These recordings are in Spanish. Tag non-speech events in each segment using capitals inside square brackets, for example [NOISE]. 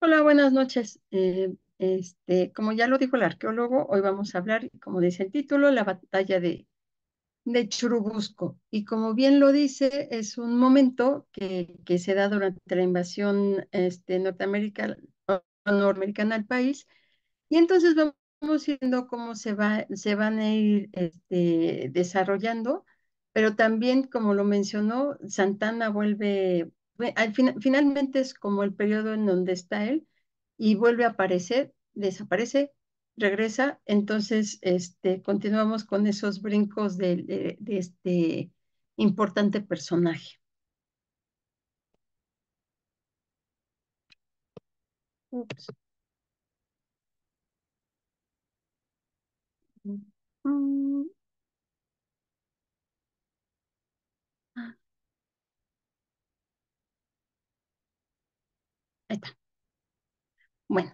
Hola, buenas noches. Eh, este, como ya lo dijo el arqueólogo, hoy vamos a hablar, como dice el título, la batalla de, de Churubusco. Y como bien lo dice, es un momento que, se da durante la invasión este, norteamericana, norteamericana al país. Y entonces vamos vamos viendo cómo se, va, se van a ir este, desarrollando, pero también, como lo mencionó, Santana vuelve, al finalmente es como el periodo en donde está él y vuelve a aparecer, desaparece, regresa, entonces este, continuamos con esos brincos de, este importante personaje. Mm. ahí está. Bueno,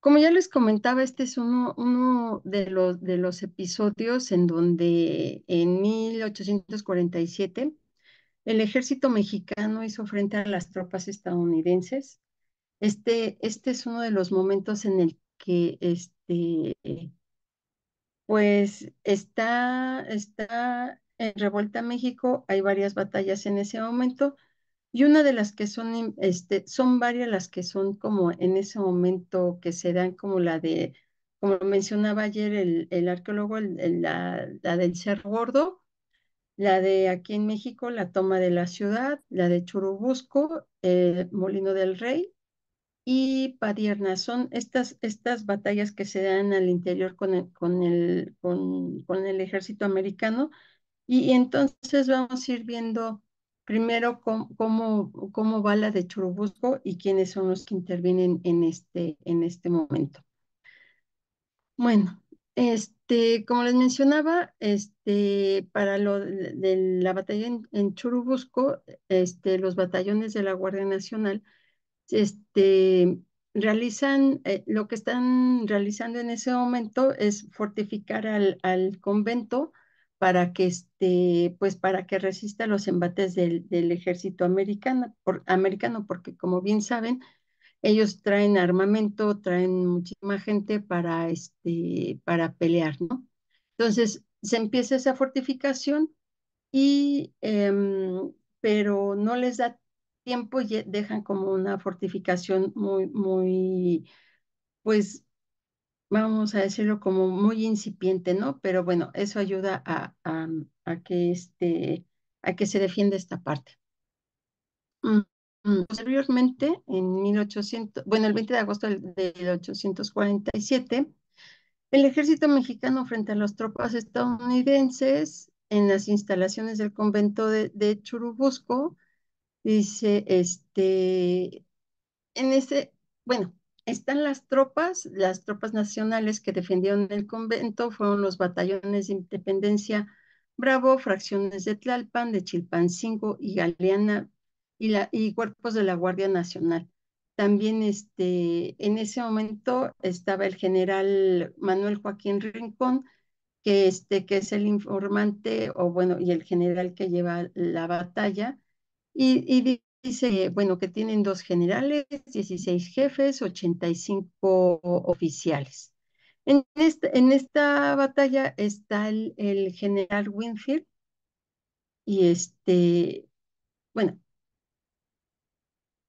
como ya les comentaba, este es uno, de, los, de los episodios en donde en 1847 el ejército mexicano hizo frente a las tropas estadounidenses. Este, este es uno de los momentos en el que este, pues está, está en Revuelta México, hay varias batallas en ese momento y una de las que son, este, son varias las que son como en ese momento que se dan como la de, como mencionaba ayer el, arqueólogo, la, del Cerro Gordo, la de aquí en México, la toma de la ciudad, la de Churubusco, el eh, Molino del Rey y Padierna. Son estas, estas batallas que se dan al interior con el, con el, ejército americano. Y, entonces vamos a ir viendo primero cómo, cómo, va la de Churubusco y quiénes son los que intervienen en este, en este momento. Bueno, este, como les mencionaba, este, para lo de, la batalla en, en, Churubusco, este, los batallones de la Guardia Nacional este, realizan, eh, lo que están realizando en ese momento es fortificar al, al convento para que este, pues para que resista los embates del, ejército americano, americano, porque como bien saben, ellos traen armamento, traen muchísima gente para, este, para pelear, ¿no? Entonces, se empieza esa fortificación y, em, pero no les da tiempo dejan como una fortificación muy, muy, pues, vamos a decirlo como muy incipiente, ¿no? Pero bueno, eso ayuda a, a, que, este, a que se defienda esta parte. Mm, mm, posteriormente, en 1800, bueno, el 20 de agosto de 1847, el ejército mexicano frente a las tropas estadounidenses en las instalaciones del convento de Churubusco Dice, este, en ese, bueno, están las tropas, las tropas nacionales que defendieron el convento fueron los batallones de Independencia Bravo, fracciones de Tlalpan, de Chilpancingo y Galeana y, la, y cuerpos de la Guardia Nacional. También este, en ese momento estaba el general Manuel Joaquín Rincón, que, este, que es el informante o bueno, y el general que lleva la batalla y, dice, bueno, que tienen dos generales, 16 jefes, 85 oficiales. En, esta, en esta batalla está el, general Winfield y este, bueno,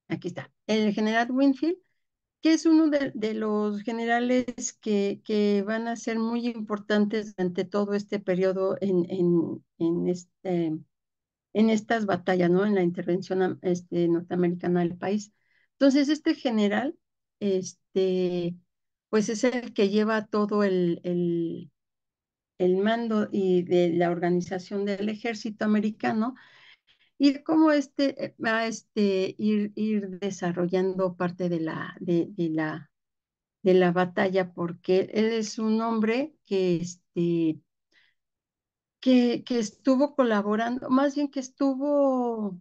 aquí está, el general Winfield, que es uno de, de los generales que, que, van a ser muy importantes durante todo este periodo en, en, en este en estas batallas, ¿no? En la intervención este, norteamericana del país. Entonces, este general, este, pues es el que lleva todo el, el, mando y de la organización del ejército americano y cómo este va a este, ir, ir desarrollando parte de la, la, de la batalla, porque él es un hombre que este, que, estuvo colaborando, más bien que estuvo,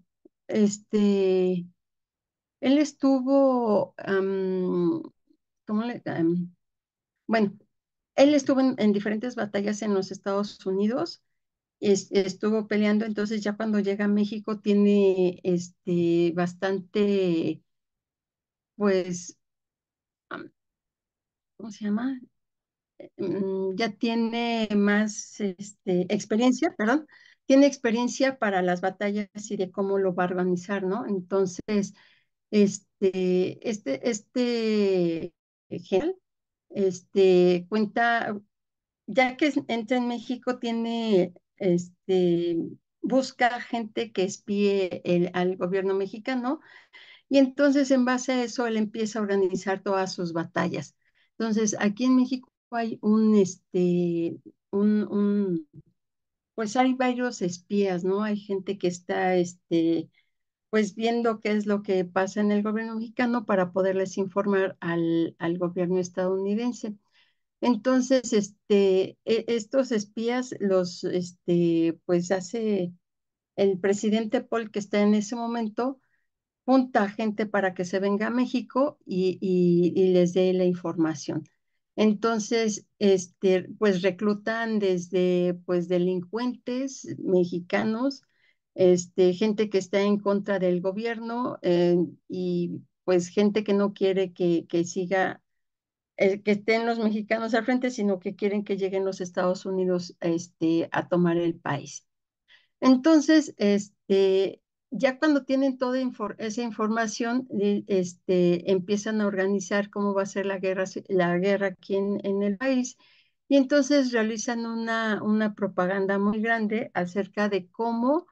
este, él estuvo, ¿cómo le, bueno, él estuvo en, diferentes batallas en los Estados Unidos, estuvo peleando, entonces ya cuando llega a México tiene este, bastante, pues, ¿cómo se llama? Eh, mm, ya tiene más este, experiencia, perdón, tiene experiencia para las batallas y de cómo lo va a organizar, ¿no? Entonces, este, este, este general, este, cuenta, ya que entra en México, tiene, este, busca gente que espíe al gobierno mexicano y entonces en base a eso él empieza a organizar todas sus batallas. Entonces, aquí en México hay un, este, un, pues hay varios espías, ¿no? Hay gente que está, este, pues viendo qué es lo que pasa en el gobierno mexicano para poderles informar al, al gobierno estadounidense. Entonces, este, e, estos espías los, este, pues hace el presidente Paul que está en ese momento, junta gente para que se venga a México y, y les dé la información. Entonces, este, pues reclutan desde pues delincuentes mexicanos, este, gente que está en contra del gobierno eh, y pues gente que no quiere que, siga, eh, que estén los mexicanos al frente, sino que quieren que lleguen los Estados Unidos este, a tomar el país. Entonces, este, ya cuando tienen toda esa información, eh, este, empiezan a organizar cómo va a ser la guerra, la guerra aquí en, el país. Y entonces realizan una, una propaganda muy grande acerca de cómo,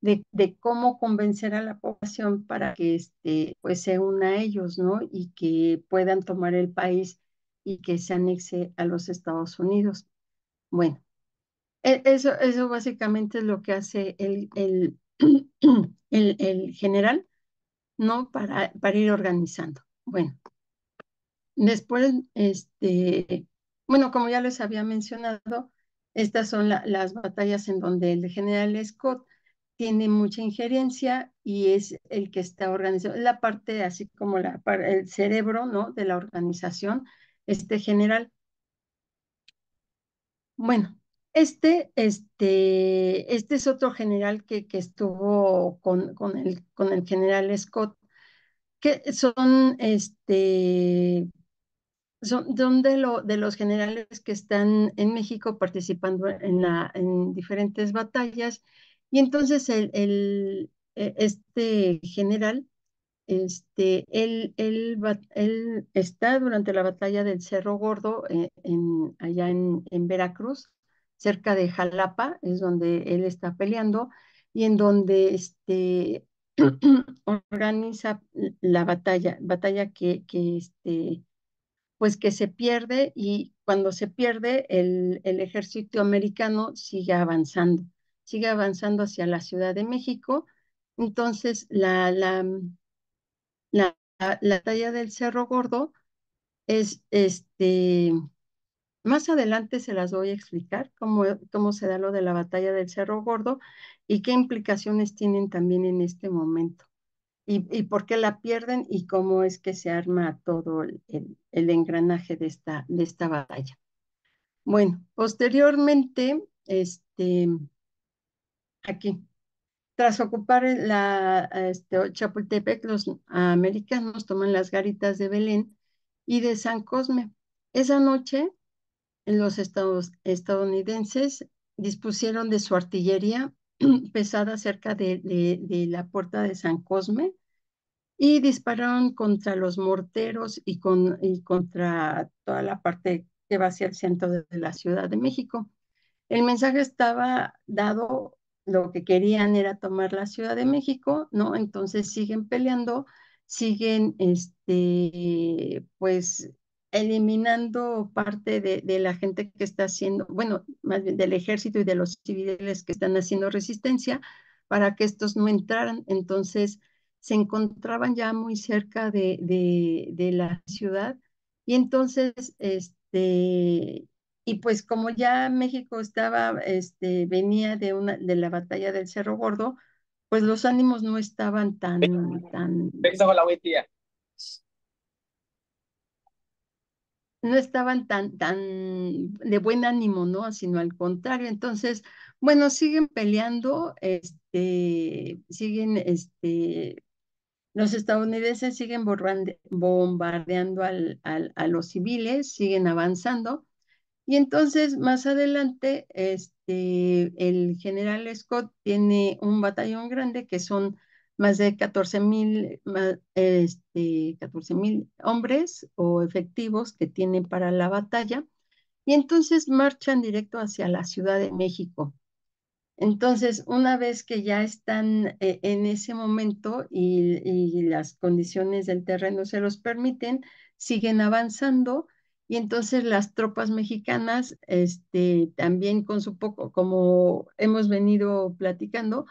de, cómo convencer a la población para que este, pues, se una a ellos, ¿no? Y que puedan tomar el país y que se anexe a los Estados Unidos. Bueno, e-, eso, eso básicamente es lo que hace el, el [CLEARS THROAT] el, general, ¿no? Para, para ir organizando. Bueno, después, este, bueno, como ya les había mencionado, estas son las batallas en donde el general Scott tiene mucha injerencia y es el que está organizando, la parte así como la, el cerebro, ¿no? De la organización, este general. Bueno, este, este, este es otro general que, que estuvo con, el, con el general Scott, que son, este, son, de, lo, de los generales que están en México participando en, la, en diferentes batallas. Y entonces el, el, e, este general, este, él, él, está durante la batalla del Cerro Gordo eh, allá en Veracruz cerca de Jalapa, es donde él está peleando, y en donde este, [CLEARS THROAT] organiza la batalla, batalla que, que, este, pues que se pierde y cuando se pierde el, el ejército americano sigue avanzando, sigue avanzando hacia la Ciudad de México. Entonces, la, la, la, la batalla del Cerro Gordo es este, más adelante se las voy a explicar cómo, cómo se da lo de la batalla del Cerro Gordo y qué implicaciones tienen también en este momento. Y, por qué la pierden y cómo es que se arma todo el, el, engranaje de esta, de esta, batalla. Bueno, posteriormente, este, aquí, tras ocupar la, este, Chapultepec, los americanos toman las garitas de Belén y de San Cosme. Esa noche los estados estadounidenses dispusieron de su artillería [CLEARS THROAT] pesada cerca de, la puerta de San Cosme y dispararon contra los morteros y, con, y contra toda la parte que va hacia el centro de, de la Ciudad de México. El mensaje estaba dado, lo que querían era tomar la Ciudad de México, ¿no? Entonces siguen peleando, siguen, este, pues, eliminando parte de, la gente que está haciendo, bueno, más bien del ejército y de los civiles que están haciendo resistencia para que estos no entraran. Entonces se encontraban ya muy cerca de, la ciudad y entonces, este, y pues como ya México estaba, este, venía de, una, de la batalla del Cerro Gordo, pues los ánimos no estaban tan... tan... no estaban tan, tan de buen ánimo, ¿no? Sino al contrario. Entonces, bueno, siguen peleando, este, siguen, este, los estadounidenses siguen bombardeando al, a los civiles, siguen avanzando. Y entonces, más adelante, este, el general Scott tiene un batallón grande que son más de 14 mil este, hombres o efectivos que tienen para la batalla y entonces marchan directo hacia la Ciudad de México. Entonces, una vez que ya están eh, en ese momento y, las condiciones del terreno se los permiten, siguen avanzando y entonces las tropas mexicanas, este, también con su poco, como hemos venido platicando,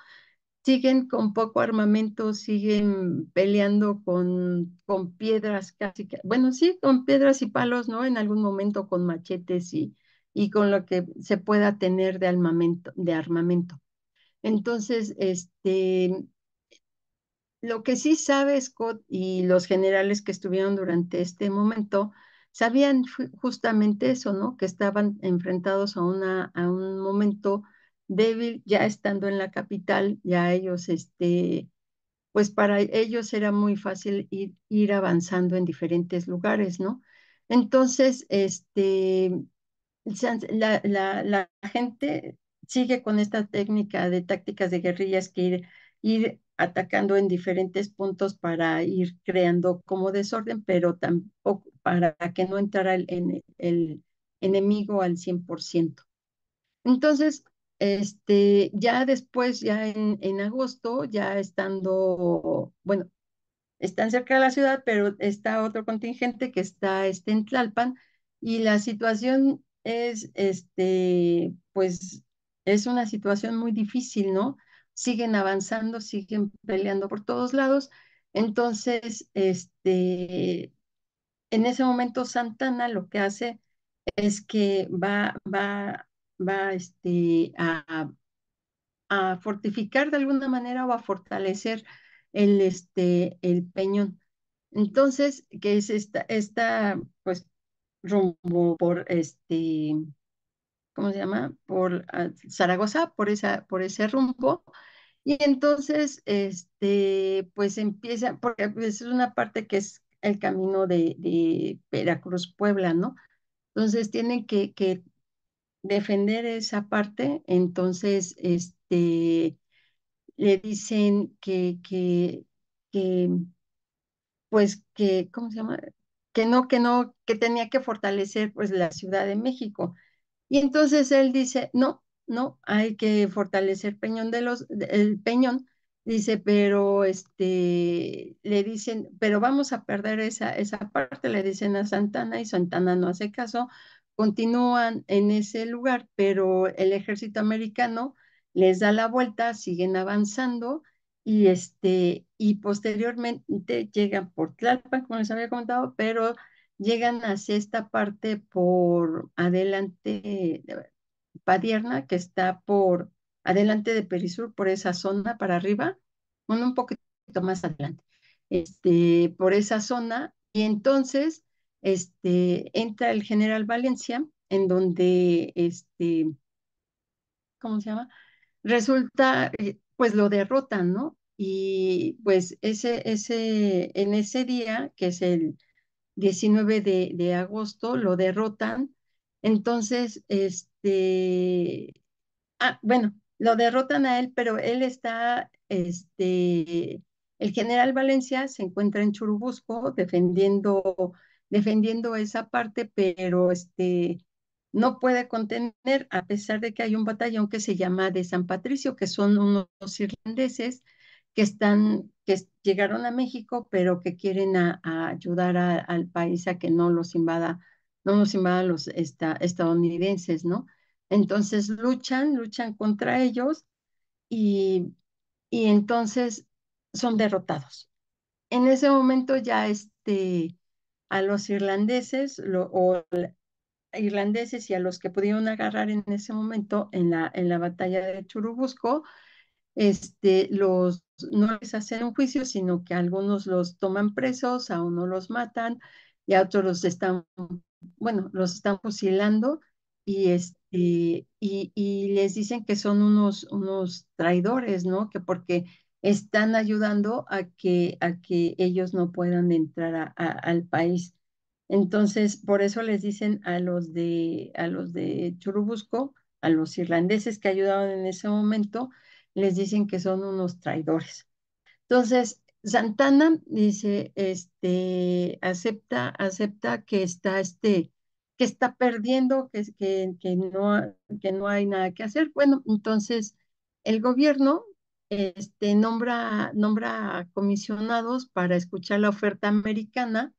siguen con poco armamento, siguen peleando con, con piedras casi, bueno, sí, con piedras y palos, ¿no? En algún momento con machetes y, y con lo que se pueda tener de armamento. De armamento. Entonces, este, lo que sí sabe Scott y los generales que estuvieron durante este momento, sabían justamente eso, ¿no? Que estaban enfrentados a, una, a un momento débil, ya estando en la capital, ya ellos, este, pues para ellos era muy fácil ir, avanzando en diferentes lugares, ¿no? Entonces, este, la, la, gente sigue con esta técnica de tácticas de guerrillas que ir, ir atacando en diferentes puntos para ir creando como desorden, pero tampoco para que no entrara el, el, el enemigo al 100%. Entonces, este, ya después, ya en, agosto, ya estando, bueno, están cerca de la ciudad, pero está otro contingente que está este, en Tlalpan y la situación es, este, pues, es una situación muy difícil, ¿no? Siguen avanzando, siguen peleando por todos lados. Entonces, este, en ese momento Santana lo que hace es que va, va va este, a, fortificar de alguna manera o a fortalecer el, este, el peñón. Entonces, que es esta, esta, pues, rumbo por este, ¿cómo se llama? Por ah, Zaragoza, por, esa, por ese rumbo. Y entonces, este, pues empieza, porque es una parte que es el camino de, de Veracruz-Puebla, ¿no? Entonces tienen que, defender esa parte, entonces este, le dicen que, que, que, pues que, ¿cómo se llama? Que no, que no, que tenía que fortalecer pues la Ciudad de México. Y entonces él dice, no, no, hay que fortalecer Peñón de los, el Peñón, dice, pero este, le dicen, pero vamos a perder esa, esa parte, le dicen a Santana y Santana no hace caso, continúan en ese lugar, pero el ejército americano les da la vuelta, siguen avanzando y, este, y posteriormente llegan por Tlalpan, como les había contado, pero llegan hacia esta parte por adelante, de Padierna, que está por adelante de Perisur, por esa zona para arriba, un poquito más adelante, este, por esa zona, y entonces este, entra el general Valencia, en donde, este, ¿cómo se llama? Resulta, eh, pues lo derrotan, ¿no? Y pues ese, ese, en ese día, que es el 19 de, de agosto, lo derrotan. Entonces, este, ah, bueno, lo derrotan a él, pero él está, este, el general Valencia se encuentra en Churubusco defendiendo defendiendo esa parte, pero este, no puede contener, a pesar de que hay un batallón que se llama de San Patricio, que son unos irlandeses que están, que llegaron a México, pero que quieren ayudar al país a que no los invada, no los invada los estadounidenses, ¿no? Entonces luchan, luchan contra ellos y, y entonces son derrotados. En ese momento ya este, a los irlandeses irlandeses y a los que pudieron agarrar en ese momento en la, en la batalla de Churubusco, este, los, no les hacen un juicio, sino que algunos los toman presos, a uno los matan y a otros los están, bueno, los están fusilando y, este, y les dicen que son unos, unos traidores, ¿no? Que porque están ayudando a que, a que ellos no puedan entrar al país. Entonces, por eso les dicen a los de, a los de Churubusco, a los irlandeses que ayudaban en ese momento, les dicen que son unos traidores. Entonces, Santana dice, este, acepta, acepta que está, este, que está perdiendo, que, que, que, no, que no hay nada que hacer. Bueno, entonces el gobierno este, nombra, nombra comisionados para escuchar la oferta americana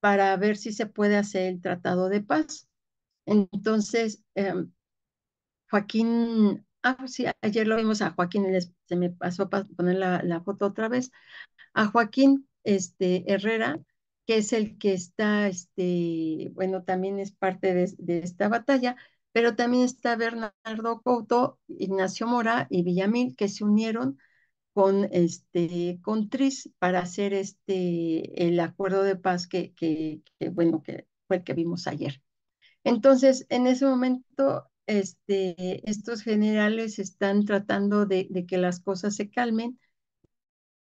para ver si se puede hacer el tratado de paz. Entonces, em, Joaquín, ah, pues sí, ayer lo vimos a Joaquín, se me pasó para poner la, foto otra vez, a Joaquín este, Herrera, que es el que está, este, bueno, también es parte de esta batalla, pero también está Bernardo Couto, Ignacio Mora y Villamil, que se unieron con, este, con TRIS para hacer este, el acuerdo de paz que, que, bueno, que fue el que vimos ayer. Entonces, en ese momento, este, estos generales están tratando de, de que las cosas se calmen,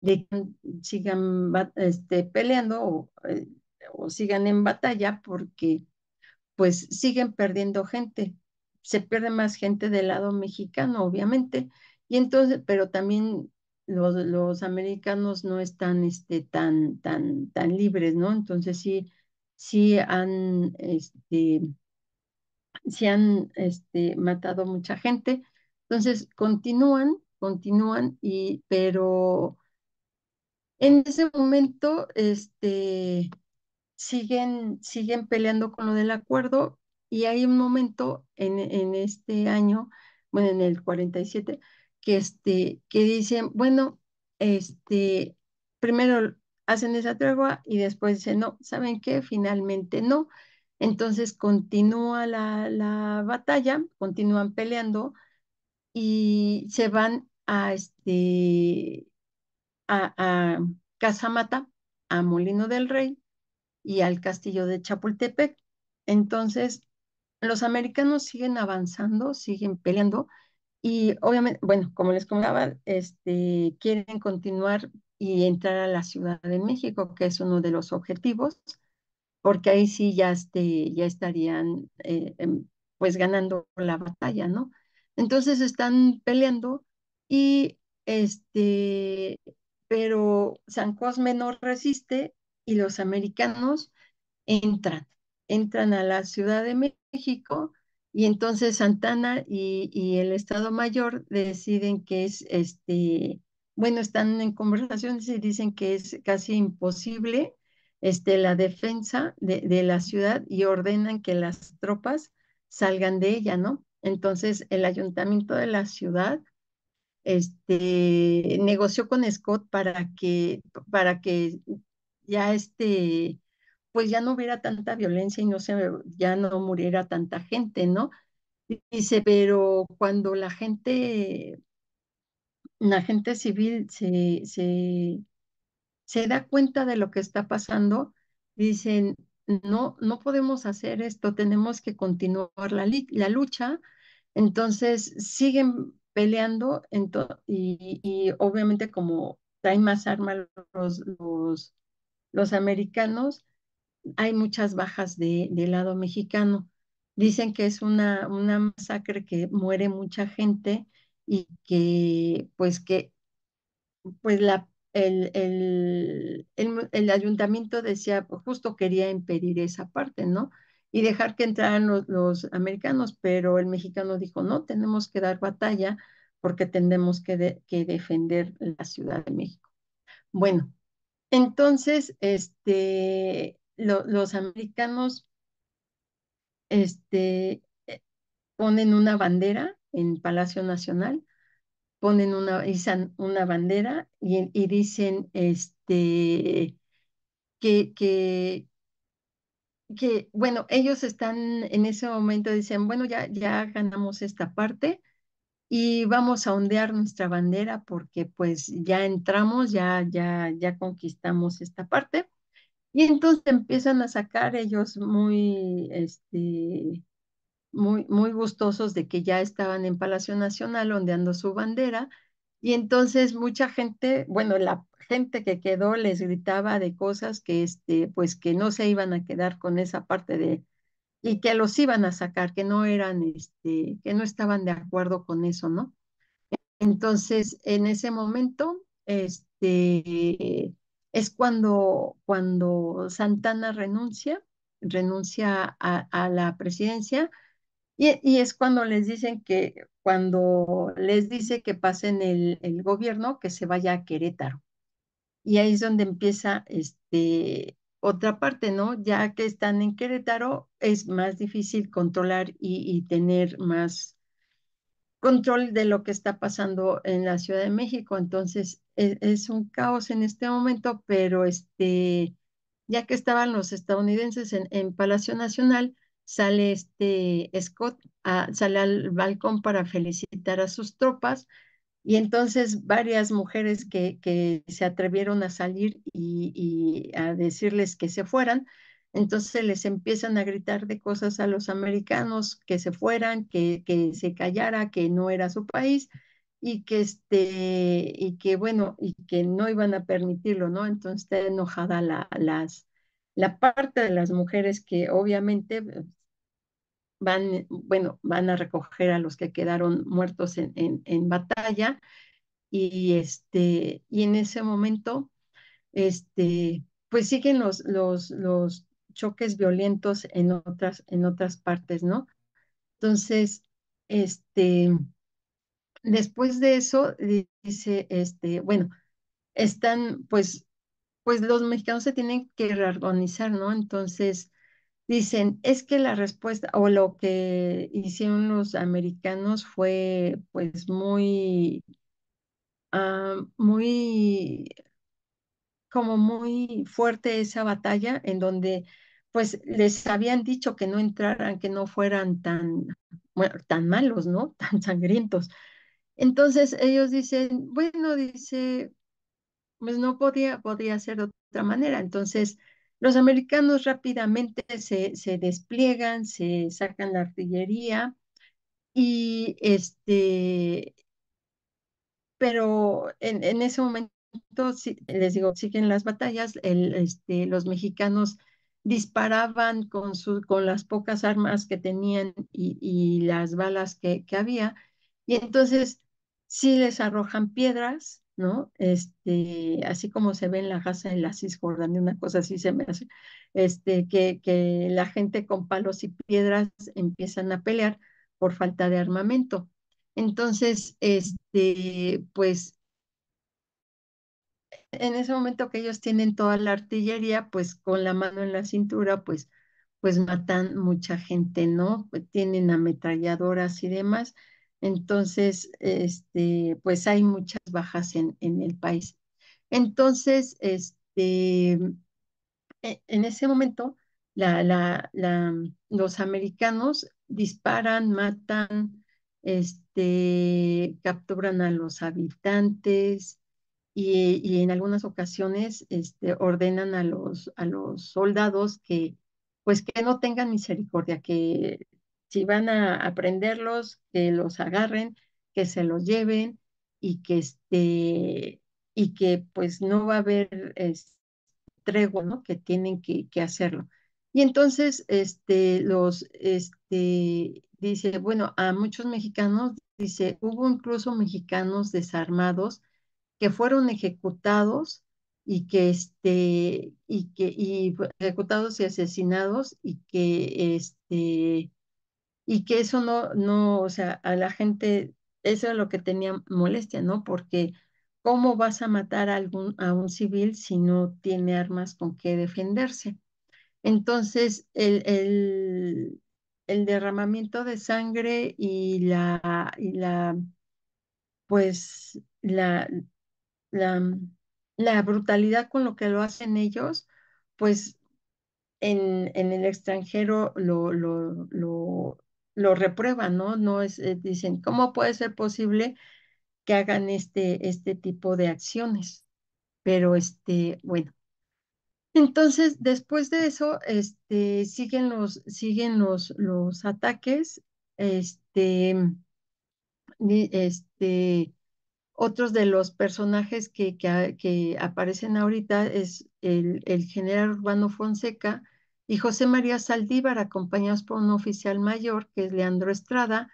de que sigan este, peleando o, eh, o sigan en batalla, porque pues siguen perdiendo gente. Se pierde más gente del lado mexicano, obviamente. Y entonces, pero también los, los americanos no están este, tan, tan, tan libres, ¿no? Entonces sí, sí han, este, han este, matado mucha gente. Entonces continúan, continúan, y, pero en ese momento, este, siguen, siguen peleando con lo del acuerdo y hay un momento en, en este año, bueno, en el 47, que, este, que dicen, bueno, este, primero hacen esa tregua y después dicen, no, ¿saben qué? Finalmente no. Entonces continúa la, batalla, continúan peleando y se van a, este, a Casamata, a Molino del Rey, y al castillo de Chapultepec. Entonces, los americanos siguen avanzando, siguen peleando y obviamente, bueno, como les comentaba, este, quieren continuar y entrar a la Ciudad de México, que es uno de los objetivos, porque ahí sí ya, este, ya estarían eh, em, pues ganando la batalla, ¿no? Entonces están peleando y este, pero San Cosme no resiste y los americanos entran, entran a la Ciudad de México y entonces Santana y, el Estado Mayor deciden que es, este, bueno, están en conversaciones y dicen que es casi imposible este, la defensa de, la ciudad y ordenan que las tropas salgan de ella, ¿no? Entonces el ayuntamiento de la ciudad este, negoció con Scott para que, para que ya este, pues ya no hubiera tanta violencia y no se, ya no muriera tanta gente, ¿no? Dice, pero cuando la gente, la gente civil se, se, da cuenta de lo que está pasando, dicen, no, no podemos hacer esto, tenemos que continuar la, la lucha. Entonces, siguen peleando y, obviamente como hay más armas los, los, los americanos, hay muchas bajas de, del lado mexicano. Dicen que es una, una masacre que muere mucha gente y que pues que pues la el, el, ayuntamiento decía, pues, justo quería impedir esa parte, ¿no? Y dejar que entraran los, americanos, pero el mexicano dijo, no, tenemos que dar batalla porque tenemos que, que defender la Ciudad de México. Bueno, entonces, este, los americanos este, eh, ponen una bandera en Palacio Nacional, ponen una, bandera y, dicen este, que, que, bueno, ellos están en ese momento, dicen, bueno, ya, ya ganamos esta parte, y vamos a ondear nuestra bandera porque pues ya entramos, ya, ya, ya conquistamos esta parte. Y entonces empiezan a sacar ellos muy, este, muy, muy gustosos de que ya estaban en Palacio Nacional ondeando su bandera. Y entonces mucha gente, bueno, la gente que quedó les gritaba de cosas que, este, pues que no se iban a quedar con esa parte de, y que los iban a sacar, que no eran, este, que no estaban de acuerdo con eso, ¿no? Entonces, en ese momento, este, es cuando, cuando Santana renuncia, renuncia a, la presidencia, y, y, es cuando les dicen que, cuando les dice que pasen el, el gobierno, que se vaya a Querétaro. Y ahí es donde empieza este, otra parte, ¿no? Ya que están en Querétaro, es más difícil controlar y, tener más control de lo que está pasando en la Ciudad de México. Entonces, e, es, un caos en este momento, pero este, ya que estaban los estadounidenses en, Palacio Nacional, sale este Scott, sale al balcón para felicitar a sus tropas y entonces varias mujeres que, que se atrevieron a salir y, a decirles que se fueran, entonces les empiezan a gritar de cosas a los americanos, que se fueran, que, que se callara, que no era su país y que este y que bueno y que no iban a permitirlo no entonces está enojada la las la parte de las mujeres que obviamente van, bueno, van a recoger a los que quedaron muertos en, en, batalla y, este, y en ese momento, este, pues siguen los, los, los choques violentos en otras, en otras partes, ¿no? Entonces, este, después de eso, dice, este, bueno, están, pues, pues los mexicanos se tienen que reorganizar, ¿no? Entonces, Dicen, es que la respuesta o lo que hicieron los americanos fue pues muy, ah, muy, como muy fuerte esa batalla en donde pues les habían dicho que no entraran, que no fueran tan, bueno, tan malos, ¿no? [LAUGHS] Tan sangrientos. Entonces ellos dicen, bueno, dice, pues no podía, podía ser de otra manera. Entonces, los americanos rápidamente se, despliegan, se sacan la artillería y este, pero en, en ese momento, les digo, siguen las batallas, este, los mexicanos disparaban con, con las pocas armas que tenían y, y las balas que, que había, y entonces sí les arrojan piedras, ¿no? Este, así como se ve en la casa en la Cisjordania, una cosa así se me hace, este, que, que la gente con palos y piedras empiezan a pelear por falta de armamento. Entonces, este, pues, en ese momento que ellos tienen toda la artillería, pues con la mano en la cintura, pues, pues matan mucha gente, ¿no? Pues, tienen ametralladoras y demás. Entonces, este, pues hay muchas bajas en, en el país. Entonces, este, em, e, en ese momento, los americanos disparan, matan, este, capturan a los habitantes y, en algunas ocasiones este, ordenan a los, a los soldados que, pues que no tengan misericordia, que si van a aprenderlos, que los agarren, que se los lleven y que este y que pues no va a haber es, tregua, ¿no? Que tienen que, que, hacerlo. Y entonces, este, los, este, dice, bueno, a muchos mexicanos, dice, hubo incluso mexicanos desarmados que fueron ejecutados y que, este, y que, y ejecutados y asesinados y que, este, y que eso no, no, o sea, a la gente, eso es lo que tenía molestia, ¿no? Porque ¿cómo vas a matar a, algún, a un civil si no tiene armas con que defenderse? Entonces, el, el, el derramamiento de sangre y la, y la pues, la, la, la brutalidad con lo que lo hacen ellos, pues en, en, el extranjero lo, lo, lo reprueban, ¿no? No es, eh, dicen, ¿cómo puede ser posible que hagan este, este tipo de acciones? Pero este, bueno. Entonces, después de eso, este, siguen los, siguen los, los ataques, este, este, otros de los personajes que, que, aparecen ahorita es el, el general Urbano Fonseca, y José María Saldívar, acompañados por un oficial mayor, que es Leandro Estrada,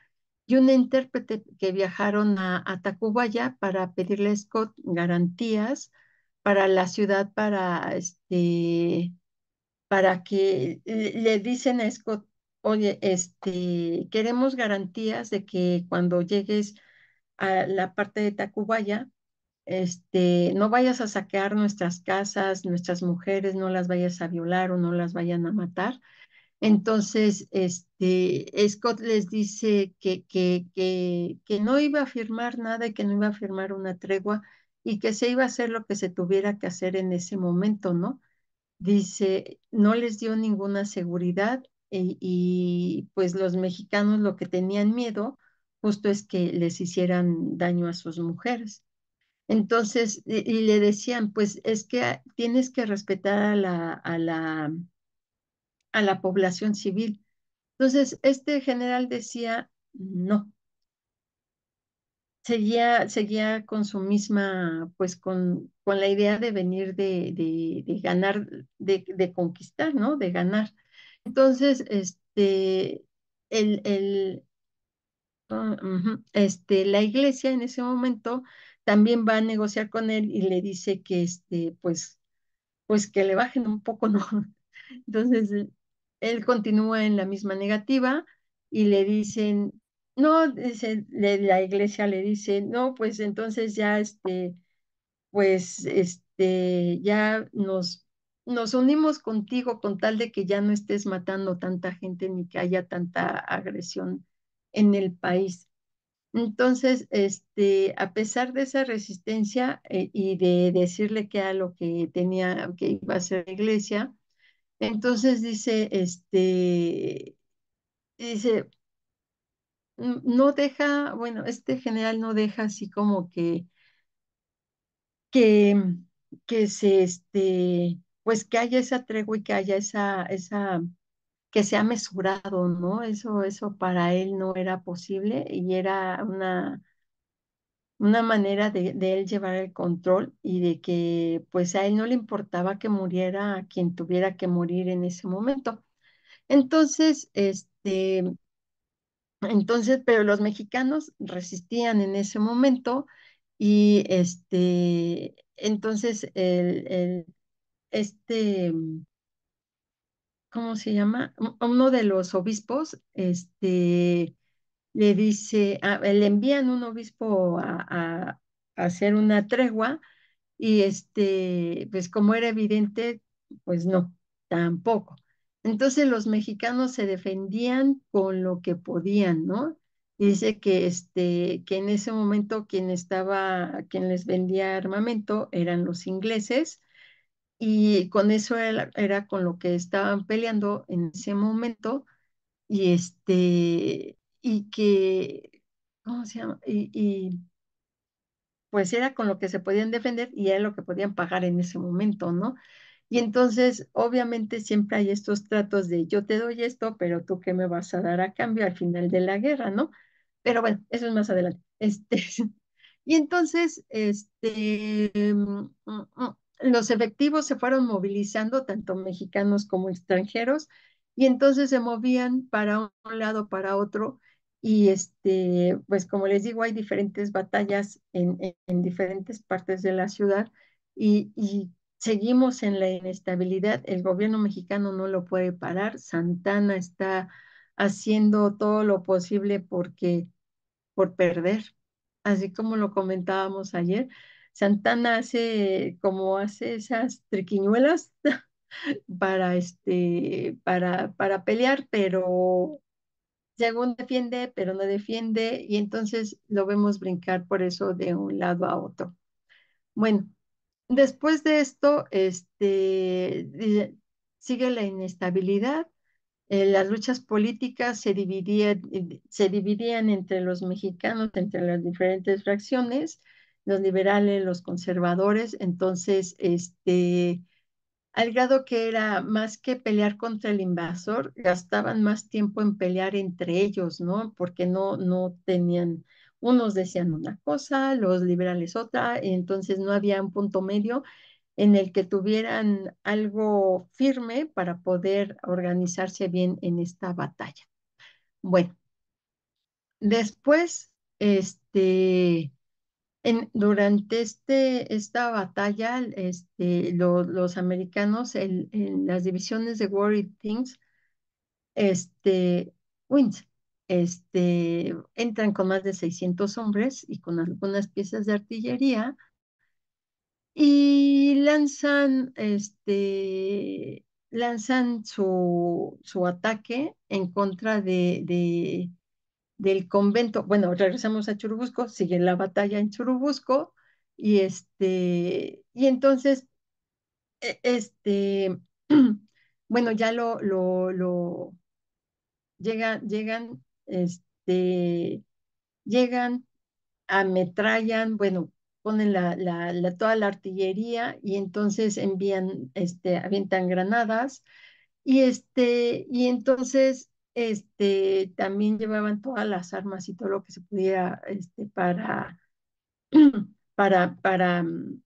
y un intérprete que viajaron a, Tacubaya para pedirle a Scott garantías para la ciudad, para, este, para que le dicen a Scott, oye, este, queremos garantías de que cuando llegues a la parte de Tacubaya, este, no vayas a saquear nuestras casas, nuestras mujeres, no las vayas a violar o no las vayan a matar. Entonces, este, Scott les dice que, no iba a firmar nada y que no iba a firmar una tregua y que se iba a hacer lo que se tuviera que hacer en ese momento, ¿no? Dice, no les dio ninguna seguridad y pues los mexicanos lo que tenían miedo justo es que les hicieran daño a sus mujeres. Entonces, y, le decían, pues es que tienes que respetar a la, a la, a la población civil. Entonces, este general decía, no. Seguía, seguía con su misma, pues con, con la idea de venir de, de, ganar, de, de, conquistar, ¿no? De ganar. Entonces, este, el, el, ah, este, la iglesia en ese momento también va a negociar con él y le dice que este, pues, pues que le bajen un poco, ¿no? [LAUGHS] Entonces, él continúa en la misma negativa y le dicen, no, dice, la iglesia le dice, no, pues entonces ya este, pues este, ya nos, nos unimos contigo con tal de que ya no estés matando tanta gente ni que haya tanta agresión en el país. Entonces, este, a pesar de esa resistencia eh, y de decirle que era lo que tenía, que iba a ser la iglesia, entonces dice, este, dice, no deja, bueno, este general no deja así como que, que, que se, este, pues que haya esa tregua y que haya esa, esa que ha mesurado, ¿no? Eso, eso para él no era posible y era una, una manera de, él llevar el control y de que pues a él no le importaba que muriera quien tuviera que morir en ese momento. Entonces, este, entonces, pero los mexicanos resistían en ese momento y este, entonces el, el este ¿cómo se llama? Uno de los obispos, este, le dice, ah, le envían un obispo a, hacer una tregua y este, pues como era evidente, pues no, tampoco. Entonces los mexicanos se defendían con lo que podían, ¿no? dice que, este, que en ese momento quien estaba, quien les vendía armamento eran los ingleses y con eso era, con lo que estaban peleando en ese momento y este y que cómo se llama y, pues era con lo que se podían defender y era lo que podían pagar en ese momento no y entonces obviamente siempre hay estos tratos de yo te doy esto pero tú qué me vas a dar a cambio al final de la guerra no pero bueno eso es más adelante [LAUGHS] este y entonces este mm, mm, mm, los efectivos se fueron movilizando, tanto mexicanos como extranjeros, y entonces se movían para un lado, para otro, y este, pues como les digo, hay diferentes batallas en, diferentes partes de la ciudad y, y, seguimos en la inestabilidad. El gobierno mexicano no lo puede parar. Santana está haciendo todo lo posible porque, por perder, así como lo comentábamos ayer. Santana hace como hace esas triquiñuelas [LAUGHS] para este para, para pelear, pero según defiende, pero no defiende, y entonces lo vemos brincar por eso de un lado a otro. Bueno, después de esto, este, sigue la inestabilidad. Eh, las luchas políticas se, dividía, se dividían entre los mexicanos, entre las diferentes fracciones, los liberales, los conservadores, entonces, este, al grado que era más que pelear contra el invasor, gastaban más tiempo en pelear entre ellos, ¿no? Porque no, no tenían, unos decían una cosa, los liberales otra, entonces no había un punto medio en el que tuvieran algo firme para poder organizarse bien en esta batalla. Bueno, después, este, durante este, esta batalla, este, los americanos en las divisiones de War Things, este, este, entran con más de 600 hombres y con algunas piezas de artillería y lanzan, lanzan su, su ataque en contra de del convento, bueno, regresamos a Churubusco, sigue la batalla en Churubusco, y este, y entonces, e, este, [CLEARS THROAT] bueno, ya lo, lo, lo llegan, llegan, este, llegan, ametrallan, bueno, ponen la, toda la artillería y entonces envían, este, avientan granadas, y este, y entonces este, también llevaban todas las armas y todo lo que se pudiera este, para, [CLEARS THROAT] para, para mm,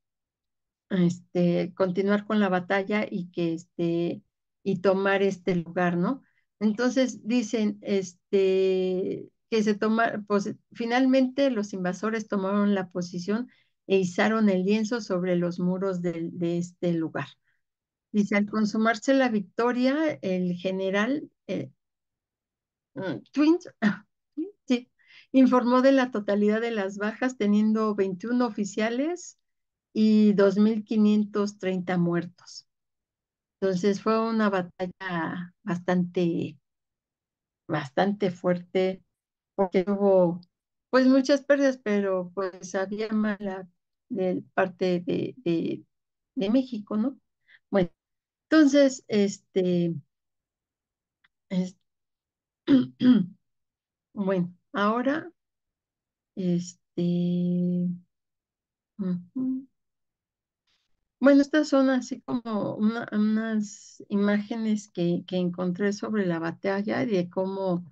este, continuar con la batalla y que este, y tomar este lugar, ¿no? Entonces dicen este, que se toma, pues finalmente los invasores tomaron la posición e izaron el lienzo sobre los muros de, este lugar. Dice, al consumarse la victoria, el general eh, Mm, twins, [LAUGHS] informó de la totalidad de las bajas, teniendo 21 oficiales y 2.530 muertos. Entonces fue una batalla bastante, bastante fuerte, porque hubo pues muchas pérdidas, pero pues había mala de parte de, México, ¿no? Bueno, entonces, este, este [CLEARS THROAT] Bueno, ahora, este... Bueno, estas son así como unas imágenes que, que, encontré sobre la batalla y de cómo,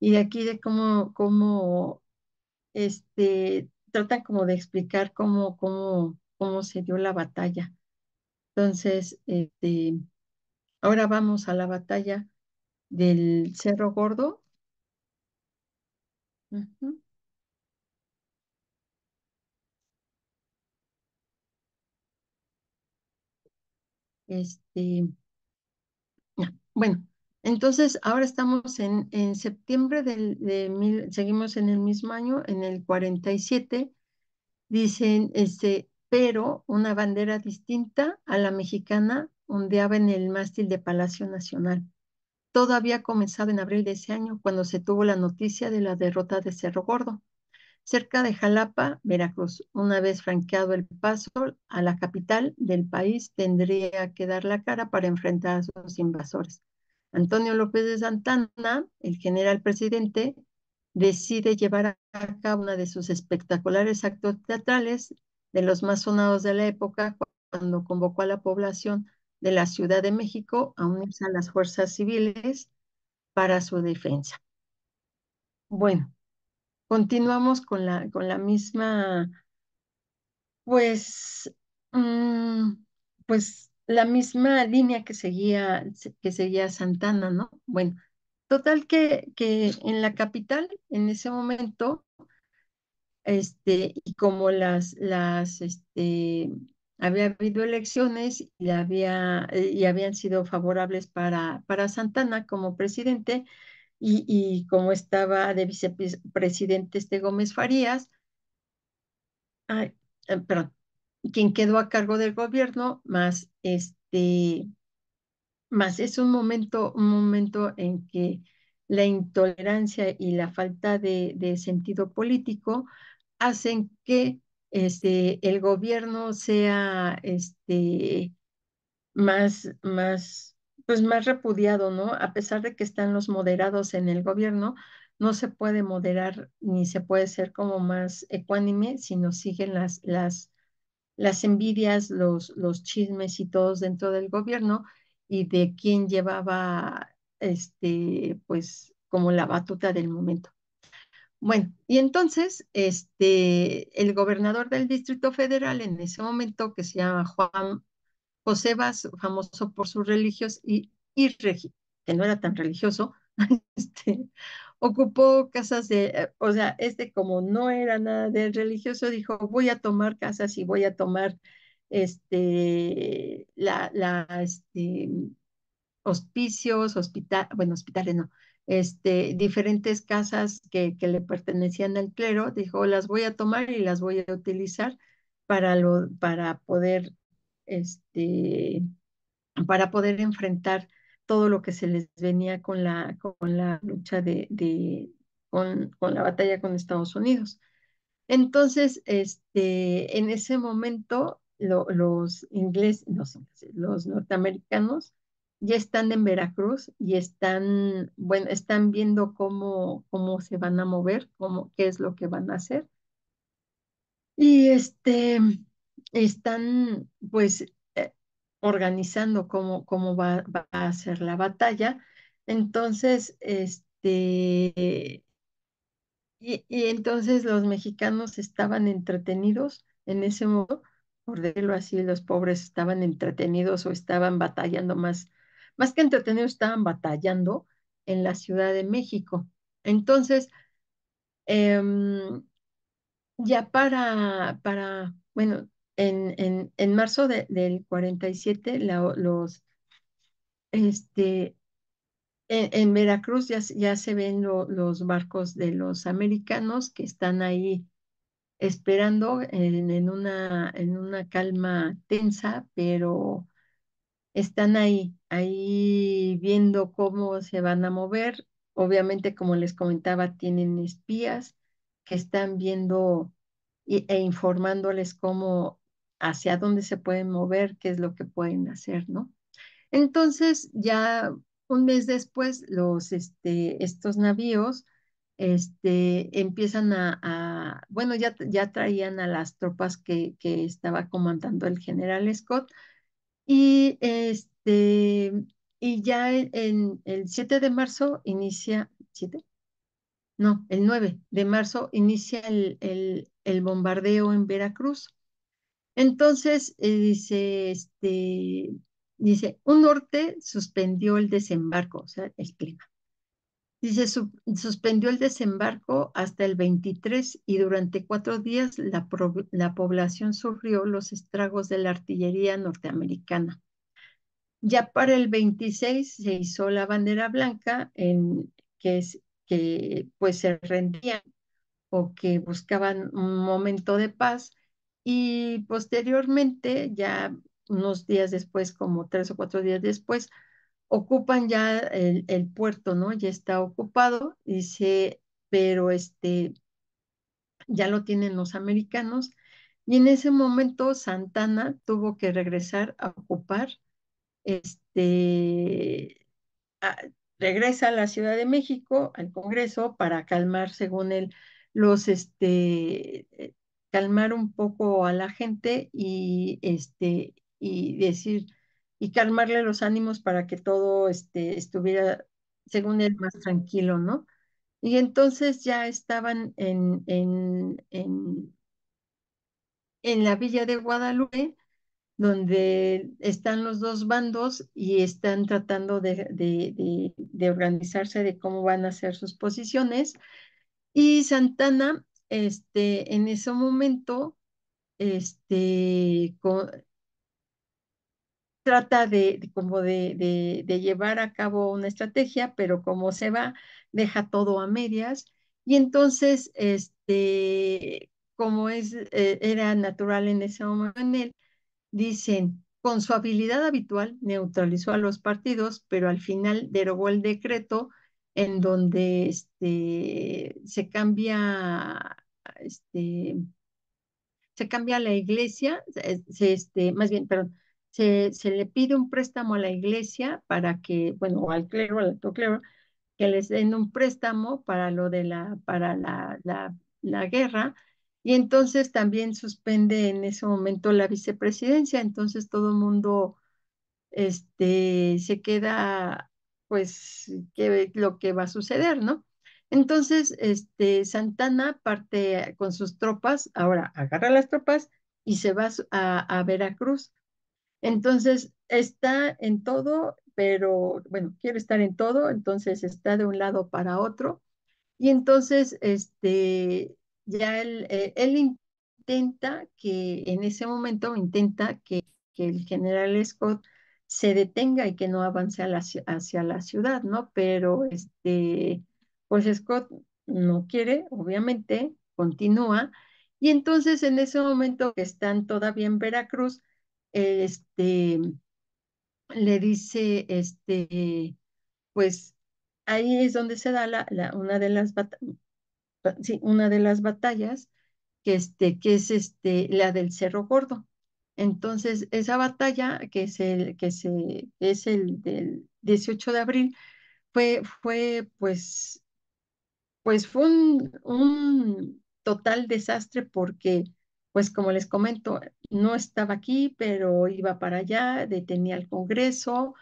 y de aquí de cómo, cómo, este, tratan como de explicar cómo, cómo, cómo se dio la batalla. Entonces, este, ahora vamos a la batalla del Cerro Gordo. Este, Bueno, entonces ahora estamos en, en septiembre del, de seguimos en el mismo año, en el 47, dicen, este, pero una bandera distinta a la mexicana ondeaba en el mástil de Palacio Nacional. Todo había comenzado en abril de ese año, cuando se tuvo la noticia de la derrota de Cerro Gordo, cerca de Jalapa, Veracruz. Una vez franqueado el paso a la capital del país, tendría que dar la cara para enfrentar a sus invasores. Antonio López de Santana, el general presidente, decide llevar a cabo una de sus espectaculares actos teatrales, de los más sonados de la época, cuando convocó a la población de la Ciudad de México a unirse a las fuerzas civiles para su defensa. Bueno, continuamos con la, con la misma, pues, mm, pues la misma línea que seguía, que seguía Santana, ¿no? Bueno, total que, que en la capital, en ese momento, este, y como las, las, este, había habido elecciones y, había, eh, y habían sido favorables para, para Santana como presidente y, como estaba de vicepresidente este Gómez Farías, eh, quien quedó a cargo del gobierno, más este, más es un momento, un momento en que la intolerancia y la falta de sentido político hacen que este, el gobierno sea este, más, más, pues más repudiado, ¿no? A pesar de que están los moderados en el gobierno, no se puede moderar ni se puede ser como más ecuánime, sino siguen las, las, las envidias, los, los chismes y todos dentro del gobierno y de quién llevaba este, pues como la batuta del momento. Bueno, y entonces este, el gobernador del Distrito Federal en ese momento, que se llama Juan José Vaz, famoso por sus religios y, y que no era tan religioso, [LAUGHS] este, ocupó casas de, eh, o sea, este como no era nada de religioso, dijo, voy a tomar casas y voy a tomar este, este hospicios, hospital, bueno, hospitales no, este, diferentes casas que, le pertenecían al clero, dijo, las voy a tomar y las voy a utilizar para, lo, para, poder, este, para poder enfrentar todo lo que se les venía con la, con la lucha de, con, la batalla con Estados Unidos. Entonces, este, en ese momento, los ingleses, los norteamericanos ya están en Veracruz y están, bueno, están viendo cómo, cómo se van a mover, qué es lo que van a hacer. Y este, están pues eh, organizando cómo, cómo va, a ser la batalla. Entonces, este, y, y entonces los mexicanos estaban entretenidos en ese modo por decirlo así, los pobres estaban entretenidos o estaban batallando más más que entretenidos, estaban batallando en la Ciudad de México. Entonces, em, ya para, para, bueno, en, en, en marzo del 47, los, este, en, Veracruz ya, ya se ven los barcos de los americanos que están ahí esperando en, en, una, en una calma tensa, pero están ahí ahí viendo cómo se van a mover. Obviamente, como les comentaba, tienen espías que están viendo e informándoles cómo, hacia dónde se pueden mover, qué es lo que pueden hacer, ¿no? Entonces, ya un mes después, los, este, estos navíos este, empiezan a, bueno, ya, ya traían a las tropas que, que estaba comandando el general Scott y este, este, y ya en, el 7 de marzo inicia, ¿7? No, el 9 de marzo inicia el, el, bombardeo en Veracruz. Entonces, eh, dice, este, dice, un norte suspendió el desembarco, o sea, el clima. Dice, suspendió el desembarco hasta el 23 y durante cuatro días la, la población sufrió los estragos de la artillería norteamericana. Ya para el 26 se hizo la bandera blanca, en, que, es, que pues se rendían o que buscaban un momento de paz y posteriormente, ya unos días después, como tres o cuatro días después, ocupan ya el, el puerto, ¿no? Ya está ocupado, dice, pero este, ya lo tienen los americanos. Y en ese momento Santana tuvo que regresar a ocupar este, regresa a la Ciudad de México, al Congreso, para calmar, según él, los, este, eh, calmar un poco a la gente y, este, y decir, y calmarle los ánimos para que todo, este, estuviera, según él, más tranquilo, ¿no? Y entonces ya estaban en, en, en la villa de Guadalupe, donde están los dos bandos y están tratando de, organizarse de cómo van a ser sus posiciones. Y Santana, este, en ese momento, este, trata de, como de, llevar a cabo una estrategia, pero como se va, deja todo a medias. Y entonces, este, como es, eh, era natural en ese momento en él, Dicen, con su habilidad habitual neutralizó a los partidos, pero al final derogó el decreto en donde este, se cambia este, se cambia la iglesia, se, este, más bien, perdón, se, se, le pide un préstamo a la iglesia para que, bueno, al clero, al alto clero, que les den un préstamo para lo de la, para la, la guerra y entonces también suspende en ese momento la vicepresidencia, entonces todo el mundo este, se queda, pues, qué lo que va a suceder, ¿no? Entonces, este, Santana parte con sus tropas, ahora agarra las tropas y se va a, a Veracruz. Entonces, está en todo, pero bueno, quiere estar en todo, entonces está de un lado para otro. Y entonces, este, ya él, eh, él, intenta que, en ese momento, intenta que, que, el general Scott se detenga y que no avance hacia la ciudad, ¿no? Pero, este, pues Scott no quiere, obviamente, continúa. Y entonces, en ese momento que están todavía en Veracruz, este, le dice, este, pues ahí es donde se da la, la una de las batallas, sí, una de las batallas, que, este, que es este, la del Cerro Gordo. Entonces, esa batalla, que es el, que se, es el del 18 de abril, fue, fue pues, pues fue un, un total desastre porque, pues como les comento, no estaba aquí, pero iba para allá, detenía el Congreso,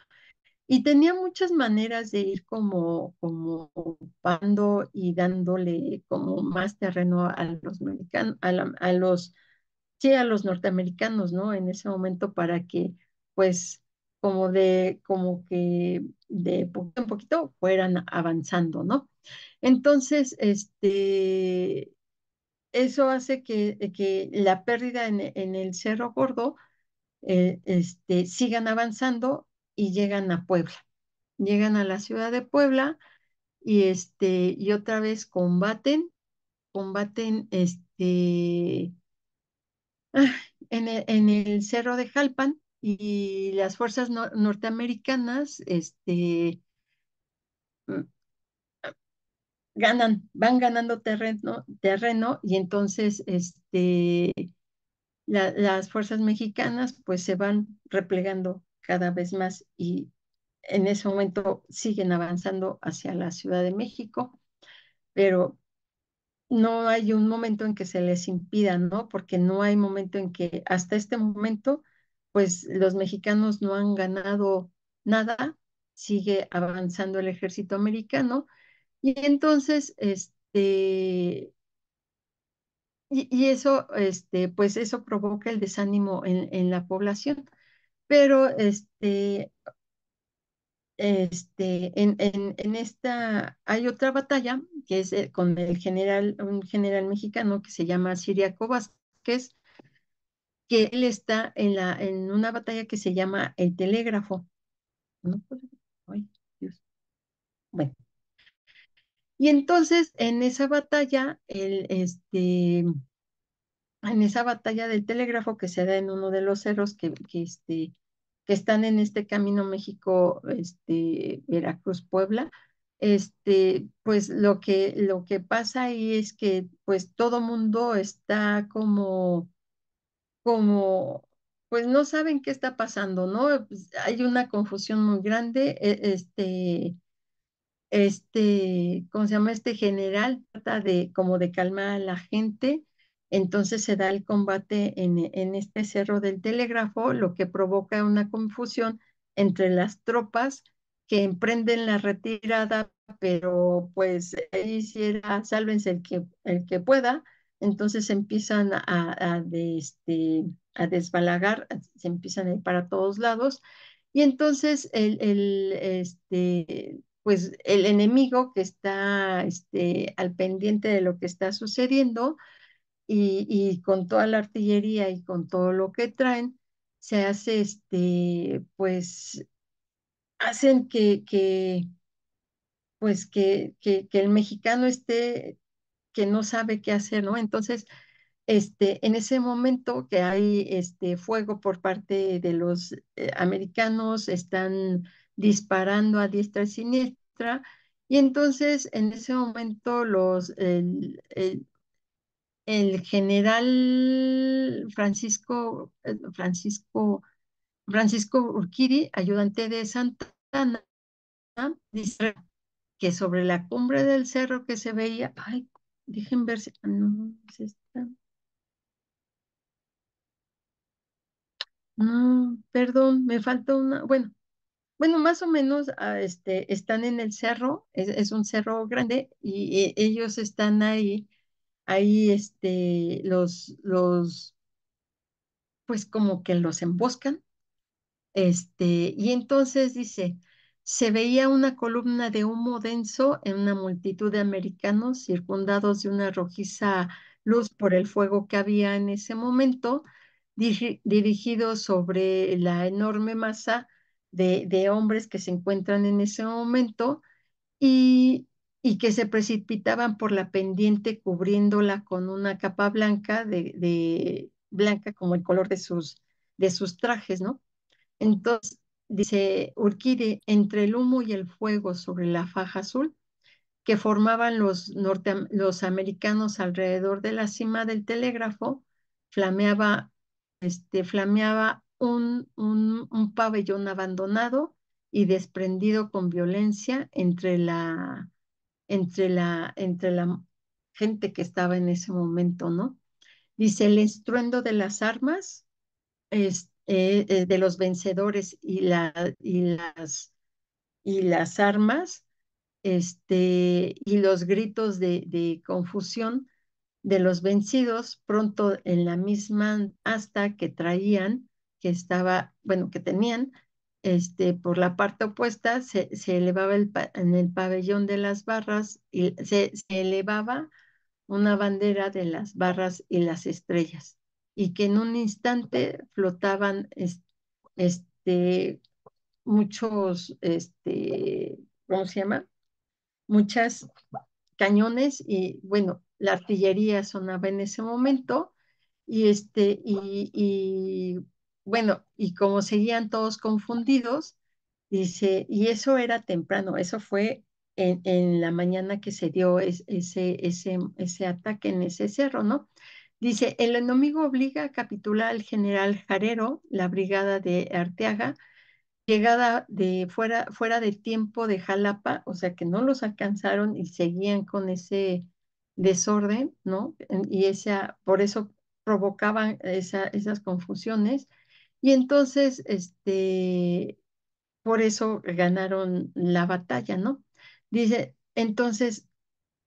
y tenía muchas maneras de ir como, como ocupando y dándole como más terreno a los a, los, a los norteamericanos, ¿no? En ese momento para que, pues, como de, como que de poquito en poquito fueran avanzando, ¿no? Entonces, este, eso hace que, que la pérdida en, el Cerro Gordo eh, este, sigan avanzando y llegan a Puebla. Llegan a la ciudad de Puebla y, este, y otra vez combaten, combaten este, ah, e, en, el, cerro de Jalpan y las fuerzas norteamericanas este, mm, ganan, van ganando terreno, terreno y entonces este, las fuerzas mexicanas pues se van replegando cada vez más y en ese momento siguen avanzando hacia la Ciudad de México, pero no hay un momento en que se les impida, ¿no? Porque no hay momento en que hasta este momento, pues los mexicanos no han ganado nada, sigue avanzando el ejército americano y entonces, este, y, eso, este, pues eso provoca el desánimo en, en la población pero este, este, en, en, esta hay otra batalla que es eh, con el general, un general mexicano que se llama Siriaco Vázquez, que él está en, la, en una batalla que se llama El Telégrafo. Bueno. Y entonces en esa batalla, el, este, en esa batalla del telégrafo que se da en uno de los cerros que, que, este, que están en este camino México, este, Veracruz, Puebla, este, pues lo que, lo que pasa ahí es que pues todo mundo está como, como, pues no saben qué está pasando, ¿no? Pues hay una confusión muy grande, e, este, este, ¿cómo se llama? Este general trata de como de calmar a la gente, entonces se da el combate e, en, este cerro del telégrafo, lo que provoca una confusión entre las tropas que emprenden la retirada, pero pues sí si sálvense el que, pueda, entonces empiezan a, este, a, desbalagar, se empiezan a ir para todos lados, y entonces el, este, pues el enemigo que está este, al pendiente de lo que está sucediendo, y, con toda la artillería y con todo lo que traen, se hace este, pues, hacen que, que pues, que, que, el mexicano esté, que no sabe qué hacer, ¿no? Entonces, este, en ese momento que hay este fuego por parte de los eh, americanos, están disparando a diestra y siniestra, y entonces en ese momento los, el general Francisco, eh, Francisco, Francisco Urquiri, ayudante de Santana, dice que sobre la cumbre del cerro que se veía, ay, dejen ver si, ah, no, perdón, me falta una, bueno, bueno, más o menos ah, este, están en el cerro, es, un cerro grande y ellos están ahí ahí este, los, los, pues como que los emboscan. Este, y entonces dice, se veía una columna de humo denso en una multitud de americanos circundados de una rojiza luz por el fuego que había en ese momento, dirigido sobre la enorme masa de, hombres que se encuentran en ese momento. Y y que se precipitaban por la pendiente cubriéndola con una capa blanca de, blanca como el color de sus, de sus trajes, ¿no? Entonces, dice Urquide, entre el humo y el fuego sobre la faja azul que formaban los, norte, los americanos alrededor de la cima del telégrafo, flameaba, este, flameaba un, un pabellón abandonado y desprendido con violencia entre la entre la, entre la gente que estaba en ese momento, ¿no? Dice, el estruendo de las armas es, eh, eh, de los vencedores y, la, y, las, y las armas este, y los gritos de, de confusión de los vencidos pronto en la misma hasta que traían, que estaba, bueno, que tenían, este, por la parte opuesta se, elevaba en el pabellón de las barras y se, elevaba una bandera de las barras y las estrellas y que en un instante flotaban este, muchos este ¿cómo se llama? muchas cañones y bueno la artillería sonaba en ese momento y este y bueno, y como seguían todos confundidos, dice, y eso era temprano, eso fue en, la mañana que se dio ese, ataque en ese cerro, ¿no? Dice, el enemigo obliga a capitular al general Jarero, la brigada de Arteaga, llegada de fuera, de tiempo de Jalapa, o sea que no los alcanzaron y seguían con ese desorden, ¿no? Y esa, por eso provocaban esas confusiones. Y entonces, este, por eso ganaron la batalla, ¿no? Dice, entonces,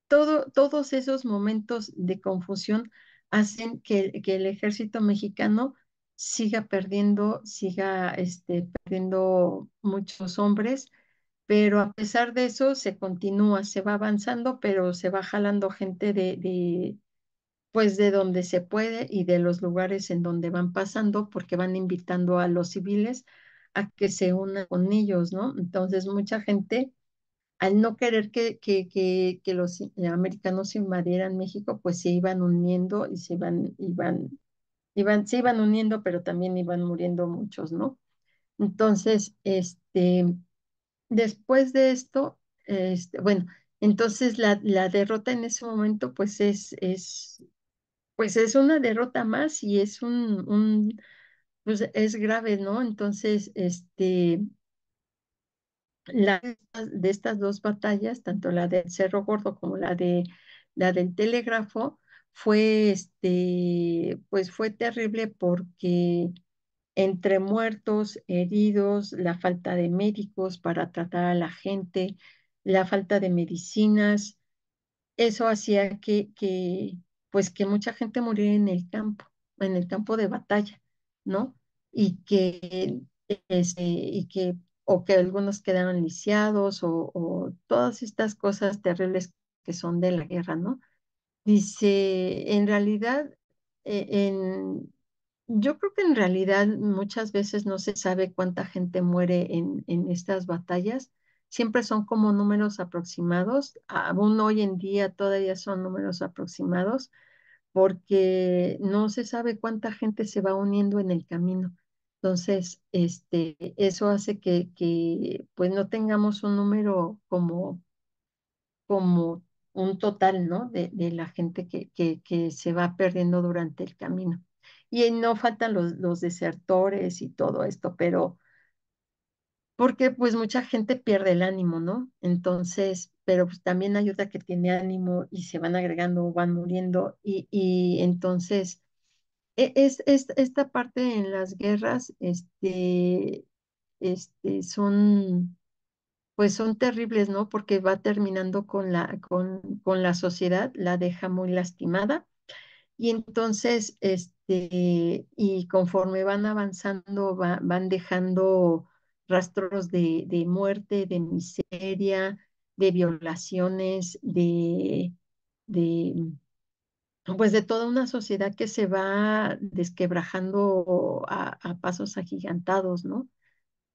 todo, todos esos momentos de confusión hacen que, que, el ejército mexicano siga perdiendo, siga este, perdiendo muchos hombres, pero a pesar de eso se continúa, se va avanzando, pero se va jalando gente de, de, pues de donde se puede y de los lugares en donde van pasando, porque van invitando a los civiles a que se unan con ellos, ¿no? Entonces mucha gente, al no querer que, que, que, los americanos invadieran México, pues se iban uniendo y se iban, iban, iban, se iban uniendo, pero también iban muriendo muchos, ¿no? Entonces, este, después de esto, este, bueno, entonces la, la, derrota en ese momento pues es, es, pues es una derrota más y es un, pues es grave, ¿no? Entonces, este, la de estas dos batallas, tanto la del Cerro Gordo como la de la del Telégrafo, fue este, pues fue terrible porque entre muertos, heridos, la falta de médicos para tratar a la gente, la falta de medicinas, eso hacía que, que pues que mucha gente murió en el campo, en el campo de batalla, ¿no? Y que, este, y que o que algunos quedaron lisiados o, todas estas cosas terribles que son de la guerra, ¿no? Dice, en realidad, e, yo creo que en realidad muchas veces no se sabe cuánta gente muere en estas batallas, siempre son como números aproximados, aún hoy en día todavía son números aproximados, porque no se sabe cuánta gente se va uniendo en el camino. Entonces, este, eso hace que, pues no tengamos un número como, como un total, ¿no? De, la gente que, se va perdiendo durante el camino. Y no faltan los desertores y todo esto, pero porque pues mucha gente pierde el ánimo, ¿no? Entonces, pero pues también ayuda que tiene ánimo y se van agregando, o van muriendo y, y entonces e, es, es, esta parte en las guerras, este, este, son, pues son terribles, ¿no? Porque va terminando con la, con, con la sociedad, la deja muy lastimada y entonces, este, y conforme van avanzando, van dejando rastros de, de muerte, de miseria, de violaciones, de, de, pues de toda una sociedad que se va desquebrajando a, pasos agigantados, ¿no?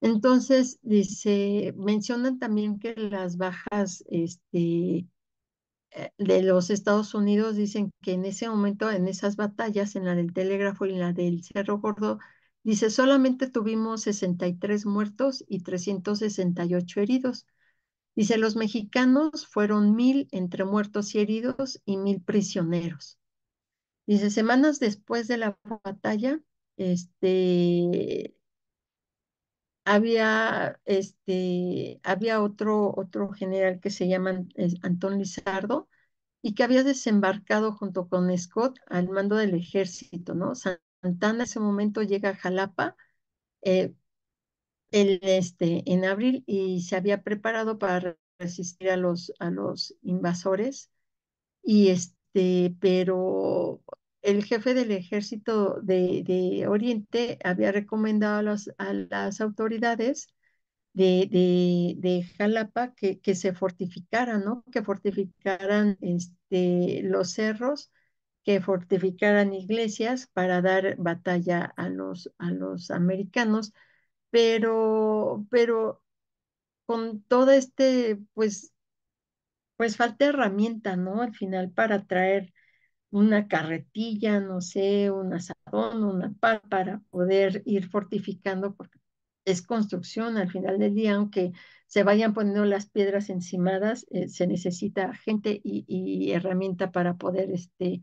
Entonces, dice, mencionan también que las bajas este, eh, de los Estados Unidos dicen que en ese momento, en esas batallas, en la del Telégrafo y en la del Cerro Gordo, Dice, solamente tuvimos 63 muertos y 368 heridos. Dice, los mexicanos fueron mil entre muertos y heridos y mil prisioneros. Dice, semanas después de la batalla, este, había, este, había otro, otro general que se llama Antón Lizardo y que había desembarcado junto con Scott al mando del ejército, ¿no? En ese momento llega a Jalapa el, eh, este, en abril y se había preparado para resistir a los, a los invasores. Y este, pero el jefe del ejército de, Oriente había recomendado a, a las autoridades de, de, Jalapa que, que, se fortificaran, ¿no? Que fortificaran este, los cerros que fortificaran iglesias para dar batalla a los, a los americanos, pero, pero con todo este, pues, pues falta herramienta, ¿no? Al final para traer una carretilla, no sé, un asadón, una pala para poder ir fortificando, porque es construcción al final del día, aunque se vayan poniendo las piedras encimadas, eh, se necesita gente y, y, herramienta para poder este,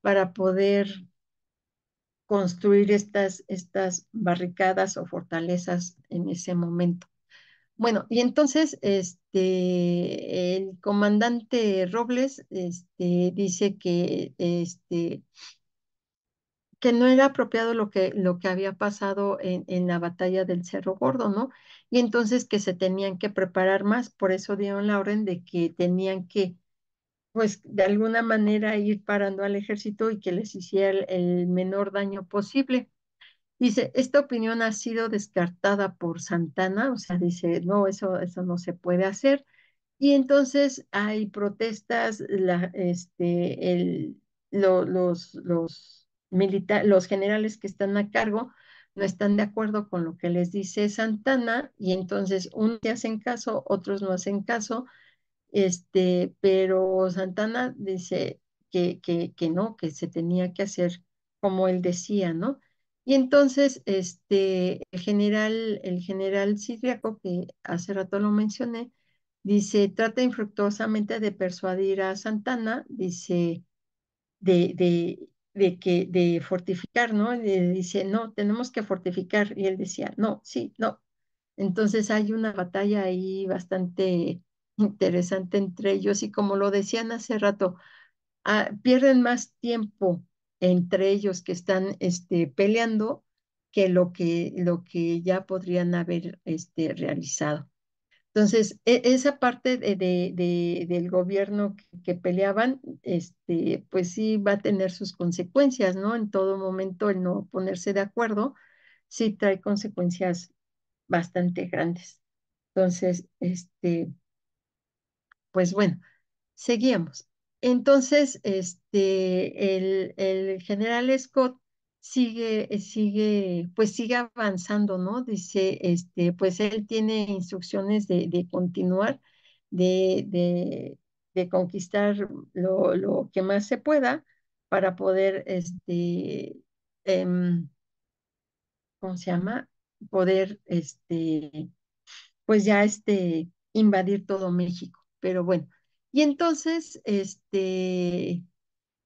para poder construir estas, estas barricadas o fortalezas en ese momento. Bueno, y entonces este, el comandante Robles este, dice que, este, que no era apropiado lo que, lo que había pasado en, en, la batalla del Cerro Gordo, ¿no? Y entonces que se tenían que preparar más, por eso dieron la orden de que tenían que pues de alguna manera ir parando al ejército y que les hiciera el, menor daño posible. Dice, esta opinión ha sido descartada por Santana, o sea, dice, no, eso, eso no se puede hacer. Y entonces hay protestas, la, este, el, los, los, milita los generales que están a cargo no están de acuerdo con lo que les dice Santana y entonces unos hacen caso, otros no hacen caso este, pero Santana dice que, que, que no, que se tenía que hacer como él decía, ¿no? Y entonces, este, el general, el general Sidriaco, que hace rato lo mencioné, dice, trata infructuosamente de persuadir a Santana, dice, de, de, de que, de fortificar, ¿no? dice, no, tenemos que fortificar. Y él decía, no, sí, no. Entonces hay una batalla ahí bastante interesante entre ellos y como lo decían hace rato, ah, pierden más tiempo entre ellos que están este, peleando que lo, que lo que ya podrían haber este, realizado. Entonces, e, esa parte de, de, de, del gobierno que, que, peleaban, este, pues sí va a tener sus consecuencias, ¿no? En todo momento el no ponerse de acuerdo sí trae consecuencias bastante grandes. Entonces, este, pues bueno, seguimos. Entonces, este, el, general Scott sigue, eh, sigue, pues sigue avanzando, ¿no? Dice, este, pues él tiene instrucciones de, continuar, de, conquistar lo, que más se pueda para poder, este, em, ¿cómo se llama? Poder, este, pues ya, este, invadir todo México pero bueno. Y entonces, este,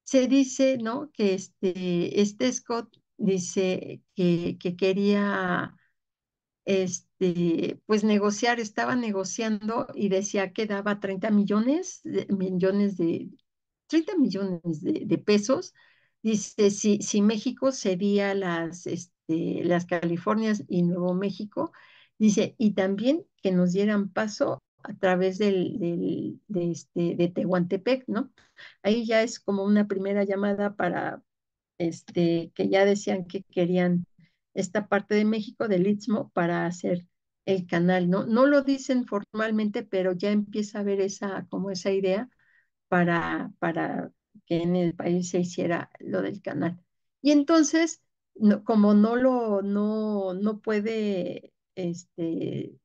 se dice, ¿no? Que este, este Scott dice que, que quería, este, pues negociar, estaba negociando y decía que daba 30 millones, de, millones de, 30 millones de, pesos. Dice, si, si México cedía las, este, las Californias y Nuevo México, dice, y también que nos dieran paso a través del, de, este, de Tehuantepec, ¿no? Ahí ya es como una primera llamada para, este, que ya decían que querían esta parte de México, del Istmo, para hacer el canal, ¿no? No lo dicen formalmente, pero ya empieza a haber esa, como esa idea para, para que en el país se hiciera lo del canal. Y entonces, como no lo, no, no puede, este,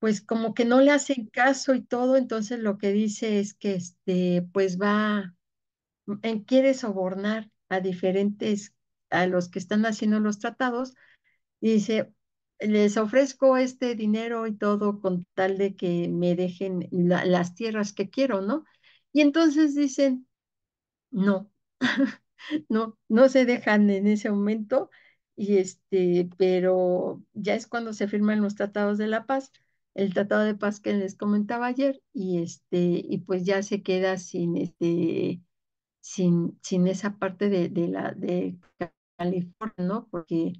pues como que no le hacen caso y todo, entonces lo que dice es que este, pues va, en, quiere sobornar a diferentes, a los que están haciendo los tratados, y dice, les ofrezco este dinero y todo con tal de que me dejen las tierras que quiero, ¿no? Y entonces dicen, no, [LAUGHS] no, no se dejan en ese momento, y este, pero ya es cuando se firman los tratados de la paz el tratado de paz que les comentaba ayer y este y pues ya se queda sin este sin, sin esa parte de, la de California, ¿no? Porque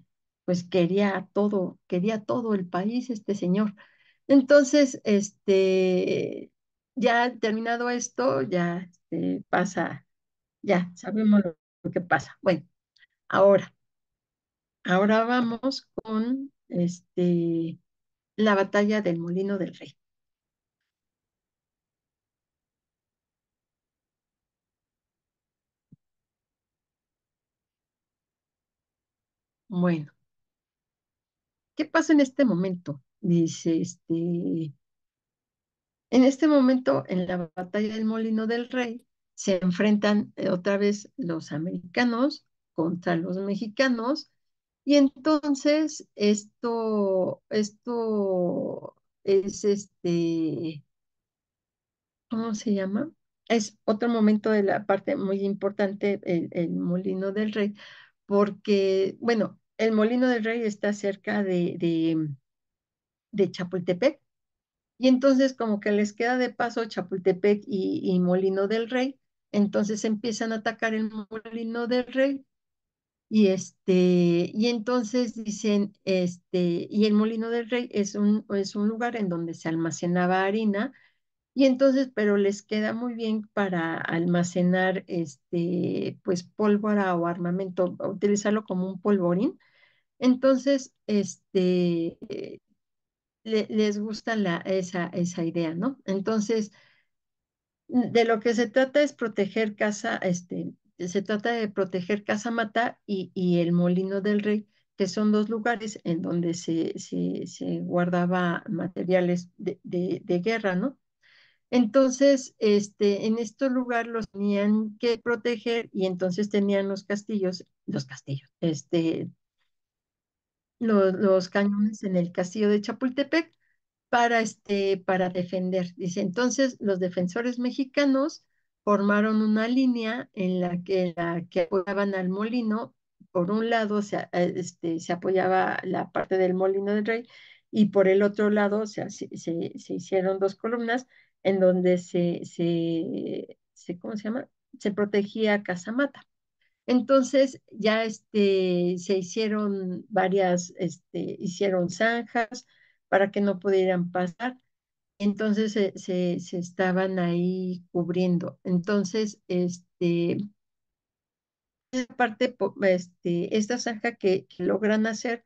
pues quería todo, quería todo el país este señor. Entonces, este ya terminado esto, ya este, pasa, ya sabemos lo que pasa. Bueno, ahora, ahora vamos con este la batalla del Molino del Rey. Bueno, ¿qué pasa en este momento? Dice, este, en este momento, en la batalla del Molino del Rey, se enfrentan eh, otra vez los americanos contra los mexicanos y entonces esto, esto es este, ¿cómo se llama? Es otro momento de la parte muy importante, el, Molino del Rey, porque, bueno, el Molino del Rey está cerca de, Chapultepec, y entonces como que les queda de paso Chapultepec y, y Molino del Rey, entonces empiezan a atacar el Molino del Rey y, este, y entonces dicen, este, y el Molino del Rey es un, es un lugar en donde se almacenaba harina, y entonces, pero les queda muy bien para almacenar este, pues pólvora o armamento, utilizarlo como un polvorín. Entonces, este, les gusta esa, esa idea, ¿no? Entonces, de lo que se trata es proteger casa, este, se trata de proteger Casamata y, el Molino del Rey, que son dos lugares en donde se, se, guardaba materiales de, guerra, ¿no? Entonces, este, en estos lugares los tenían que proteger y entonces tenían los castillos, los castillos, este, los, los cañones en el castillo de Chapultepec para, este, para defender. Dice, entonces los defensores mexicanos formaron una línea en la que, la que apoyaban al molino. Por un lado eh, este, se, apoyaba la parte del molino del rey y por el otro lado se, hicieron dos columnas en donde se, llama? Se protegía Casamata. Entonces ya este, se hicieron varias, este, hicieron zanjas para que no pudieran pasar entonces se, estaban ahí cubriendo. Entonces, este, parte, este, esta zanja que, logran hacer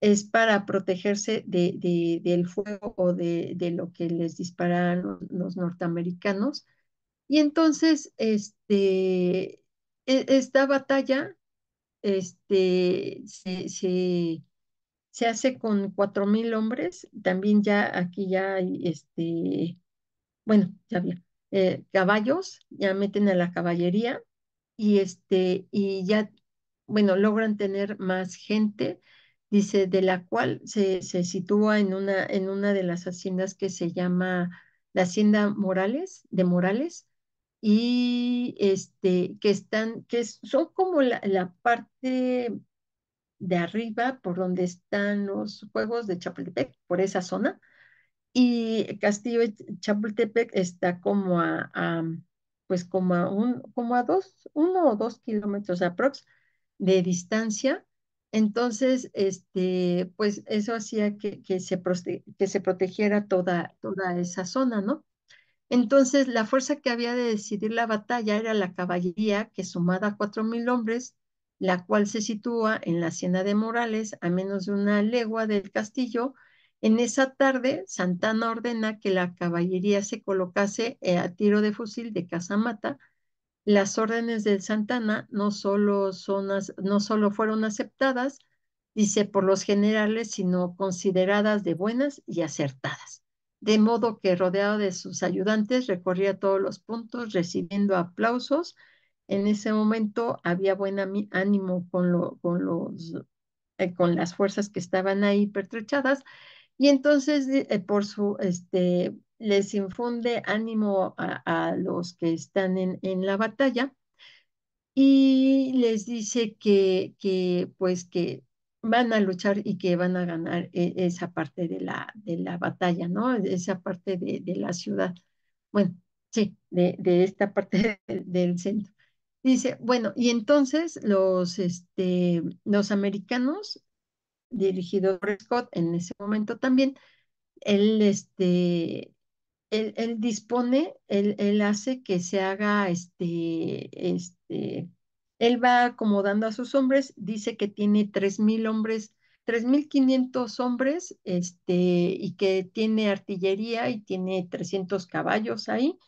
es para protegerse de, del fuego o de, lo que les disparan los norteamericanos. Y entonces, este, e, esta batalla este, se se hace con cuatro mil hombres, también ya aquí ya hay este, bueno, ya había eh, caballos, ya meten a la caballería y este, y ya, bueno, logran tener más gente, dice, de la cual se, se sitúa en una, en una de las haciendas que se llama la Hacienda Morales, de Morales, y este, que están, que son como la, la parte de arriba, por donde están los juegos de Chapultepec, por esa zona. Y Castillo de Chapultepec está como a, pues como un, como a dos, uno o dos kilómetros aprox de distancia. Entonces, este, pues eso hacía que, que, se, que se protegiera toda, toda esa zona, ¿no? Entonces, la fuerza que había de decidir la batalla era la caballería, que sumada a cuatro mil hombres, la cual se sitúa en la hacienda de Morales, a menos de una legua del castillo. En esa tarde, Santana ordena que la caballería se colocase eh, a tiro de fusil de Casamata. Las órdenes de Santana no solo, no solo fueron aceptadas, dice, por los generales, sino consideradas de buenas y acertadas de modo que rodeado de sus ayudantes recorría todos los puntos recibiendo aplausos en ese momento había buen ánimo con, lo, con, los, eh, con las fuerzas que estaban ahí pertrechadas y entonces eh, eh, por su, este, les infunde ánimo a, los que están en, en, la batalla y les dice que, que, pues que van a luchar y que van a ganar e, esa parte de la, de la batalla, ¿no? Esa parte de, la ciudad. Bueno, sí, de esta parte del centro. Dice, bueno, y entonces los, este, los americanos, dirigido por Scott en ese momento también, él, este, él, dispone, él, él, hace que se haga, este, este, él va acomodando a sus hombres, dice que tiene 3.000 hombres 3.500 hombres este, y que tiene artillería y tiene 300 caballos ahí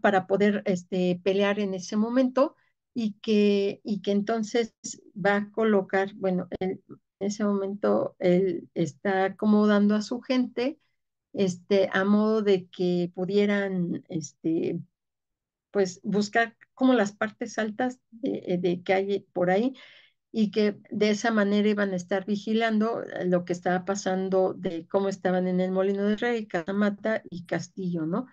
para poder este, pelear en ese momento y que, y que entonces va a colocar, bueno, en ese momento él está acomodando a su gente este, a modo de que pudieran este, pues buscar como las partes altas de, de que hay por ahí y que de esa manera iban a estar vigilando eh, lo que estaba pasando de cómo estaban en el Molino de Rey, Casamata y Castillo, ¿no?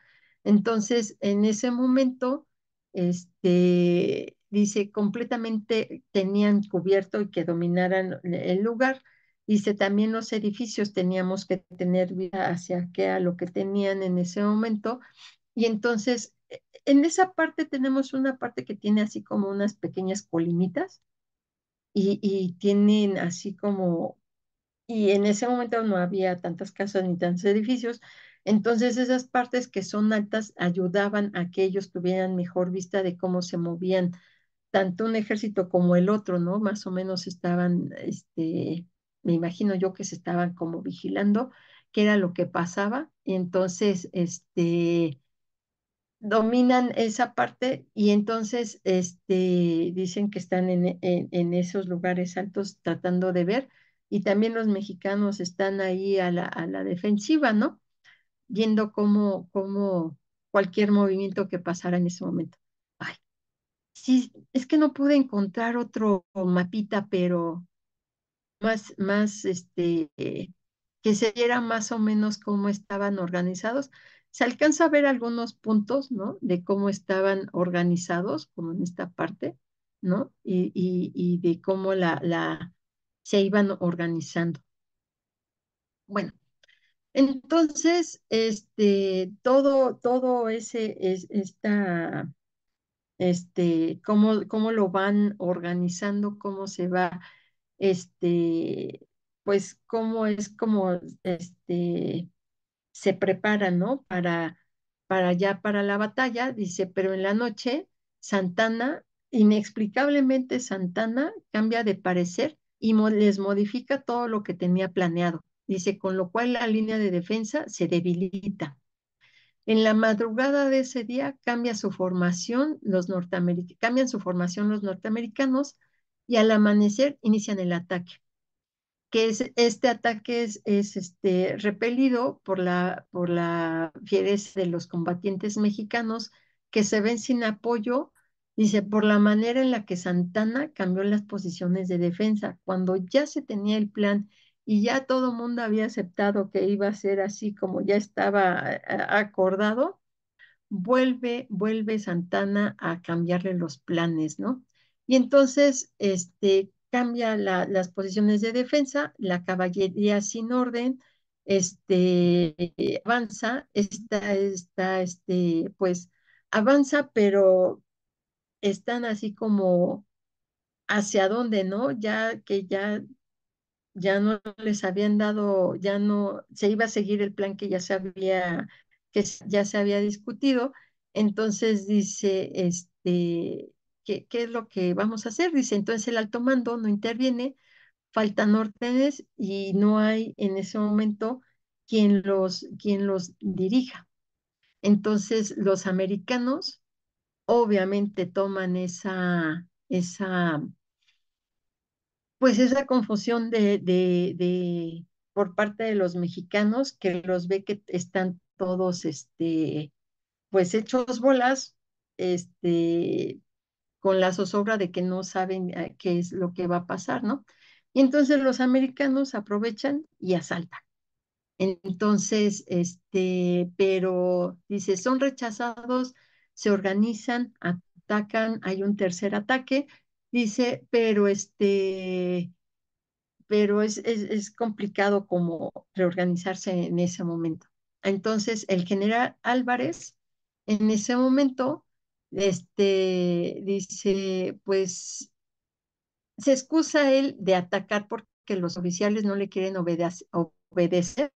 Entonces, en ese momento, este, dice, completamente tenían cubierto y que dominaran el lugar. Dice, también los edificios teníamos que tener vida hacia qué a lo que tenían en ese momento. Y entonces, e, en esa parte tenemos una parte que tiene así como unas pequeñas colinitas y tienen así como, y en ese momento no había tantas casas ni tantos edificios, entonces esas partes que son altas ayudaban a que ellos tuvieran mejor vista de cómo se movían tanto un ejército como el otro, ¿no? Más o menos estaban, este, me imagino yo que se estaban como vigilando qué era lo que pasaba. Y entonces, este, dominan esa parte y entonces, este, dicen que están en, esos lugares altos tratando de ver. Y también los mexicanos están ahí a la defensiva, ¿no? viendo cómo, cómo cualquier movimiento que pasara en ese momento. Ay, es que no pude encontrar otro mapita, pero más, más, este, eh, que se viera más o menos cómo estaban organizados. Se alcanza a ver algunos puntos, ¿no? De cómo estaban organizados, como en esta parte, ¿no? Y, y, y de cómo la, la, se iban organizando. Bueno, entonces, este, todo, todo ese, es, esta, este, cómo, cómo lo van organizando, cómo se va, este, pues cómo es cómo, este, se prepara, ¿no? Para, para ya, para la batalla, dice, pero en la noche, Santana, inexplicablemente Santana cambia de parecer y les modifica todo lo que tenía planeado. Dice, con lo cual la línea de defensa se debilita. En la madrugada de ese día cambia su formación los cambian su formación los norteamericanos y al amanecer inician el ataque. Que este ataque es, este, repelido por la, por la fiereza de los combatientes mexicanos que se ven sin apoyo, dice, por la manera en la que Santana cambió las posiciones de defensa. Cuando ya se tenía el plan y ya todo el mundo había aceptado que iba a ser así como ya estaba eh, acordado, vuelve, vuelve Santana a cambiarle los planes, ¿no? Y entonces, este, cambia las posiciones de defensa, la caballería sin orden, este, avanza, está, está, este, pues, avanza, pero están así como hacia dónde, ¿no? Ya que ya ya no les habían dado, ya no, se iba a seguir el plan que ya se había, que ya se había discutido. Entonces dice, este, ¿qué, es lo que vamos a hacer? Dice, entonces el alto mando no interviene, faltan órdenes y no hay en ese momento quien los, quien los dirija. Entonces los americanos obviamente toman esa, esa pues esa confusión de, por parte de los mexicanos que los ve que están todos, este, pues hechos bolas, este, con la zozobra de que no saben eh, qué es lo que va a pasar, ¿no? Y entonces los americanos aprovechan y asaltan. Entonces, este, pero dice, son rechazados, se organizan, atacan, hay un tercer ataque, Dice, pero este, pero es, es, complicado como reorganizarse en ese momento. Entonces, el general Álvarez, en ese momento, este, dice, pues, se excusa él de atacar porque los oficiales no le quieren obedecer.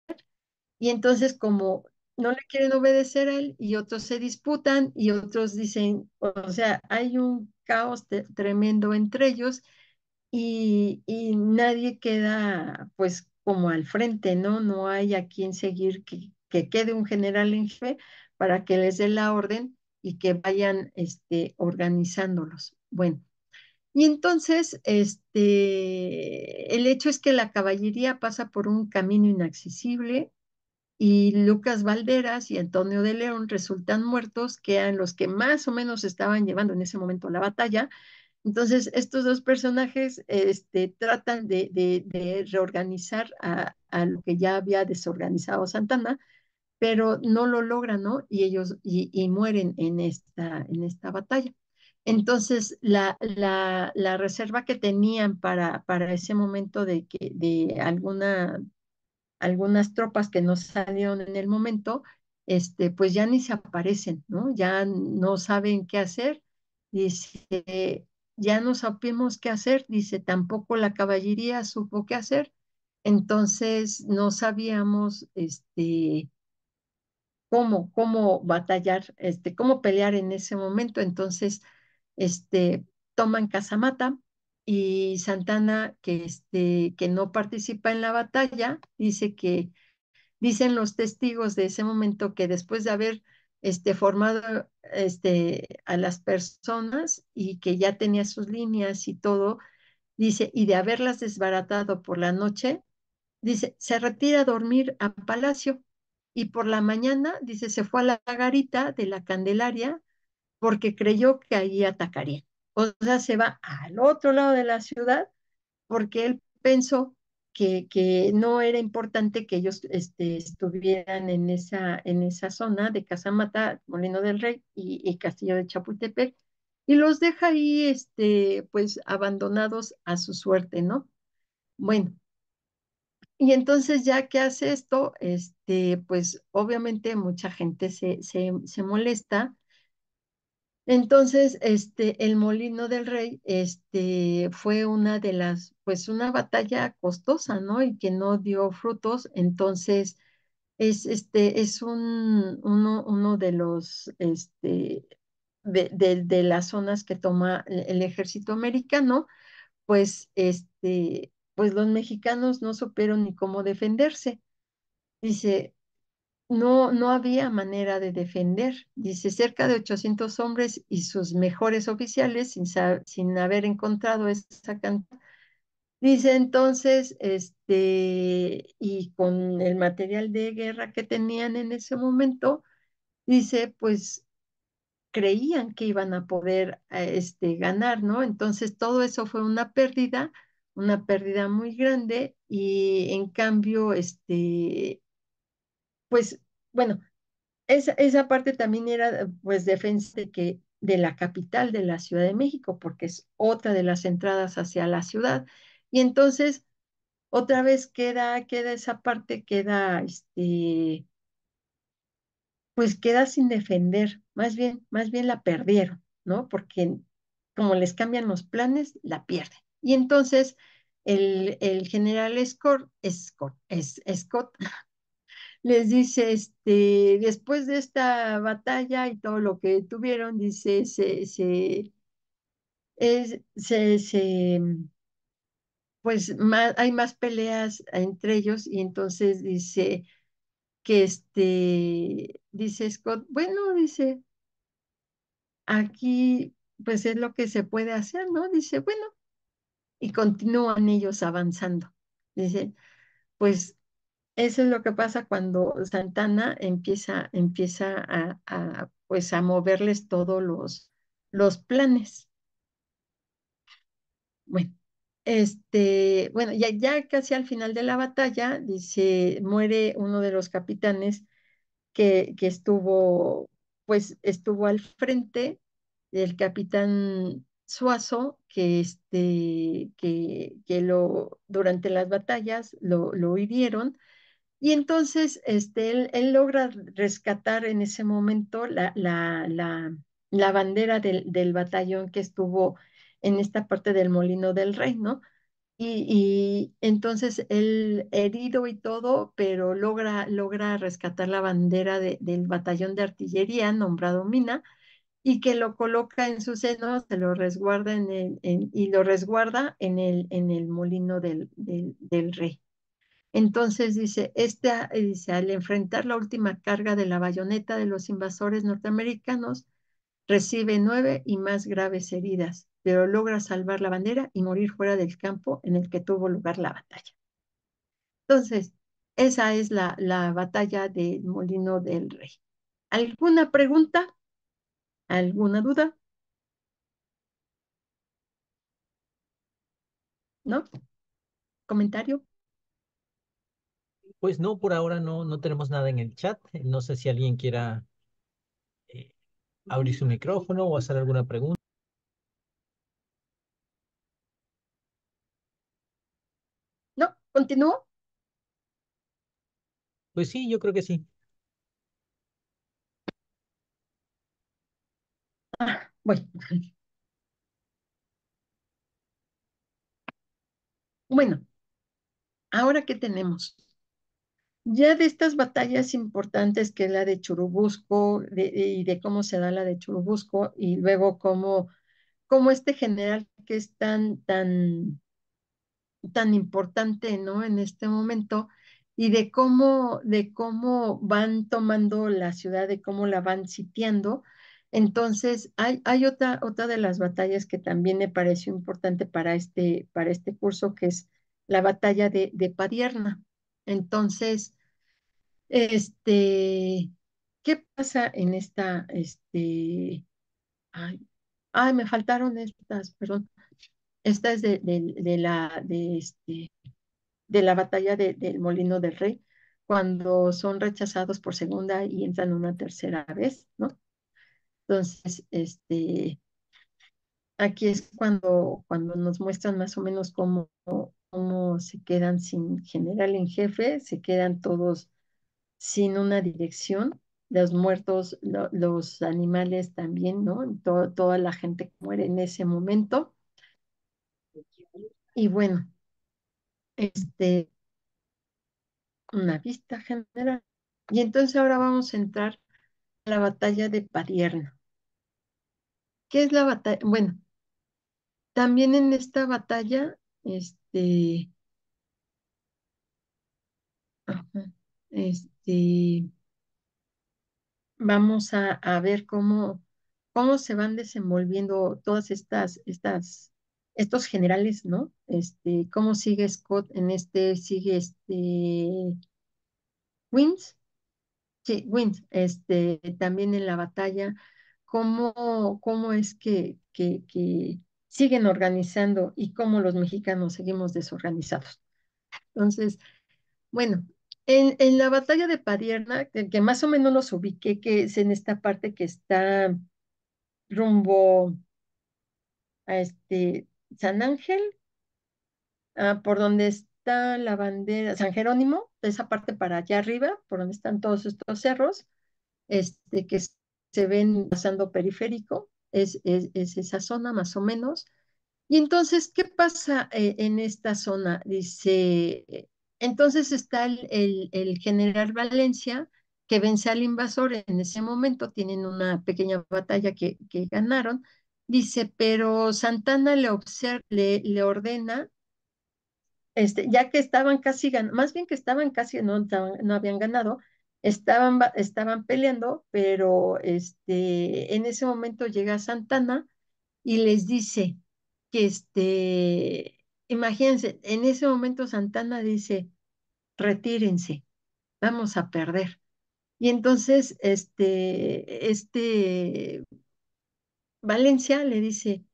Y entonces, como no le quieren obedecer a él, y otros se disputan, y otros dicen, o sea, hay un caos tremendo entre ellos y, nadie queda pues como al frente, ¿no? No hay a quien seguir que, que quede un general en jefe para que les dé la orden y que vayan este, organizándolos. Bueno, y entonces este, el hecho es que la caballería pasa por un camino inaccesible, y Lucas Valderas y Antonio de León resultan muertos, que eran los que más o menos estaban llevando en ese momento la batalla. Entonces, estos dos personajes este, tratan de, reorganizar a, lo que ya había desorganizado Santana, pero no lo logran, ¿no? Y ellos y, mueren en esta, en esta batalla. Entonces, la, la, reserva que tenían para, para ese momento de, que, de alguna algunas tropas que no salieron en el momento, este, pues ya ni se aparecen, ¿no? Ya no saben qué hacer. Dice, ya no supimos qué hacer, dice, tampoco la caballería supo qué hacer. Entonces no sabíamos este, cómo, cómo batallar, este, cómo pelear en ese momento. Entonces, este, toman Casamata, y Santana, este, que, no participa en la batalla, dice que, dicen los testigos de ese momento que después de haber este, formado este, a las personas y que ya tenía sus líneas y todo, dice, y de haberlas desbaratado por la noche, dice, se retira a dormir a Palacio y por la mañana, dice, se fue a la garita de la Candelaria porque creyó que ahí atacarían. O sea, se va al otro lado de la ciudad porque él pensó que, que no era importante que ellos este, estuvieran en esa, en esa zona de Casamata, Molino del Rey y, Castillo de Chapultepec, y los deja ahí, este, pues, abandonados a su suerte, ¿no? Bueno, y entonces ya que hace esto, este, pues obviamente mucha gente se, se molesta entonces, este, el Molino del Rey, este, fue una de las, pues una batalla costosa, ¿no? Y que no dio frutos. Entonces, es, este, es un, uno, uno de los, este, de, de, las zonas que toma el, ejército americano, pues, este, pues los mexicanos no supieron ni cómo defenderse. Dice, no, había manera de defender. Dice, cerca de 800 hombres y sus mejores oficiales, sin, sin haber encontrado esa cantidad. Dice entonces, este, y con el material de guerra que tenían en ese momento, dice, pues creían que iban a poder eh, este, ganar, ¿no? Entonces todo eso fue una pérdida, una pérdida muy grande, y en cambio, este, pues bueno, esa, parte también era pues defensa de que de la capital de la Ciudad de México, porque es otra de las entradas hacia la ciudad. Y entonces, otra vez queda, queda esa parte, queda, este, pues queda sin defender, más bien, más bien la perdieron, ¿no? Porque como les cambian los planes, la pierden. Y entonces, el, el general Scott, Scott, Scott les dice, este, después de esta batalla y todo lo que tuvieron, dice, se, es, pues hay más peleas entre ellos y entonces dice que este, dice Scott, bueno, dice, aquí pues es lo que se puede hacer, ¿no? Dice, bueno, y continúan ellos avanzando. Dice, pues eso es lo que pasa cuando Santana empieza, empieza a, pues a moverles todos los, los planes. Bueno, este, bueno, ya, ya casi al final de la batalla, dice, muere uno de los capitanes que, que estuvo, pues estuvo al frente, del capitán Suazo, que, este, que, lo, durante las batallas lo hirieron y entonces este, él, logra rescatar en ese momento la, la, la, bandera del, batallón que estuvo en esta parte del Molino del Rey, ¿no? Y, entonces él herido y todo, pero logra, logra rescatar la bandera del batallón de artillería nombrado Mina y que lo coloca en su seno, se lo resguarda en el, y lo resguarda en el, en el molino del, del, del rey. Entonces dice, esta, ah, eh, dice, al enfrentar la última carga de la bayoneta de los invasores norteamericanos, recibe nueve y más graves heridas, pero logra salvar la bandera y morir fuera del campo en el que tuvo lugar la batalla. Entonces, esa es la, la batalla del Molino del Rey. ¿Alguna pregunta? ¿Alguna duda? ¿No? ¿Comentario? Pues no, por ahora no, no tenemos nada en el chat. No sé si alguien quiera eh, abrir su micrófono o hacer alguna pregunta. No, continúo. Pues sí, yo creo que sí. bueno. Ah, bueno, ahora qué tenemos. Ya de estas batallas importantes que es la de Churubusco y de cómo se da la de Churubusco y luego cómo, este general que es tan, tan, tan importante ¿no? en este momento y de cómo, de cómo van tomando la ciudad, de cómo la van sitiando. Entonces, hay, otra, otra de las batallas que también me pareció importante para este, para este curso, que es la batalla de, de Padierna. Entonces, este, ¿qué pasa en esta, este, ay, me faltaron estas, perdón. Esta es de, de, la, de este, de la batalla del Molino del Rey, cuando son rechazados por segunda y entran una tercera vez, ¿no? Entonces, este, aquí es cuando, cuando nos muestran más o menos cómo, cómo se quedan sin general en jefe, se quedan todos sin una dirección. Los muertos, los animales también, ¿no? toda la gente que muere en ese momento. Y bueno, este, una vista general. Y entonces ahora vamos a entrar a la batalla de Padierna. ¿Qué es la batalla? Bueno, también en esta batalla, este... Ajá. Este, vamos a, ver cómo, cómo se van desenvolviendo todas estas, estas, estos generales, ¿no? Este, cómo sigue Scott en este, sigue este Wins, sí, Wins, este, también en la batalla, cómo, cómo es que, que, que siguen organizando y cómo los mexicanos seguimos desorganizados. Entonces, bueno, en, la batalla de Padierna, que, más o menos los ubiqué, que es en esta parte que está rumbo a este, San Ángel, ah, por donde está la bandera, San Jerónimo, esa parte para allá arriba, por donde están todos estos cerros, este, que se ven pasando periférico, es, esa zona más o menos. Y entonces, ¿qué pasa eh, en esta zona? Dice, entonces está el, general Valencia, que vence al invasor en ese momento, tienen una pequeña batalla que, ganaron, dice, pero Santana le, ordena, este, ya que estaban casi ganando, más bien que estaban casi, no, no habían ganado, estaban, estaban peleando, pero este, en ese momento llega Santana y les dice que este, imagínense, en ese momento Santana dice, retírense, vamos a perder. Y entonces, este, este, Valencia le dice,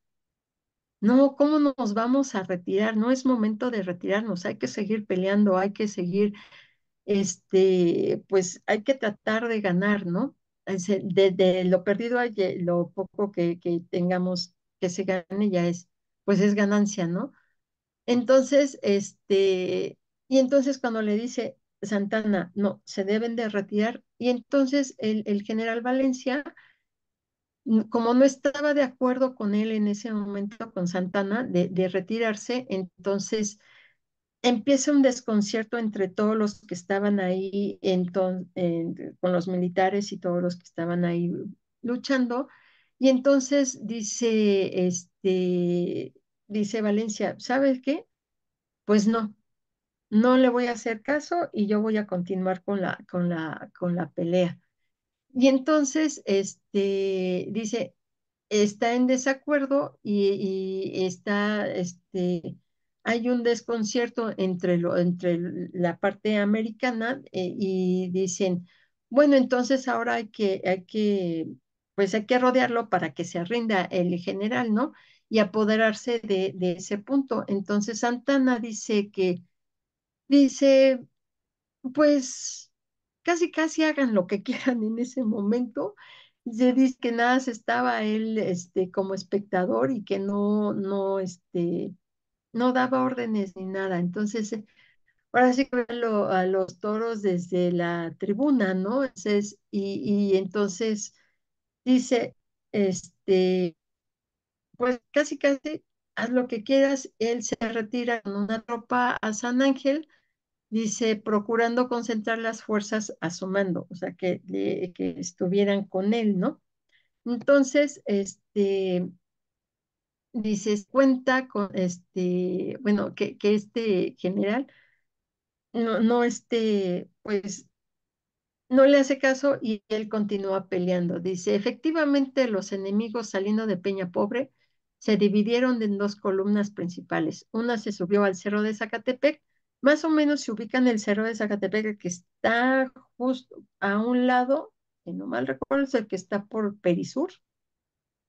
no, ¿cómo nos vamos a retirar? No es momento de retirarnos, hay que seguir peleando, hay que seguir, este, pues hay que tratar de ganar, ¿no? de lo perdido, lo poco que, que tengamos que se gane ya es, pues es ganancia, ¿no? Entonces, este, y entonces cuando le dice Santana, no, se deben de retirar, y entonces el, general Valencia, mm, como no estaba de acuerdo con él en ese momento, con Santana, de, retirarse, entonces empieza un desconcierto entre todos los que estaban ahí, con los militares y todos los que estaban ahí luchando. Y entonces dice, este, dice Valencia, ¿sabes qué? Pues no, no le voy a hacer caso y yo voy a continuar con la, con la, con la pelea. Y entonces, este, dice, está en desacuerdo y, está, este, hay un desconcierto entre, lo, entre la parte americana eh, y dicen, bueno, entonces ahora hay que, hay que, pues hay que rodearlo para que se rinda el general, ¿no? y apoderarse de, ese punto. Entonces Santana dice que, dice, pues casi casi hagan lo que [LAUGHS] quieran en ese momento. Se dice que nada se estaba él este, como espectador y que no, no, este, no daba órdenes ni nada. Entonces, eh, ahora sí que a los toros desde la tribuna, ¿no? y, y entonces dice, este, pues casi casi haz lo que quieras, él se retira con una tropa a San Ángel, dice, procurando concentrar las fuerzas a su mando, o sea, que, que estuvieran con él, ¿no? Entonces, este, dice cuenta con este, bueno, que, que este general no, no este, pues, no le hace caso y él continúa peleando. Dice, efectivamente, los enemigos saliendo de Peña Pobre se dividieron en dos columnas principales. Una se subió al Cerro de Zacatepec, más o menos se ubica en el Cerro de Zacatepec, que está justo a un lado, en no mal recuerdo, es el que está por Perisur,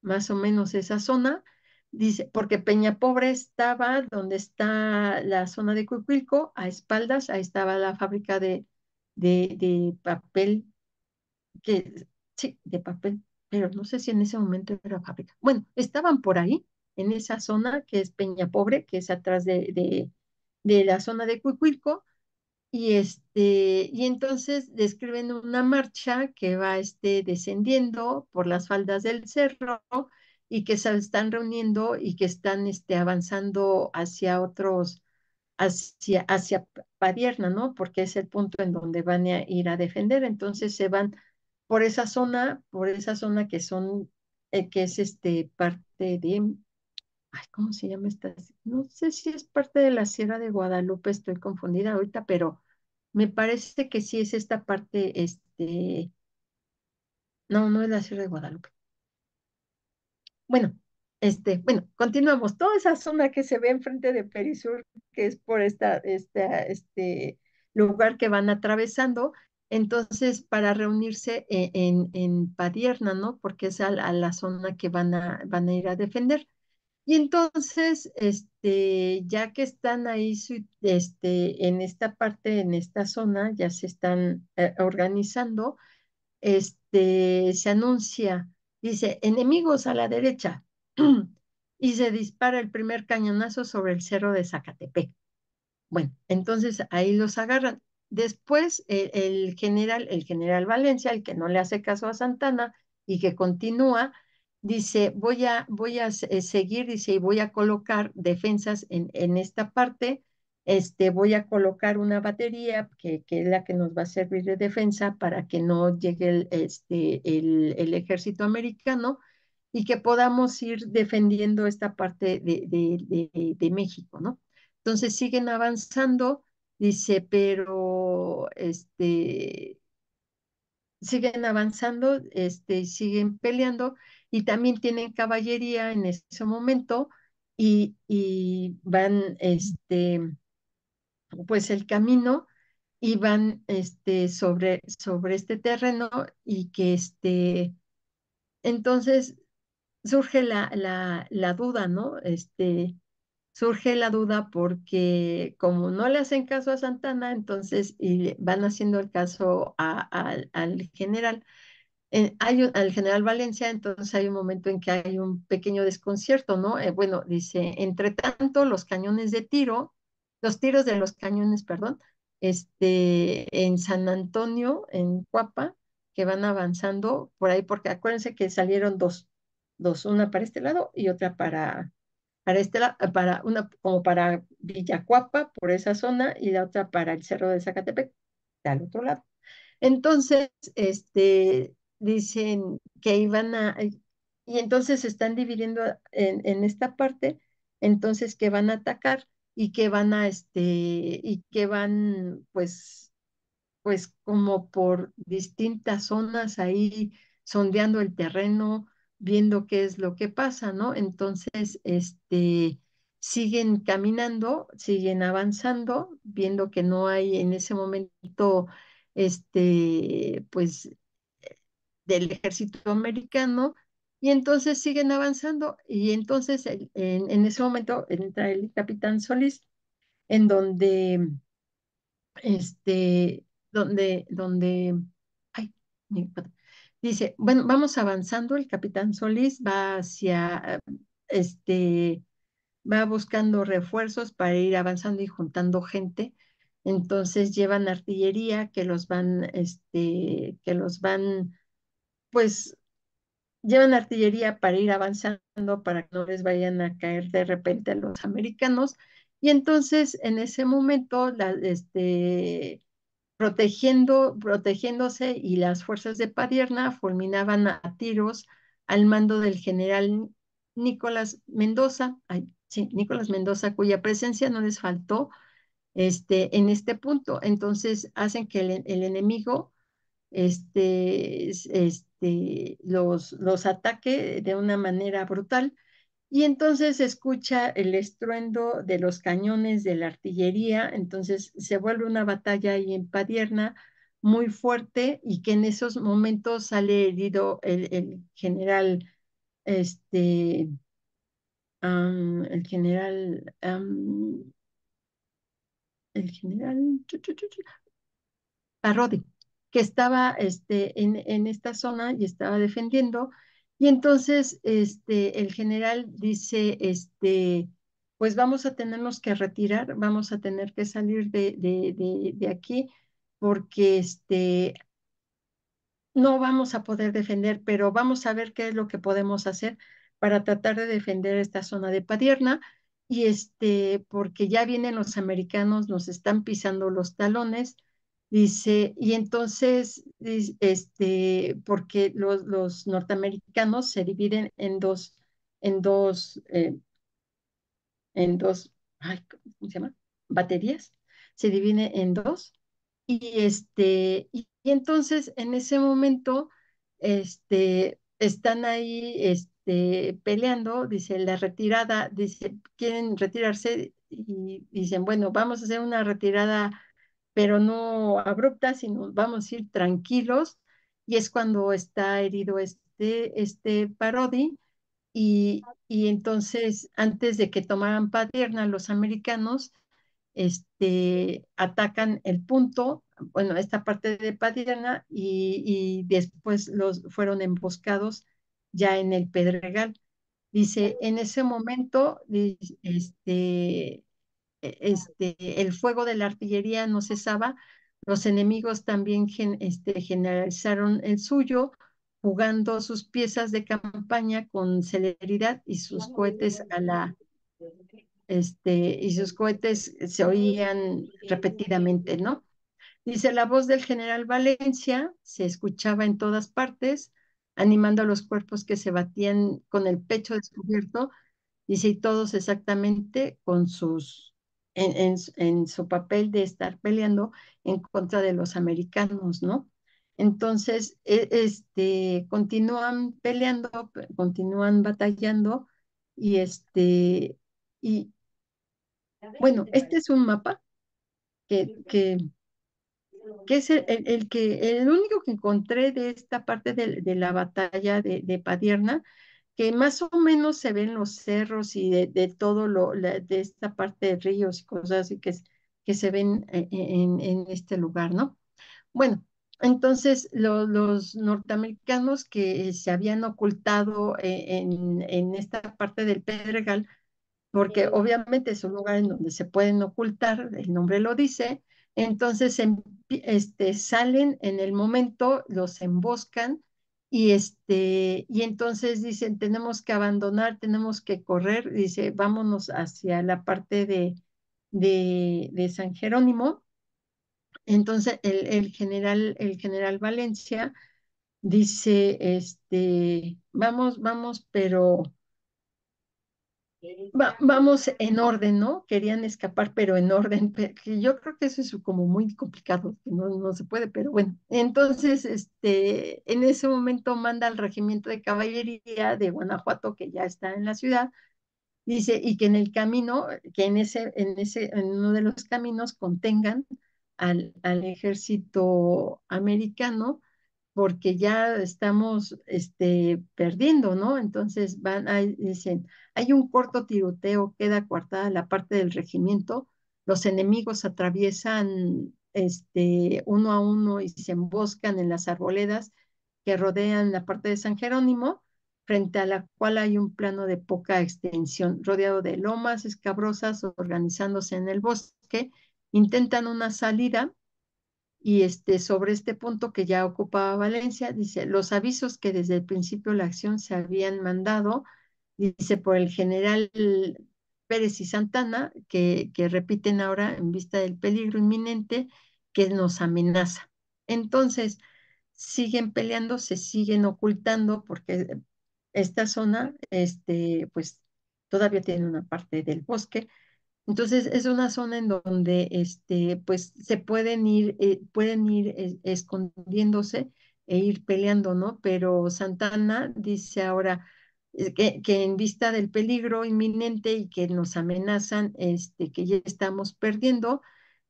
más o menos esa zona. Dice, porque Peña Pobre estaba donde está la zona de Cuicuilco, a espaldas, ahí estaba la fábrica de, de, de papel, que, sí, de papel, pero no sé si en ese momento era fábrica. Bueno, estaban por ahí, en esa zona que es Peña Pobre, que es atrás de, de, la zona de Cuicuilco, y, este, y entonces describen una marcha que va este, descendiendo por las faldas del cerro y que se están reuniendo y que están este, avanzando hacia otros, hacia, hacia Padierna, ¿no? Porque es el punto en donde van a ir a defender. Entonces se van por esa zona, por esa zona que son, eh, que es este parte de, ay, ¿cómo se llama esta? No sé si es parte de la Sierra de Guadalupe, estoy confundida ahorita, pero me parece que sí es esta parte, este, no, no es la Sierra de Guadalupe. Bueno, este, bueno, continuamos. Toda esa zona que se ve enfrente de Perisur, que es por esta, esta, este lugar que van atravesando, entonces para reunirse e-, en, en, Padierna, ¿no? Porque es a, la zona que van a, van a ir a defender. Y entonces, este, ya que están ahí este, en esta parte, en esta zona, ya se están eh, organizando, este, se anuncia, dice, enemigos a la derecha, [CLEARS THROAT] y se dispara el primer cañonazo sobre el cerro de Zacatepec. Bueno, entonces ahí los agarran. Después, eh, el general, el general Valencia, el que no le hace caso a Santana y que continúa, dice, voy a, voy a eh, seguir, dice, y voy a colocar defensas en, esta parte, este, voy a colocar una batería que, es la que nos va a servir de defensa para que no llegue el, este, el, ejército americano y que podamos ir defendiendo esta parte de, de México, ¿no? Entonces siguen avanzando Dice, pero este, siguen avanzando, este, siguen peleando y también tienen caballería en ese momento y, van, este, pues el camino y van este, sobre, sobre este terreno y que este, entonces surge la, la, la duda, ¿no? Este, surge la duda porque como no le hacen caso a Santana, entonces y van haciendo el caso al general. Eh, hay al general Valencia, entonces hay un momento en que hay un pequeño desconcierto, ¿no? Eh, bueno, dice, entre tanto, los cañones de tiro, los tiros de los cañones, perdón, este, en San Antonio, en Cuapa, que van avanzando por ahí, porque acuérdense que salieron dos, dos, una para este lado y otra para, para, este, para una como para Villacuapa, por esa zona, y la otra para el Cerro de Zacatepec, al otro lado. Entonces, este, dicen que iban a, y entonces se están dividiendo en, esta parte, entonces que van a atacar y que van a, este, y que van, pues, pues como por distintas zonas ahí, sondeando el terreno, viendo qué es lo que pasa, ¿no? Entonces, este, siguen caminando, siguen avanzando, viendo que no hay en ese momento, este, pues, del ejército americano, y entonces siguen avanzando, y entonces en, ese momento entra el capitán Solís, en donde, este, donde, donde, ay, Dice, bueno, vamos avanzando, el capitán Solís va hacia, este, va buscando refuerzos para ir avanzando y juntando gente. Entonces llevan artillería que los van, este, que los van, pues, llevan artillería para ir avanzando, para que no les vayan a caer de repente a los americanos. Y entonces, en ese momento, la, este, protegiendo, protegiéndose y las fuerzas de Padierna fulminaban a tiros al mando del general Nicolás Mendoza, Nicolás Mendoza, cuya presencia no les faltó este, en este punto. Entonces hacen que el, enemigo este, este, los ataque de una manera brutal y entonces escucha el estruendo de los cañones de la artillería, entonces se vuelve una batalla ahí en Padierna muy fuerte y que en esos momentos sale herido el, general, este, el general, el general Parodi, que estaba este, en, en esta zona y estaba defendiendo, y entonces este, el general dice, este, pues vamos a tenernos que retirar, vamos a tener que salir de, aquí porque este, no vamos a poder defender, pero vamos a ver qué es lo que podemos hacer para tratar de defender esta zona de Padierna y este, porque ya vienen los americanos, nos están pisando los talones Dice, y entonces, este, porque los, los norteamericanos se dividen en dos, en dos, eh, en dos, ¿cómo se llama? Baterías, se dividen en dos. Y este, entonces en ese momento, este, están ahí, este, peleando, dice, la retirada, dice, quieren retirarse y dicen, bueno, vamos a hacer una retirada pero no abrupta, sino vamos a ir tranquilos. Y es cuando está herido este, este Parodi. Y, entonces, antes de que tomaran Paterna, los americanos este, atacan el punto, bueno, esta parte de Paterna, y, y después los fueron emboscados ya en el Pedregal. Dice, en ese momento, este, e, este, el fuego de la artillería no cesaba, los enemigos también este, generalizaron el suyo, jugando sus piezas de campaña con celeridad y sus cohetes a la este y sus cohetes se oían repetidamente, ¿no? Dice la voz del general Valencia se escuchaba en todas partes, animando a los cuerpos que se batían con el pecho descubierto, dice y todos exactamente con sus en, su papel de estar peleando en contra de los americanos, ¿no? Entonces, e, este, continúan peleando, continúan batallando y este, y bueno, este es un mapa que, que, que es el, que, el único que encontré de esta parte de, la batalla de, de Padierna, que más o menos se ven los cerros y de, de todo lo, de esta parte de ríos y cosas así que, que se ven eh, eh, en, este lugar, ¿no? Bueno, entonces los norteamericanos que se habían ocultado eh, en, esta parte del Pedregal, porque obviamente es un lugar en donde se pueden ocultar, el nombre lo dice, entonces este, salen en el momento, los emboscan y, este, y entonces dicen, tenemos que abandonar, tenemos que correr, dice, vámonos hacia la parte de, de, de San Jerónimo. Entonces el, el, general, el general Valencia dice, este, vamos, vamos, pero vamos en orden, ¿no? Querían escapar, pero en orden. [LAUGHS] yo creo que eso es como muy complicado, que no, se puede, pero bueno. Entonces, este, en ese momento manda al regimiento de caballería de Guanajuato, que ya está en la ciudad, dice, y que en el camino, que en ese, en ese, en uno de los caminos contengan al, al ejército americano porque ya estamos este, perdiendo, ¿no? Entonces van, dicen, hay un corto tiroteo, queda coartada la parte del regimiento, los enemigos atraviesan este, uno a uno y se emboscan en las arboledas que rodean la parte de San Jerónimo, frente a la cual hay un plano de poca extensión, rodeado de lomas escabrosas organizándose en el bosque, intentan una salida y este, sobre este punto que ya ocupaba Valencia, dice, los avisos que desde el principio de la acción se habían mandado, dice, por el general Pérez y Santana, que, que repiten ahora en vista del peligro inminente que nos amenaza. Entonces, siguen peleando, se siguen ocultando porque esta zona, este, pues todavía tiene una parte del bosque, entonces, es una zona en donde este, pues, se pueden ir, eh, pueden ir eh, escondiéndose e ir peleando, ¿no? Pero Santana dice ahora eh, que, que, en vista del peligro inminente y que nos amenazan, este, que ya estamos perdiendo,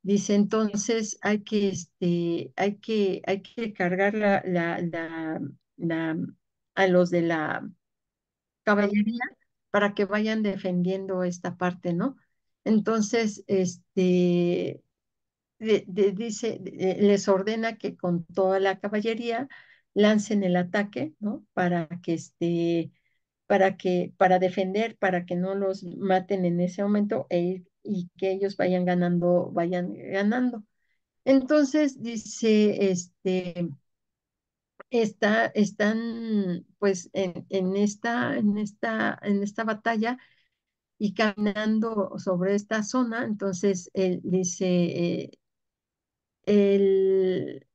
dice entonces hay que, este, hay que, hay que cargar la, la, la a los de la caballería para que vayan defendiendo esta parte, ¿no? Entonces, este, dice, les ordena que con toda la caballería lancen el ataque, ¿no? Para que este, para que, para defender, para que no los maten en ese momento e, y que ellos vayan ganando, vayan ganando. Entonces dice, este, están, pues, en esta, en esta, en esta batalla y caminando sobre esta zona, entonces él dice, eh, el,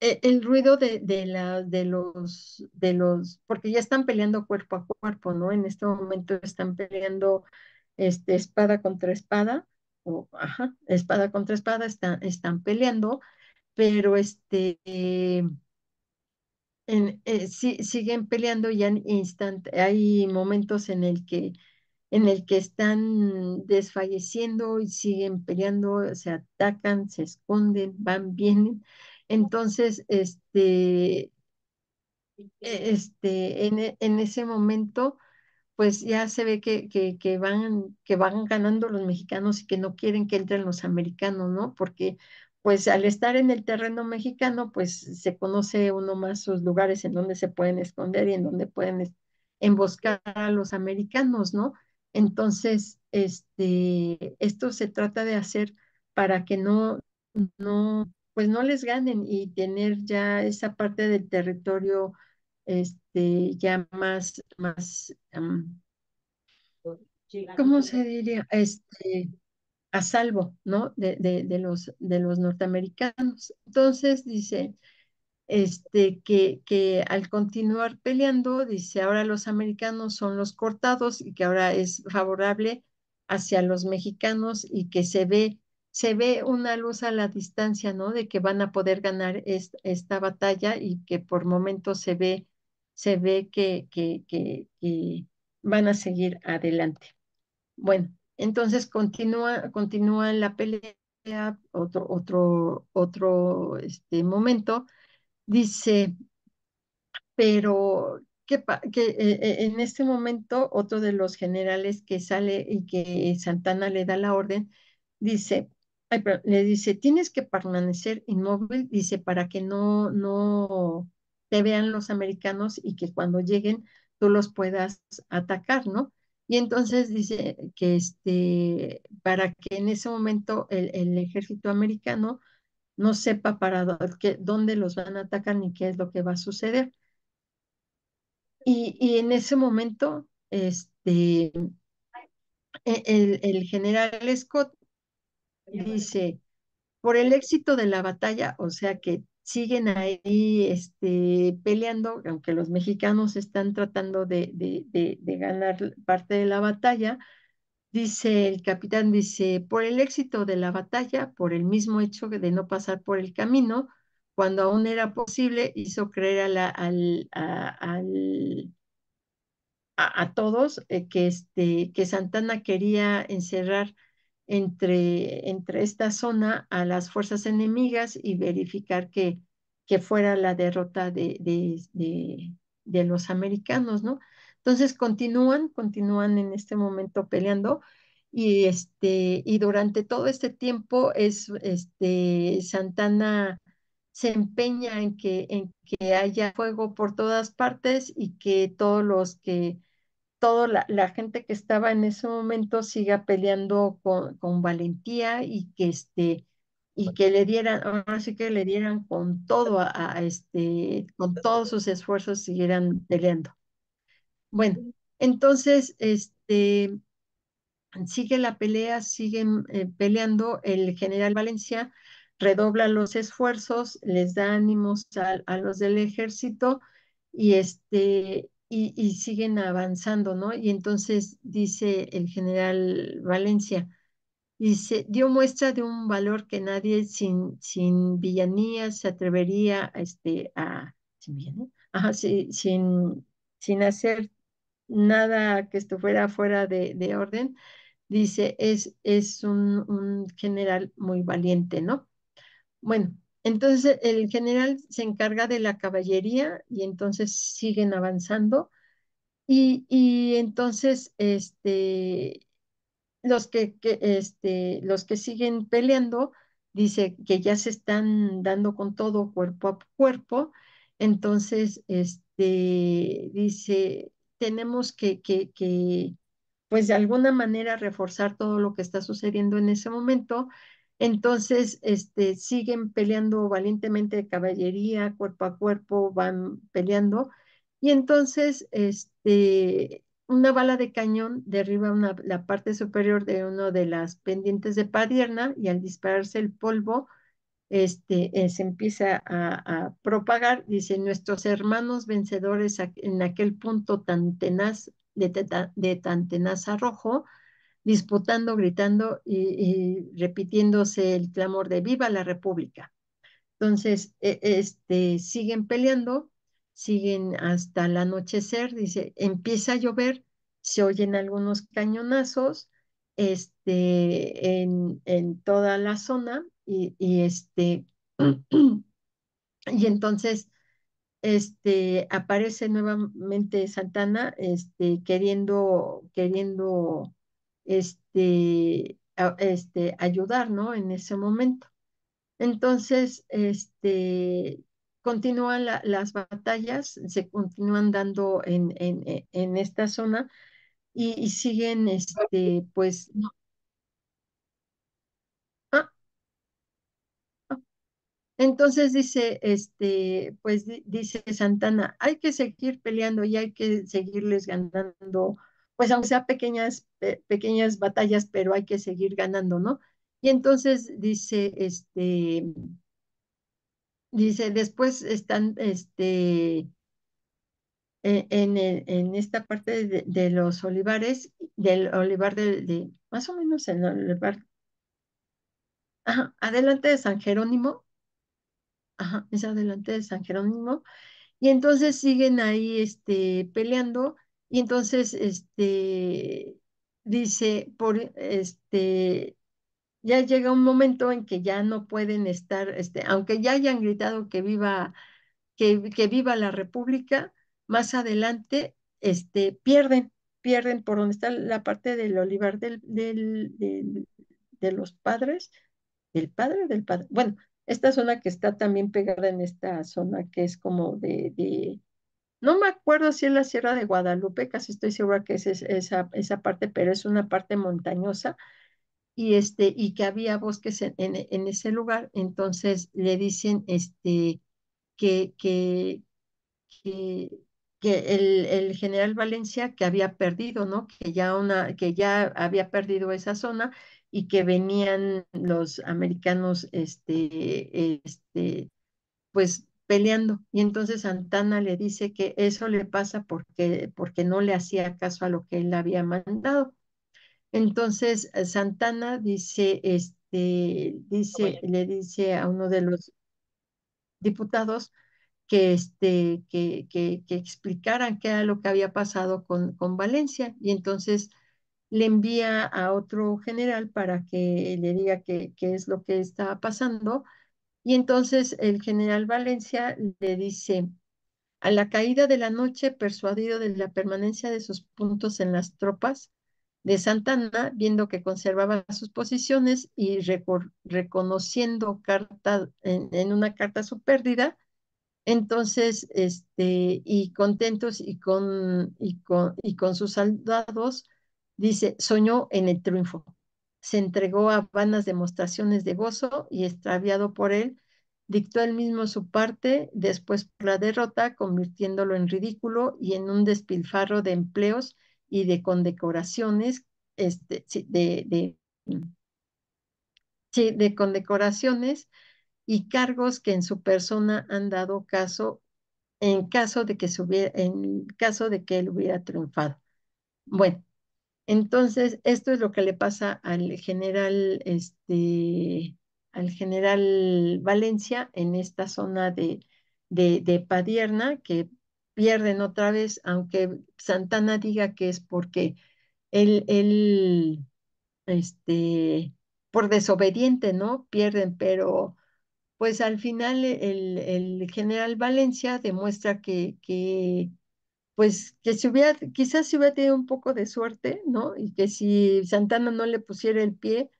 e, el, ruido de, de, la, de, los, de los, porque ya están peleando cuerpo a cuerpo, ¿no? En este momento están peleando este, espada contra espada, o ajá, espada contra espada, están peleando, pero este... en, eh, siguen peleando ya en instante hay momentos en el que en el que están desfalleciendo y siguen peleando, se atacan, se esconden, van, [LAUGHS] vienen. Entonces, este, e, este, e, en, ese momento, pues ya se ve que, que, van, que van ganando los mexicanos y que no quieren que entren los americanos, ¿no? Porque pues al estar en el terreno mexicano, pues se conoce uno más sus lugares en donde se pueden esconder y en donde pueden emboscar a los americanos, ¿no? Entonces, este, esto se trata de hacer para que no, no, pues no les ganen y tener ya esa parte del territorio este, ya más, más ¿cómo se diría? Este, a salvo, ¿no? de, de, los, de los norteamericanos. Entonces dice, este, que, al continuar peleando, dice, ahora los americanos son los cortados y que ahora es favorable hacia los mexicanos y que se ve, se ve una luz a la distancia, ¿no? De que van a poder ganar esta batalla y que por momentos se ve, se ve que, van a seguir adelante. Bueno, entonces continúa, continúa la pelea, otro, otro, otro este, momento, Dice, pero que, eh, eh, en este momento otro de los generales que sale y que Santana le da la orden, dice, le dice, tienes que permanecer inmóvil, dice, para que no, no te vean los americanos y que cuando lleguen tú los puedas atacar, ¿no? Y entonces dice que este, para que en ese momento el ejército americano no sepa para dónde, los van a atacar ni qué es lo que va a suceder. Y, en ese momento, este, e-, el, general Scott dice, por el éxito de la batalla, o sea que siguen ahí este, peleando, aunque los mexicanos están tratando de, de, de, ganar parte de la batalla, Dice el capitán, dice, por el éxito de la batalla, por el mismo hecho de no pasar por el camino, cuando aún era posible, hizo creer a, la, a, todos eh, que, este, que Santana quería encerrar entre, entre esta zona a las fuerzas enemigas y verificar que, que fuera la derrota de los americanos, ¿no? Entonces continúan, continúan en este momento peleando y, este, y durante todo este tiempo es, este, Santana se empeña en que, en que haya fuego por todas partes y que todos los que, toda la, gente que estaba en ese momento siga peleando con, con valentía y que este, y que le dieran, ahora sí que le dieran con todo a, este, con todos sus esfuerzos siguieran peleando. Bueno, entonces, este, sigue la pelea, siguen eh, peleando, el general Valencia redobla los esfuerzos, les da ánimos a, los del ejército y, este, y, siguen avanzando, ¿no? Y entonces dice el general Valencia, dice, dio muestra de un valor que nadie sin, sin villanía se atrevería este, a, Ajá, sin, sin hacer nada que esto fuera fuera de, orden, dice, es, es un, general muy valiente, ¿no? Bueno, entonces el general se encarga de la caballería y entonces siguen avanzando y, entonces este, los, que, este, los que siguen peleando, dice que ya se están dando con todo cuerpo a cuerpo, entonces este, dice tenemos que, que, pues de alguna manera reforzar todo lo que está sucediendo en ese momento. Entonces, este, siguen peleando valientemente de caballería, cuerpo a cuerpo, van peleando. Y entonces, este, una bala de cañón derriba la parte superior de una de las pendientes de Padierna y al dispararse el polvo, este, eh, se empieza a, propagar, dice, nuestros hermanos vencedores en aquel punto tan tenaz, de, de tan tenaz disputando, gritando y, repitiéndose el clamor de viva la República. Entonces, e, este, siguen peleando, siguen hasta el anochecer, dice, empieza a llover, se oyen algunos cañonazos, este, en, en toda la zona y, y este, [CLEARS THROAT] y entonces este, aparece nuevamente Santana este, queriendo, queriendo este, este, ayudar ¿no? en ese momento. Entonces, este, continúan las batallas, se continúan dando en, en, en esta zona y, siguen, este, pues, no. Ah, ah. Entonces dice, este, pues dice Santana, hay que seguir peleando y hay que seguirles ganando, pues aunque sea pequeñas, pequeñas batallas, pero hay que seguir ganando, ¿no? Y entonces dice, este, dice, después están, este, eh, en, eh, en, esta parte de, los olivares, del olivar de, más o menos el olivar, adelante de San Jerónimo, es adelante de San Jerónimo, y entonces siguen ahí este, peleando, y entonces este, dice, por este, ya llega un momento en que ya no pueden estar, este, aunque ya hayan gritado que viva, que, que viva la República, más adelante este, pierden, pierden por donde está la parte del olivar del, del, de los padres, del padre, del padre. Bueno, esta zona que está también pegada en esta zona que es como de, no me acuerdo si es la Sierra de Guadalupe, casi estoy segura que es esa, esa parte, pero es una parte montañosa y, este, y que había bosques en, en, en ese lugar. Entonces le dicen este, que, que, que que el, general Valencia que había perdido, ¿no? Que ya, una, que ya había perdido esa zona y que venían los americanos, este, este, pues peleando. Y entonces Santana le dice que eso le pasa porque, porque no le hacía caso a lo que él había mandado. Entonces eh, Santana dice, este, dice, le dice a uno de los diputados, que, este, que, que, explicaran qué era lo que había pasado con, con, Valencia. Y entonces le envía a otro general para que le diga qué es lo que estaba pasando. Y entonces el general Valencia le dice, a la caída de la noche, persuadido de la permanencia de sus puntos en las tropas de Santana, viendo que conservaba sus posiciones y reconociendo carta, en una carta su pérdida, entonces, este, y contentos y con, y con, sus soldados, dice, soñó en el triunfo. Se entregó a vanas demostraciones de gozo y extraviado por él, dictó él mismo su parte, después por la derrota, convirtiéndolo en ridículo y en un despilfarro de empleos y de condecoraciones, este, de, de condecoraciones y cargos que en su persona han dado caso en caso de que, se hubiera, en caso de que él hubiera triunfado. Bueno, entonces esto es lo que le pasa al general, este, al general Valencia en esta zona de, de, de Padierna, que pierden otra vez, aunque Santana diga que es porque él, él este, por desobediente, ¿no? Pierden, pero pues al final el, general Valencia demuestra que, pues que si hubiera, quizás si hubiera tenido un poco de suerte, ¿no? Y que si Santana no le pusiera el pie,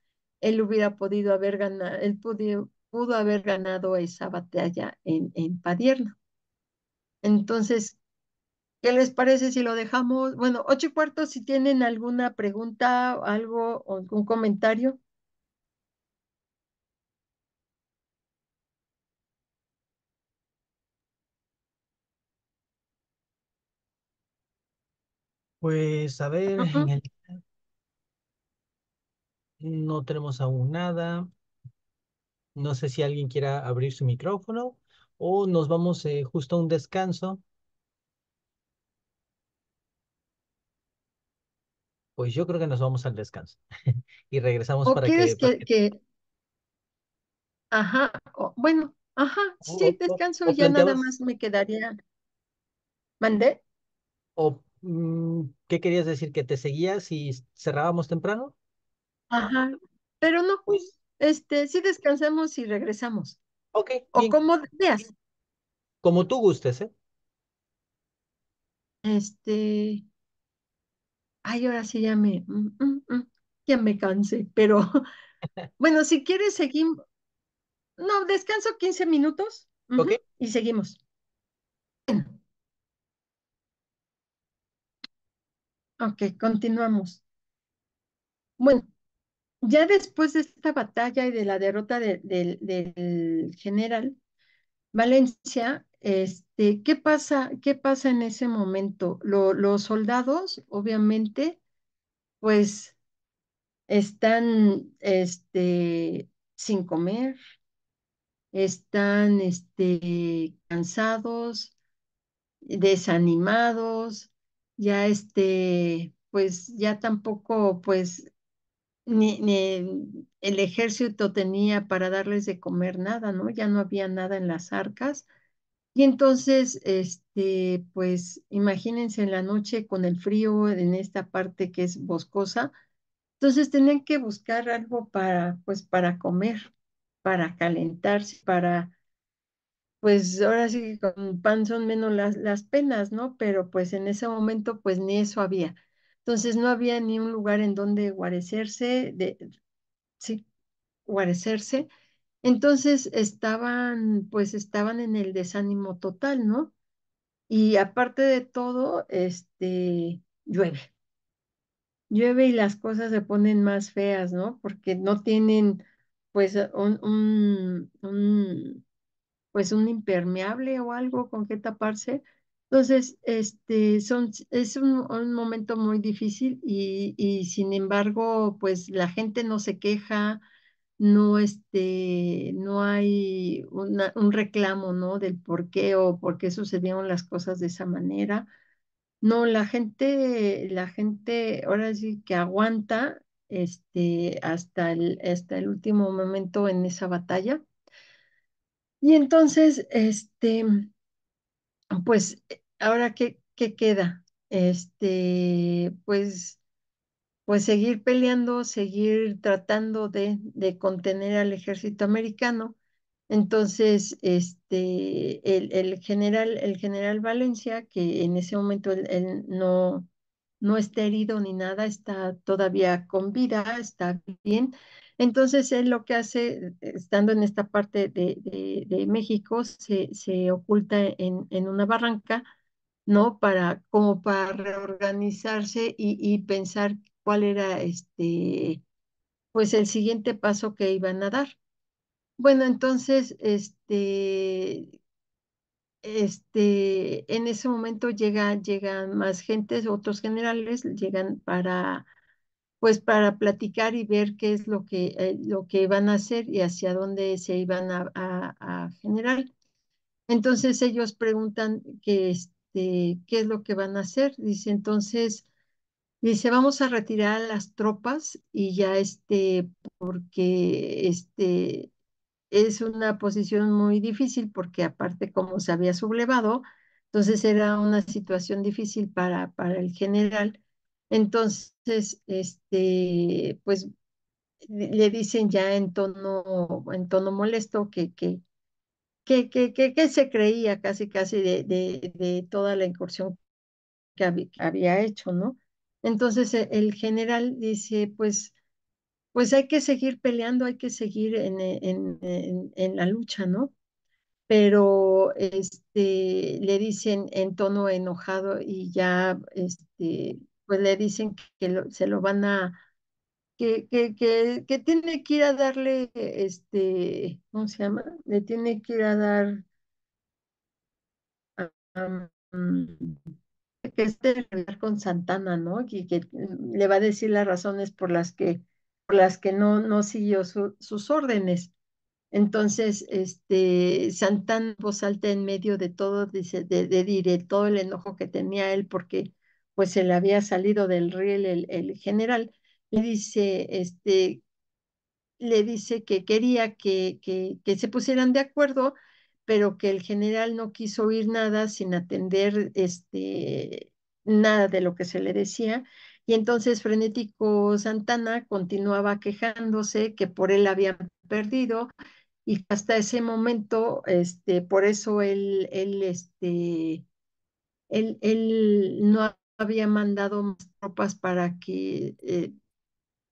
él hubiera podido haber ganado, él pudo, haber ganado esa batalla en, en Padierna. Entonces, ¿qué les parece si lo dejamos? Bueno, ocho y si tienen alguna pregunta, algo, algún comentario. Pues a ver, no tenemos aún nada. No sé si alguien quiera abrir su micrófono o nos vamos eh, justo a un descanso. Pues yo creo que nos vamos al descanso [LAUGHS] y regresamos para que... que- ajá, bueno, ajá, sí, descanso, ya nada más me quedaría, mandé, o Mm, ¿Qué querías decir? ¿Que te seguías y cerrábamos temprano? Ajá, pero no, pues, este, sí descansamos y regresamos. Ok. O como deseas. Como tú gustes, ¿eh? Este. Ay, ahora sí ya me. Mm, mm, ya me cansé, pero. [LAUGHS] bueno, si quieres, seguimos. No, descanso 15 minutos. Y seguimos. Bueno. Ok, continuamos. Bueno, ya después de esta batalla y de la derrota del general Valencia, este, ¿qué pasa, qué pasa en ese momento? los soldados, obviamente, pues están este, sin comer, están este, cansados, desanimados, ya este, pues ya tampoco, pues, ni, el ejército tenía para darles de comer nada, ¿no? Ya no había nada en las arcas. Y entonces, este, pues imagínense en la noche con el frío en esta parte que es boscosa, entonces tenían que buscar algo para, pues, para comer, para calentarse, para pues ahora sí que con pan son menos las, las penas, ¿no? Pero pues en ese momento pues ni eso había. Entonces no había ni un lugar en donde guarecerse, de, sí, guarecerse. Entonces estaban, pues estaban en el desánimo total, ¿no? Y aparte de todo, este, llueve. Llueve y las cosas se ponen más feas, ¿no? Porque no tienen, pues, un, un pues un impermeable o algo con que taparse. Entonces, este, son, es un, momento muy difícil y, sin embargo, pues la gente no se queja, no, este, no hay un reclamo, ¿no? Del por qué o por qué sucedieron las cosas de esa manera. No, la gente, la gente ahora sí que aguanta este, hasta, el, hasta el último momento en esa batalla y entonces, este, pues, ahora qué, queda? Este, pues, pues seguir peleando, seguir tratando de, de contener al ejército americano. Entonces, este, el, el, general, el general Valencia, que en ese momento no, no está herido ni nada, está todavía con vida, está bien, entonces, él lo que hace, e, estando en esta parte de, México, se, se oculta en, una barranca, ¿no? Para, como para reorganizarse y, y, pensar cuál era este, pues el siguiente paso que iban a dar. Bueno, entonces, este, este, en ese momento llega, llegan más gentes, otros generales llegan para pues para platicar y ver qué es lo que, eh, lo que van a hacer y hacia dónde se iban a, generar. Entonces ellos preguntan este, qué es lo que van a hacer. Dice entonces... Dice, vamos a retirar las tropas y ya este, porque este es una posición muy difícil porque aparte como se había sublevado, entonces era una situación difícil para, para el general entonces, este, pues le dicen ya en tono, en tono molesto que, que, que, que, que se creía casi, casi de, de, toda la incursión que había, hecho, ¿no? Entonces e, el general dice, pues, pues hay que seguir peleando, hay que seguir e, en, en, en, la lucha, ¿no? Pero este, le dicen en tono enojado y ya este, pues le dicen que se lo van a, que, que, que, tiene que ir a darle, este, ¿cómo se llama? Le tiene que ir a dar, que esté con Santana, ¿no? Y que le va a decir las razones por las que, por las que no, no siguió sus órdenes. Entonces, este, Santana voz alta en medio de todo, dice, de, de, todo el enojo que tenía él porque pues se le había salido del riel el, general, le dice, este, le dice que quería que, que, se pusieran de acuerdo, pero que el general no quiso oír nada sin atender este, nada de lo que se le decía. Y entonces Frenético Santana continuaba quejándose que por él habían perdido y hasta ese momento, este, por eso él, él, este, él no había mandado más tropas para que, eh,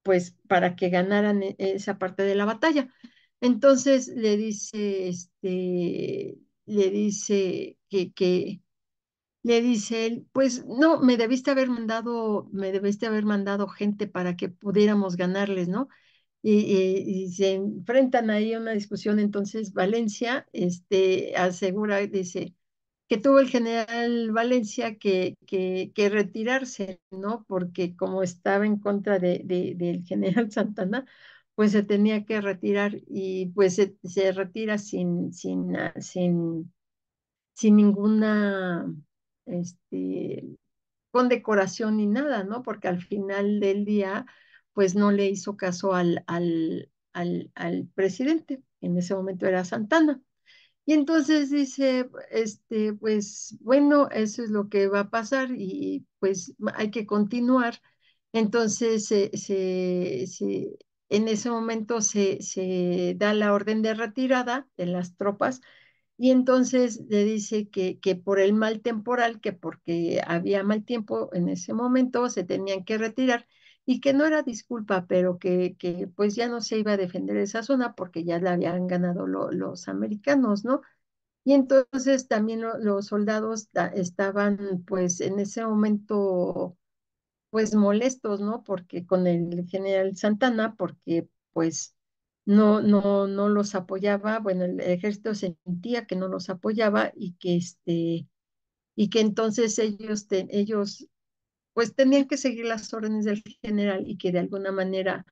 pues, para que ganaran e-, esa parte de la batalla. Entonces le dice, este, le dice que, que le dice él, pues no, me debiste haber mandado, me debiste haber mandado gente para que pudiéramos ganarles, ¿no? Y, se enfrentan ahí a una discusión. Entonces Valencia este, asegura, dice, que tuvo el general Valencia que, que, retirarse, ¿no? Porque como estaba en contra de, del general [LAUGHS] Santana, pues se tenía que retirar y pues se, retira sin, sin, ah, sin, sin ninguna este, condecoración ni nada, ¿no? Porque al final del día, pues no le hizo caso al, al, al, al presidente, en ese momento era Santana. Y entonces dice, este, pues bueno, eso es lo que va a pasar y pues hay que continuar. Entonces, en ese momento se, da la orden de retirada de las tropas y entonces le dice que por el mal temporal, que porque había mal tiempo en ese momento, se tenían que retirar y que no era disculpa, pero que, que, pues ya no se iba a defender esa zona porque ya la habían ganado los americanos, ¿no? Y entonces también los soldados estaban pues en ese momento pues molestos, ¿no? Porque con el general Santana, porque pues no, no, no los apoyaba, bueno, el ejército sentía que no los apoyaba y que este, y que entonces ellos, ellos pues tenían que seguir las órdenes del general y que de alguna manera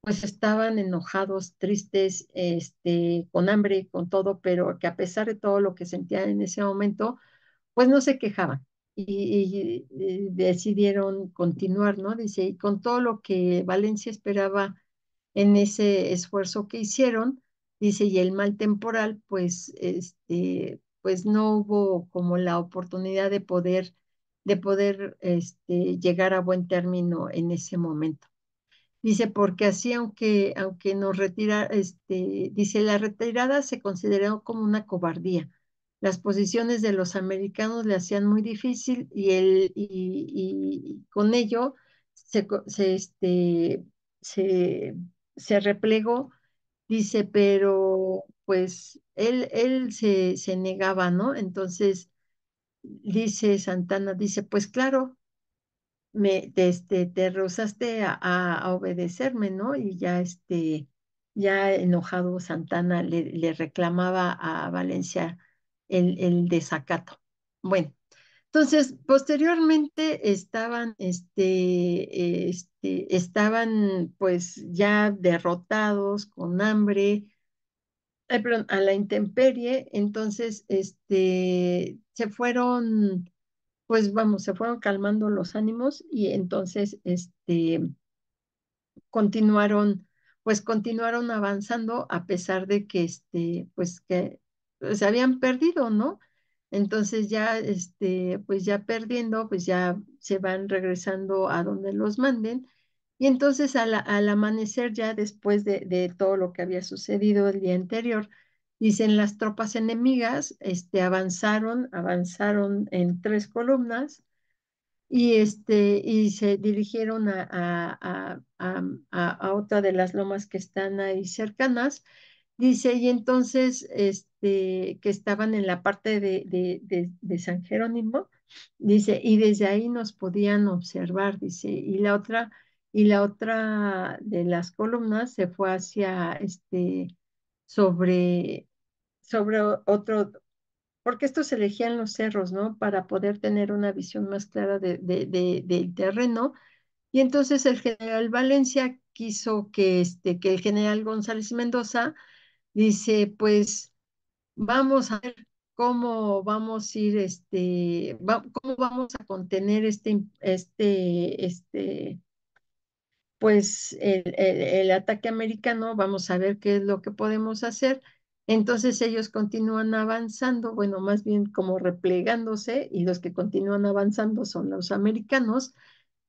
pues estaban enojados, tristes, este, con hambre, con todo, pero que a pesar de todo lo que sentían en ese momento, pues no se quejaban y, decidieron continuar, ¿no? Dice, y con todo lo que Valencia esperaba en ese esfuerzo que hicieron, dice, y el mal temporal, pues, este, pues no hubo como la oportunidad de poder de poder este, llegar a buen término en ese momento. Dice, porque así, aunque, aunque nos retira, este, dice, la retirada se consideró como una cobardía. Las posiciones de los americanos le hacían muy difícil y, él y, con ello se, se, este, se, replegó. Dice, pero pues él, él se, se negaba, ¿no? Entonces, dice Santana, dice, pues claro, me, te, este, te rehusaste a, obedecerme, ¿no? Y ya este, ya enojado Santana le, reclamaba a Valencia el, el, desacato. Bueno, entonces, posteriormente estaban, este, este, estaban pues ya derrotados, con hambre, a la intemperie, entonces este, se fueron, pues vamos, se fueron calmando los ánimos y entonces este, continuaron, pues continuaron avanzando a pesar de que, este, pues que se habían perdido, ¿no? Entonces ya, este, pues ya perdiendo, pues ya se van regresando a donde los manden y entonces al, amanecer ya después de, todo lo que había sucedido el día anterior, dicen las tropas enemigas este, avanzaron, avanzaron en tres columnas y, este, y se dirigieron a, otra de las lomas que están ahí cercanas. Dice, y entonces este, que estaban en la parte de, de San Jerónimo, dice, y desde ahí nos podían observar, dice, y la otra y la otra de las columnas se fue hacia este sobre sobre otro porque estos elegían los cerros, ¿no? Para poder tener una visión más clara de, de, del terreno. Y entonces el general Valencia quiso que, este, que el general González Mendoza dice, pues vamos a ver cómo vamos a ir, este, cómo vamos a contener este, este, este, pues el, ataque americano, vamos a ver qué es lo que podemos hacer. Entonces ellos continúan avanzando, bueno, más bien como replegándose y los que continúan avanzando son los americanos.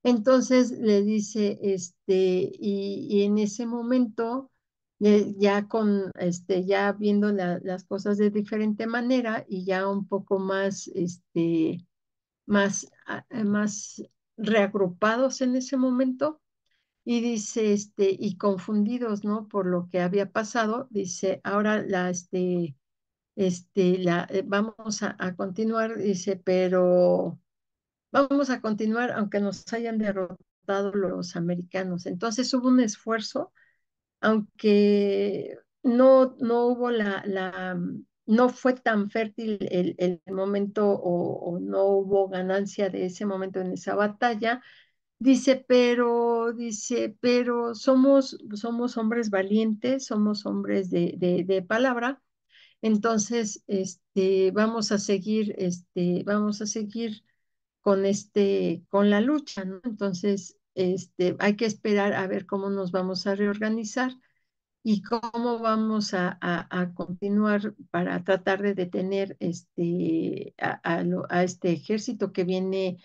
Entonces le dice, este, y, en ese momento, eh, ya con, este, ya viendo las cosas de diferente manera y ya un poco más, este, más, ah, eh, más reagrupados en ese momento, y dice, este, y confundidos, ¿no? Por lo que había pasado, dice, ahora la, este, este, la, eh, vamos a, continuar, dice, pero vamos a continuar aunque nos hayan derrotado los americanos. Entonces hubo un esfuerzo, aunque no, no hubo la, la mm, no fue tan fértil el, el momento o, no hubo ganancia de ese momento en esa batalla, Dice, pero, dice, pero somos, somos hombres valientes, somos hombres de, palabra, entonces este, vamos a seguir, este, vamos a seguir con este, con la lucha, Entonces, este, hay que esperar a ver cómo nos vamos a reorganizar y cómo vamos a, continuar para tratar de detener este, a, este ejército que viene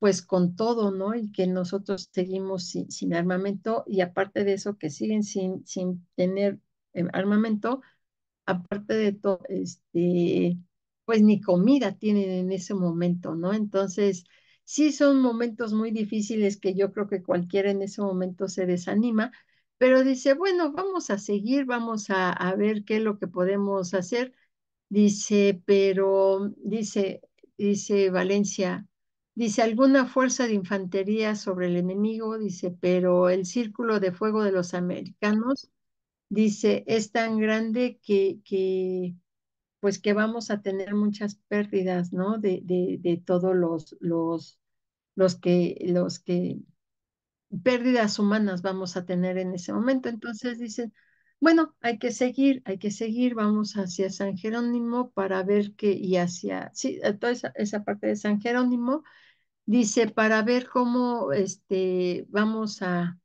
pues con todo, ¿no? Y que nosotros seguimos sin, armamento y aparte de eso que siguen sin, sin tener eh, armamento, aparte de todo, este, pues ni comida tienen en ese momento, ¿no? Entonces, sí son momentos muy difíciles que yo creo que cualquiera en ese momento se desanima, pero dice, bueno, vamos a seguir, vamos a, a ver qué es lo que podemos hacer. Dice, pero, dice, dice Valencia, Dice, alguna fuerza de infantería sobre el enemigo, dice, pero el círculo de fuego de los americanos, dice, es tan grande que, que pues que vamos a tener muchas pérdidas, ¿no? De, de, de todos los, los, los que, los que, pérdidas humanas vamos a tener en ese momento. Entonces dicen, bueno, hay que seguir, hay que seguir, vamos hacia San Jerónimo para ver qué, y hacia, sí, toda esa parte de San Jerónimo, dice, para ver cómo este, vamos a,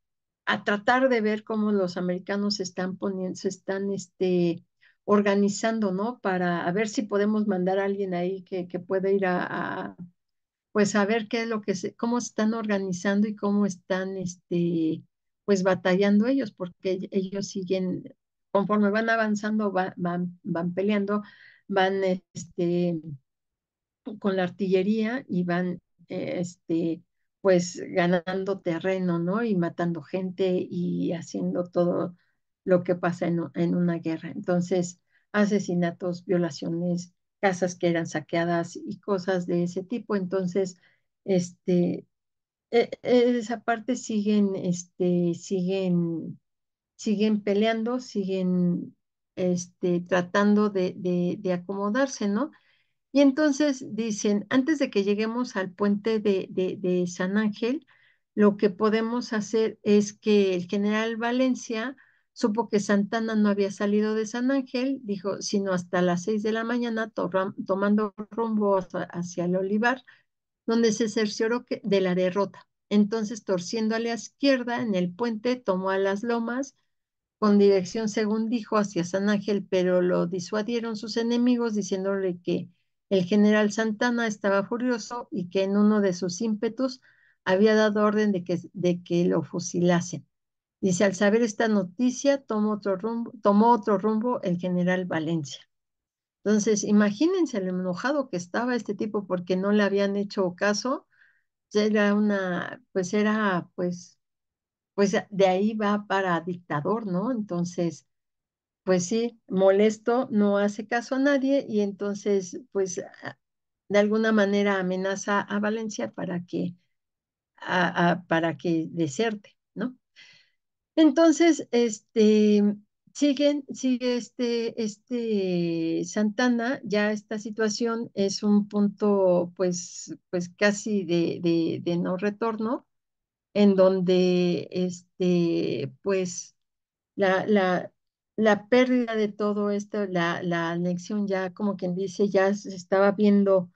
tratar de ver cómo los americanos se están poniendo, están este, organizando, ¿no? Para ver si podemos mandar a alguien ahí que, que pueda ir a, a, pues a ver qué es lo que se, cómo están organizando y cómo están, este, pues batallando ellos, porque ellos siguen, conforme van avanzando, van, van, van peleando, van, este, con la artillería y van eh, este, pues ganando terreno, ¿no? Y matando gente y haciendo todo lo que pasa en, una guerra. Entonces, asesinatos, violaciones, casas que eran saqueadas y cosas de ese tipo. Entonces, este, e, e, esa parte siguen, este, siguen, siguen peleando, siguen este, tratando de, de, de acomodarse, ¿no? Y entonces dicen, antes de que lleguemos al puente de, San Ángel, lo que podemos hacer es que el general Valencia supo que Santana no había salido de San Ángel, dijo, sino hasta las seis de la mañana tomando rumbo hacia el Olivar, donde se cercioró de la derrota. Entonces, torciendo a la izquierda en el puente, tomó a las lomas con dirección, según dijo, hacia San Ángel, pero lo disuadieron sus enemigos diciéndole que el general Santana estaba furioso y que en uno de sus ímpetus había dado orden de que, de que lo fusilasen. Dice, al saber esta noticia, tomó otro rumbo, tomó otro rumbo el general Valencia. Entonces, imagínense lo enojado que estaba este tipo porque no le habían hecho caso. Era una, pues era, pues, pues de ahí va para dictador, ¿no? Entonces, pues sí, molesto, no hace caso a nadie y entonces, pues, de alguna manera amenaza a Valencia para que, para que deserte, ¿no? Entonces, este, siguen, sigue este, este Santana, ya esta situación es un punto, pues, pues casi de, de, de no retorno, en donde, este, pues, la, la, la pérdida de todo esto, la, la, anexión ya, como quien dice, ya se estaba viendo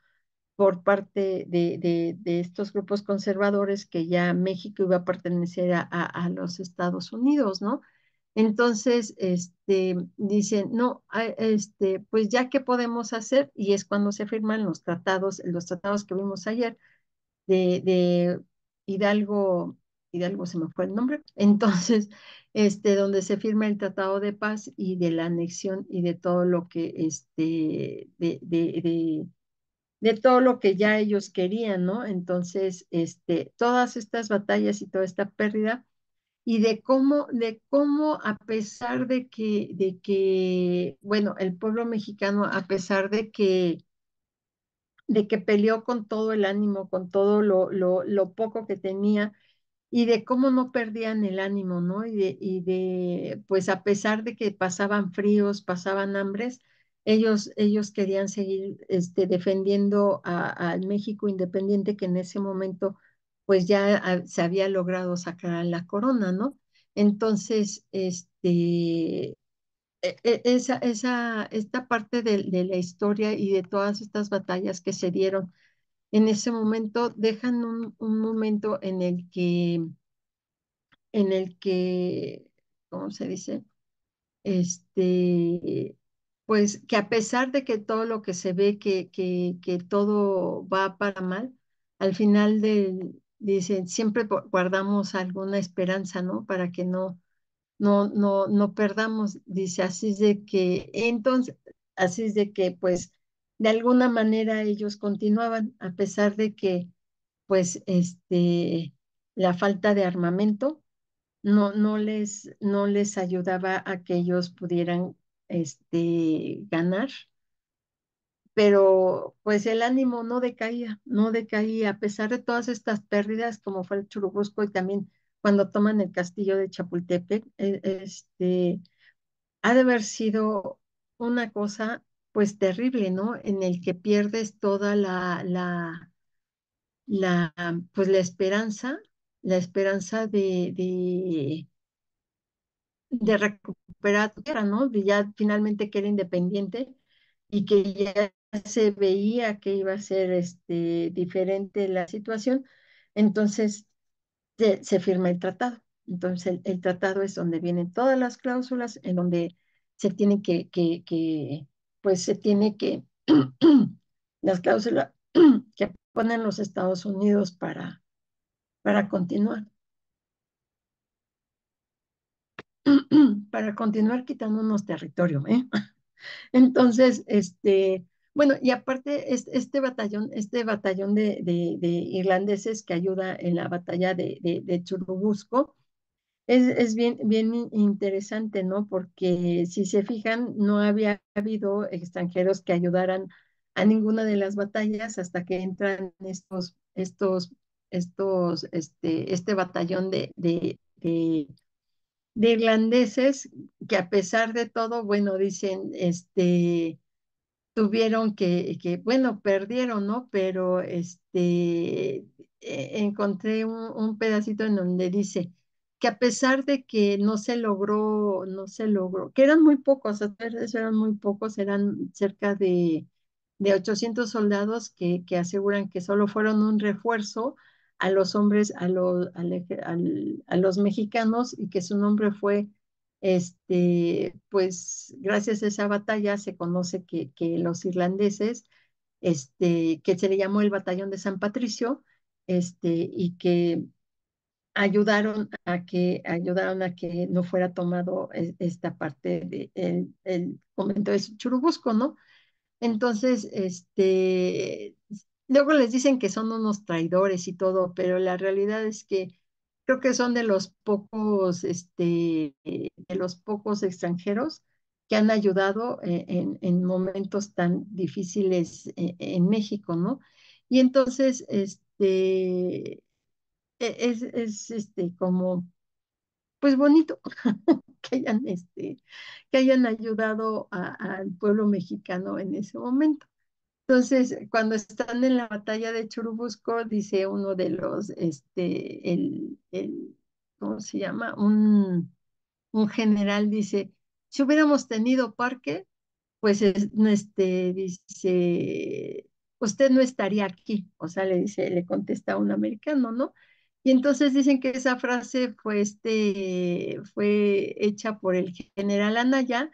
por parte de, de, estos grupos conservadores que ya México iba a pertenecer a, los Estados Unidos, ¿no? Entonces, este, dicen, no, este, pues ya qué podemos hacer, y es cuando se firman los tratados, los tratados que vimos ayer de, de Hidalgo y algo se me fue el nombre, [LAUGHS] entonces, este, donde se firma el Tratado de Paz y de la anexión y de todo lo que, este, de, de, de, de todo lo que ya ellos querían, ¿no? Entonces, este, todas estas batallas y toda esta pérdida y de cómo, de cómo a pesar de que, de que, bueno, el pueblo mexicano, a pesar de que, de que peleó con todo el ánimo, con todo lo, lo, lo poco que tenía, y de cómo no perdían el ánimo, ¿no? Y de, y de, pues a pesar de que pasaban fríos, pasaban hambres, ellos, ellos querían seguir este, defendiendo al México independiente que en ese momento pues ya se había logrado sacar la corona, ¿no? Entonces, este, e, e, esa, esa, esta parte de la historia y de todas estas batallas que se dieron en ese momento dejan un, momento en el que, en el que, ¿cómo se dice? Este, pues que a pesar de que todo lo que se ve, que, que, que todo va para mal, al final del, dicen, siempre guardamos alguna esperanza, ¿no? Para que no, no, no, no perdamos, dice, así es de que, entonces, así es de que, pues, de alguna manera ellos continuaban, a pesar de que, pues, este, la falta de armamento no, no, les, no les ayudaba a que ellos pudieran este, ganar. Pero pues el ánimo no decaía, no decaía, a pesar de todas estas pérdidas, como fue el Churubusco y también cuando toman el castillo de Chapultepec, e, este, ha de haber sido una cosa pues terrible, ¿no? En el que pierdes toda la, la, la pues la esperanza, la esperanza de, de, de recuperar tu ¿no? De ya finalmente que era independiente y que ya se veía que iba a ser este, diferente la situación, entonces se, firma el tratado. Entonces el, tratado es donde vienen todas las cláusulas, en donde se tiene que, que, que pues se tiene que, [CLEARS THROAT] las cláusulas [CLEARS THROAT] que ponen los Estados Unidos para, para continuar. [CLEARS THROAT] para continuar quitándonos territorio, ¿eh? [LAUGHS] Entonces, este, bueno, y aparte este, batallón, este batallón de, de, de, irlandeses que ayuda en la batalla de, de, Churubusco, es, bien, bien interesante, ¿no? Porque si se fijan, no había habido extranjeros que ayudaran a ninguna de las batallas hasta que entran estos, estos, estos, este, este batallón de, de, irlandeses que a pesar de todo, bueno, dicen, este, tuvieron que, que, bueno, perdieron, ¿no? Pero este, e, encontré un, un pedacito en donde dice, que a pesar de que no se logró, no se logró, que eran muy pocos, eran muy pocos, eran cerca de, de 800 soldados que, que, aseguran que solo fueron un refuerzo a los hombres, a los, los mexicanos y que su nombre fue, este, pues gracias a esa batalla se conoce que, que los irlandeses, este, que se le llamó el batallón de San Patricio, este, y que ayudaron a que, ayudaron a que no fuera tomado e-, esta parte del de, el de Churubusco, ¿no? Entonces, este, luego les dicen que son unos traidores y todo, pero la realidad es que creo que son de los pocos, este, de los pocos extranjeros que han ayudado eh, en, en momentos tan difíciles eh, en México, ¿no? Y entonces, este, e-, es, este, como, pues bonito [LAUGHS] que hayan, este, que hayan ayudado al pueblo mexicano en ese momento. Entonces, cuando están en la batalla de Churubusco, dice uno de los, este, el, ¿cómo se llama? Un, un general dice, si hubiéramos tenido parque, pues este, dice, usted no estaría aquí. O sea, le dice, le contesta a un americano, ¿no? Y entonces dicen que esa frase fue, este, fue hecha por el general Anaya,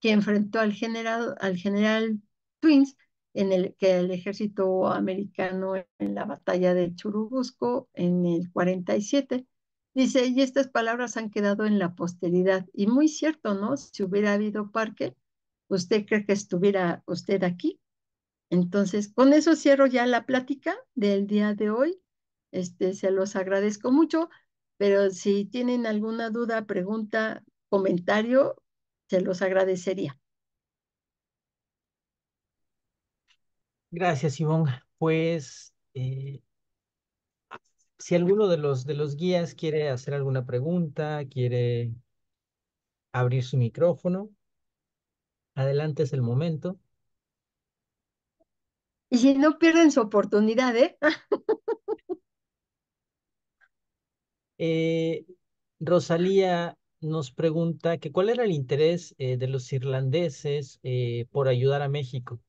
que enfrentó al general, al general Twins en el que el ejército americano en la batalla de Churubusco en el 47. Dice, y estas palabras han quedado en la posteridad. Y muy cierto, ¿no? Si hubiera habido parque, ¿usted cree que estuviera usted aquí? Entonces, con eso cierro ya la plática del día de hoy. Este, se los agradezco mucho, pero si tienen alguna duda, pregunta, comentario, se los agradecería. Gracias, Ivonne. Pues eh, si alguno de los, de los guías quiere hacer alguna pregunta, quiere abrir su micrófono, adelante es el momento. Y si no pierden su oportunidad, ¿eh? [LAUGHS] Eh, Rosalía nos pregunta que cuál era el interés eh, de los irlandeses eh, por ayudar a México.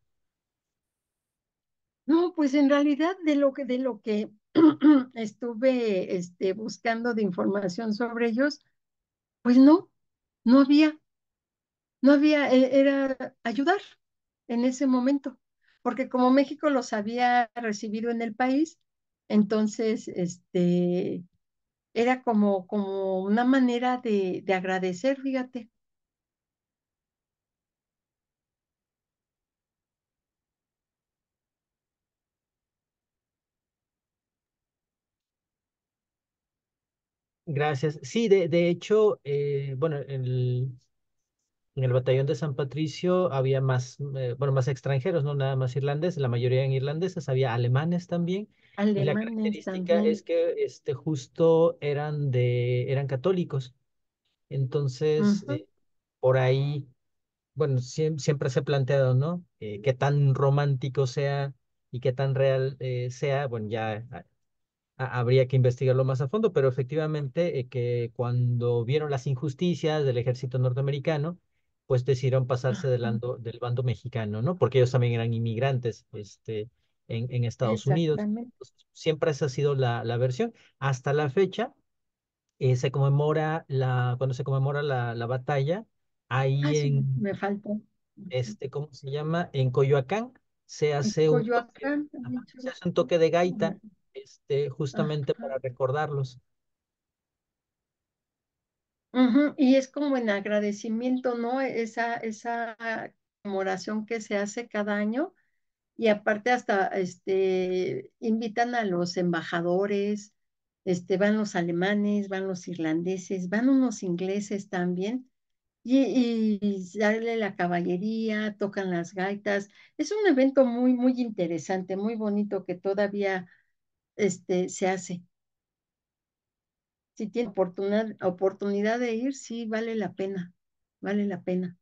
No, pues en realidad de lo que, de lo que [CLEARS THROAT] estuve este, buscando de información sobre ellos, pues no, no había, no había, e-, era ayudar en ese momento, porque como México los había recibido en el país, entonces, este, era como, como una manera de, agradecer, fíjate. Gracias. Sí, de, de hecho, eh, bueno, el, en el batallón de San Patricio había más, eh, bueno, más extranjeros, no nada más irlandeses, la mayoría eran irlandeses, había alemanes también. Alemanes y la característica es que este, justo eran, de, eran católicos. Entonces, eh, por ahí, bueno, siempre, se ha planteado, ¿no? Eh, qué tan romántico sea y qué tan real eh, sea, bueno, ya ah, habría que investigarlo más a fondo, pero efectivamente que cuando vieron las injusticias del ejército norteamericano, pues decidieron pasarse del, del bando mexicano, ¿no? Porque ellos también eran inmigrantes este, en, en Estados Unidos. siempre esa ha sido la, la versión. Hasta la fecha, eh, se conmemora la, cuando se conmemora la, la batalla, ah, ahí en... me faltó. Este, ¿cómo se llama? En Coyoacán se hace, un, toque, se hace un toque de gaita, este, justamente para recordarlos. Y es como en agradecimiento, ¿no? Esa, esa conmemoración que se hace cada año. Y aparte hasta este, invitan a los embajadores, este, van los alemanes, van los irlandeses, van unos ingleses también. Y, y, darle la caballería, tocan las gaitas. Es un evento muy, muy interesante, muy bonito que todavía este, se hace si tiene oportunidad, oportunidad de ir, sí vale la pena, vale la pena.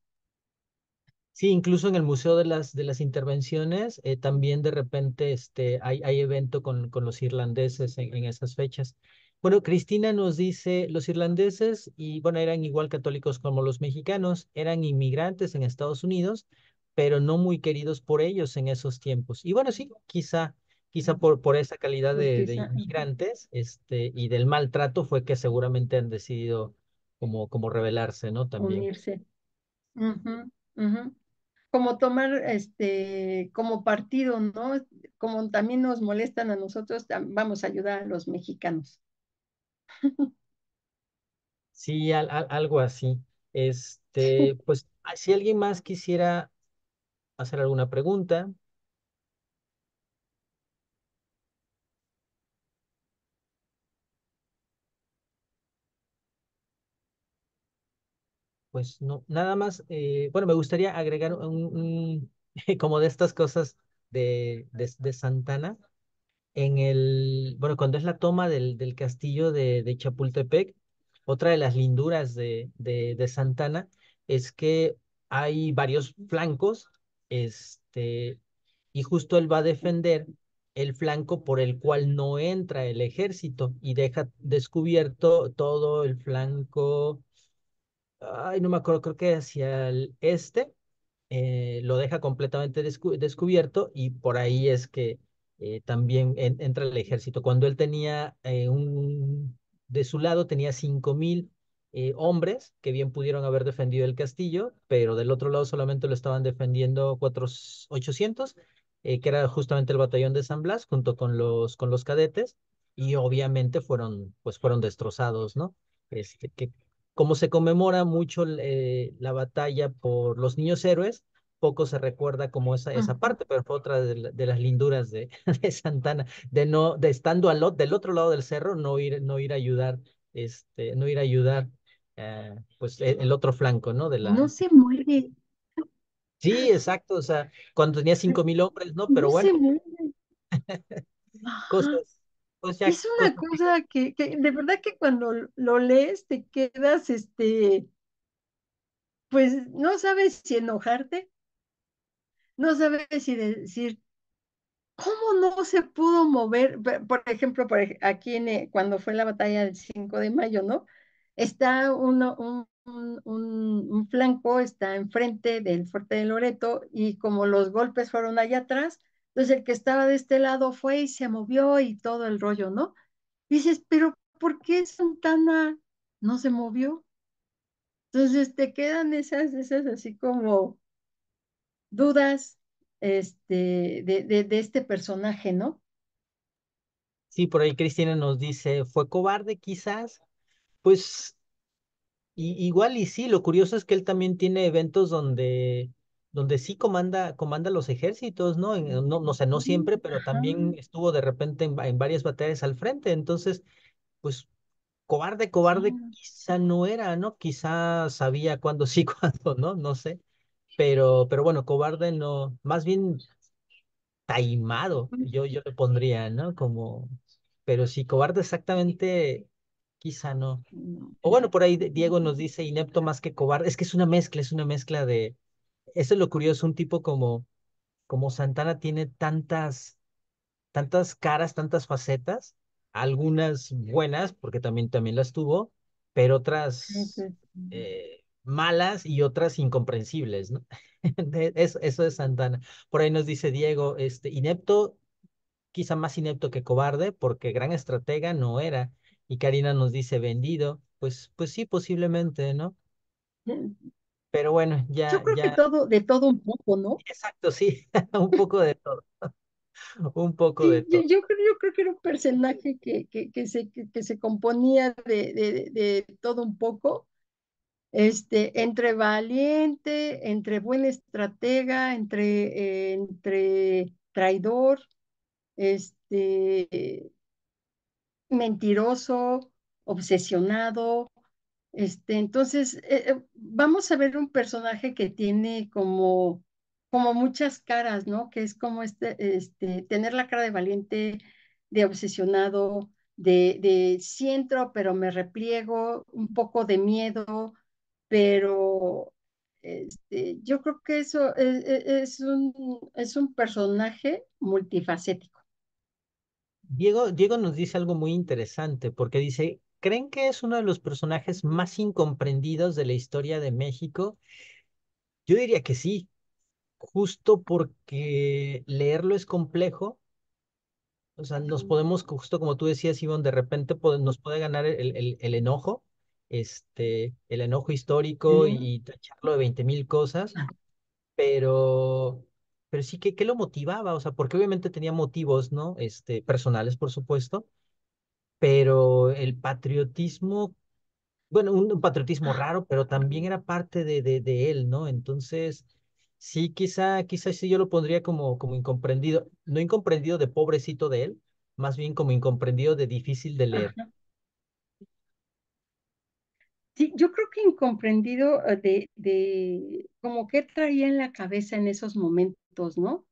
Sí, incluso en el Museo de las, de las Intervenciones eh, también de repente este, hay, hay evento con, con los irlandeses en, en, esas fechas. Bueno, Cristina nos dice, los irlandeses, y bueno, eran igual católicos como los mexicanos, eran inmigrantes en Estados Unidos, pero no muy queridos por ellos en esos tiempos. Y bueno, sí, quizá quizá por, por esa calidad pues, de, inmigrantes este, y del maltrato fue que seguramente han decidido como, como rebelarse, ¿no? También. Unirse. Como tomar este, como partido, ¿no? Como también nos molestan a nosotros, vamos a ayudar a los mexicanos. [LAUGHS] Sí, algo así. Este, pues ah, si alguien más quisiera hacer alguna pregunta, pues no, nada más, eh, bueno, me gustaría agregar un, [LAUGHS] como de estas cosas de, de, Santana, en el, bueno, cuando es la toma del, del castillo de, Chapultepec, otra de las linduras de, de Santana es que hay varios flancos, este, y justo él va a defender el flanco por el cual no entra el ejército y deja descubierto todo el flanco ay, no me acuerdo, creo que hacia el este, eh, lo deja completamente descubierto y por ahí es que eh, también entra el ejército. Cuando él tenía eh, un, de su lado tenía 5.000 hombres que bien pudieron haber defendido el castillo, pero del otro lado solamente lo estaban defendiendo cuatro ochocientos, que era justamente el batallón de San Blas junto con los, con los cadetes y obviamente fueron, pues fueron destrozados, ¿no? Este, que como se conmemora mucho eh, la batalla por los niños héroes, poco se recuerda como esa, ah. esa parte, pero fue otra de, las linduras [LAUGHS] de, Santana, de no, de estando al, del otro lado del cerro, no ir, no ir a ayudar, este, no ir a ayudar, eh, pues e, el, otro flanco, ¿no? De la... No se muere. Sí, exacto, o sea, cuando tenía cinco mil hombres, ¿no? Pero bueno. Se [LAUGHS] cosas, es pues, una cosa que, de verdad que cuando lo lees te quedas, este, pues no sabes si enojarte, no sabes si decir, ¿cómo no se pudo mover? Por ejemplo, por, aquí eh, cuando fue la batalla del 5 de mayo, ¿no? Está un, un flanco, está enfrente del fuerte de Loreto y como los golpes fueron allá atrás, entonces el que estaba de este lado fue y se movió y todo el rollo, ¿no? Dices, pero ¿por qué Santana no se movió? Entonces te quedan esas, esas así como dudas este, de, de, este personaje, ¿no? Sí, por ahí Cristina nos dice, ¿fue cobarde quizás? Pues igual y sí, lo curioso es que él también tiene eventos donde donde sí comanda, comanda los ejércitos, ¿no? No, no, no siempre, pero también estuvo de repente en, varias batallas al frente. Entonces, pues cobarde, cobarde quizá no era, ¿no? Quizá sabía cuándo sí, [LAUGHS] cuándo no, no sé. Pero, pero bueno, cobarde no, más bien taimado, yo, yo le pondría, ¿no? Como, pero si cobarde exactamente, quizá no. O bueno, por ahí Diego nos dice inepto más que cobarde, es que es una mezcla, es una mezcla de, eso es lo curioso, un tipo como, como Santana tiene tantas, tantas caras, tantas facetas, algunas buenas, porque también, también las tuvo, pero otras eh, malas y otras incomprensibles, ¿no? [LAUGHS] eso, es Santana. Por ahí nos dice Diego, este, inepto, quizá más inepto que cobarde, porque gran estratega no era. Y Karina nos dice vendido, pues, pues sí, posiblemente, ¿no? Pero bueno, ya. Yo creo que todo, de todo un poco, ¿no? Exacto, sí, [LAUGHS] un poco de todo. [LAUGHS] un poco de todo. Yo, creo, yo, creo, que era un personaje que, que, se, que, se componía de, de, todo un poco, este, entre valiente, entre buen estratega, entre, eh, entre traidor, este, mentiroso, obsesionado, este, entonces, eh, eh, vamos a ver un personaje que tiene como, como muchas caras, ¿no? Que es como este, este, tener la cara de valiente, de obsesionado, de, de pero me repliego, un poco de miedo, pero este, yo creo que eso es, e-, es, un, es un personaje multifacético. Diego, Diego nos dice algo muy interesante, porque dice creen que es uno de los personajes más incomprendidos de la historia de México? Yo diría que sí, justo porque leerlo es complejo. O sea, nos podemos, justo como tú decías, Ivonne, de repente nos puede ganar el, enojo, este, el enojo histórico y tacharlo de 20 mil cosas, pero, pero sí que, ¿qué lo motivaba? O sea, porque obviamente tenía motivos, ¿no? Este, personales, por supuesto, pero el patriotismo, bueno, un, patriotismo ah. raro, pero también era parte de, de, él, ¿no? Entonces, sí, quizá, quizá sí yo lo pondría como, como incomprendido, no incomprendido de pobrecito de él, más bien como incomprendido de difícil de leer. Sí, yo creo que incomprendido eh, de, de como qué traía en la cabeza en esos momentos, ¿no?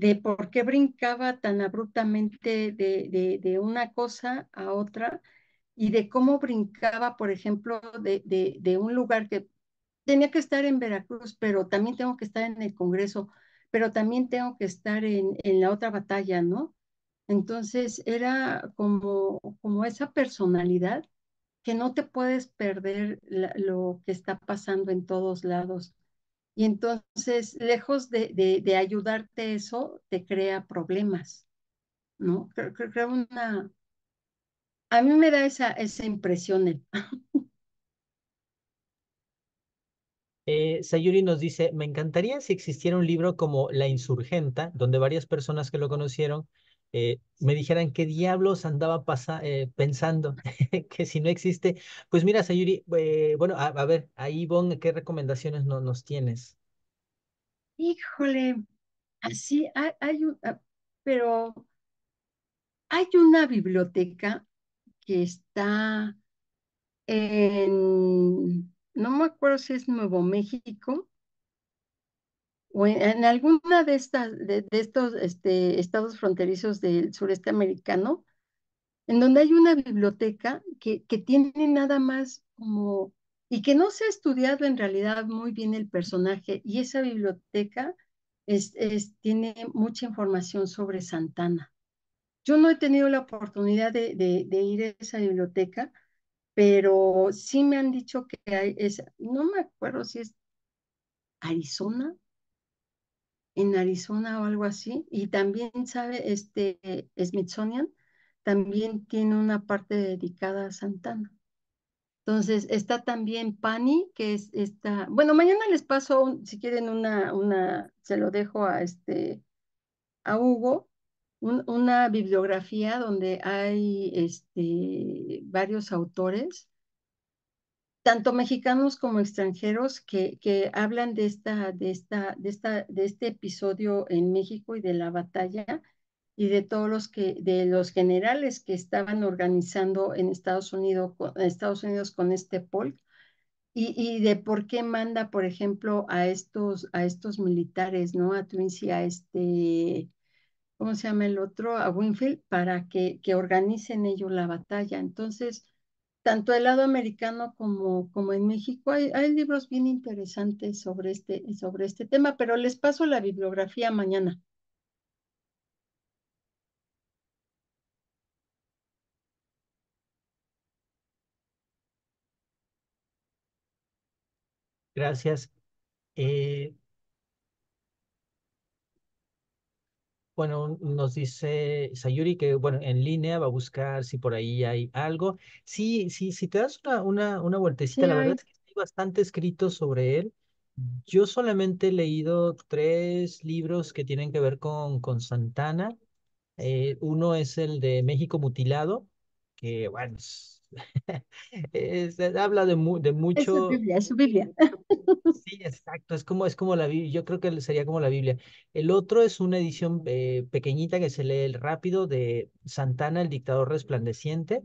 de por qué brincaba tan abruptamente de, una cosa a otra y de cómo brincaba, por ejemplo, de, un lugar que tenía que estar en Veracruz, pero también tengo que estar en el Congreso, pero también tengo que estar en, la otra batalla, ¿no? Entonces era como, como esa personalidad que no te puedes perder lo que está pasando en todos lados. Y entonces, lejos de, de, ayudarte eso, te crea problemas, ¿no? Creo, una... A mí me da esa, esa impresión. [LAUGHS] Eh, Sayuri nos dice, me encantaría si existiera un libro como La Insurgenta, donde varias personas que lo conocieron eh, me dijeran qué diablos andaba eh, pensando, [LAUGHS] que si no existe. Pues mira, Sayuri, eh, bueno, a, ver, ahí Ivonne, ¿qué recomendaciones no, nos tienes? Híjole, así hay, hay un, ah, pero hay una biblioteca que está en, no me acuerdo si es Nuevo México, o en, alguna de estas, de, estos este, estados fronterizos del sureste americano, en donde hay una biblioteca que, que tiene nada más como, y que no se ha estudiado en realidad muy bien el personaje, y esa biblioteca es, tiene mucha información sobre Santana. Yo no he tenido la oportunidad de, de, ir a esa biblioteca, pero sí me han dicho que hay, esa no me acuerdo si es Arizona en Arizona o algo así. Y también, ¿sabe? Este Smithsonian también tiene una parte dedicada a Santana. Entonces, está también Pani, que es esta. Bueno, mañana les paso, si quieren, una, una, se lo dejo a este a Hugo, una bibliografía donde hay este, varios autores tanto mexicanos como extranjeros que, que hablan de esta, de esta, de esta, de este episodio en México y de la batalla y de todos los que, de los generales que estaban organizando en Estados Unidos, Estados Unidos con este Pol y, y, de por qué manda, por ejemplo, a estos, a estos militares, ¿no? A Twincy, a este, ¿cómo se llama el otro? A Winfield, para que, que organicen ellos la batalla. Entonces, tanto el lado americano como, como en México, hay, libros bien interesantes sobre este, sobre este tema, pero les paso la bibliografía mañana. Gracias. Eh, Bueno, nos dice Sayuri que, bueno, en línea va a buscar si por ahí hay algo. Sí, sí, si te das una, una, una vueltecita, la verdad es que hay bastante escrito sobre él. Yo solamente he leído tres libros que tienen que ver con, con Santana. Eh, uno es el de México Mutilado, que, bueno, [LAUGHS] es, eh, habla de, mucho. Es su Biblia, es su Biblia. sí, exacto, es como, es como la Biblia, yo creo que sería como la Biblia. El otro es una edición eh, pequeñita que se lee el rápido de Santana, el dictador resplandeciente.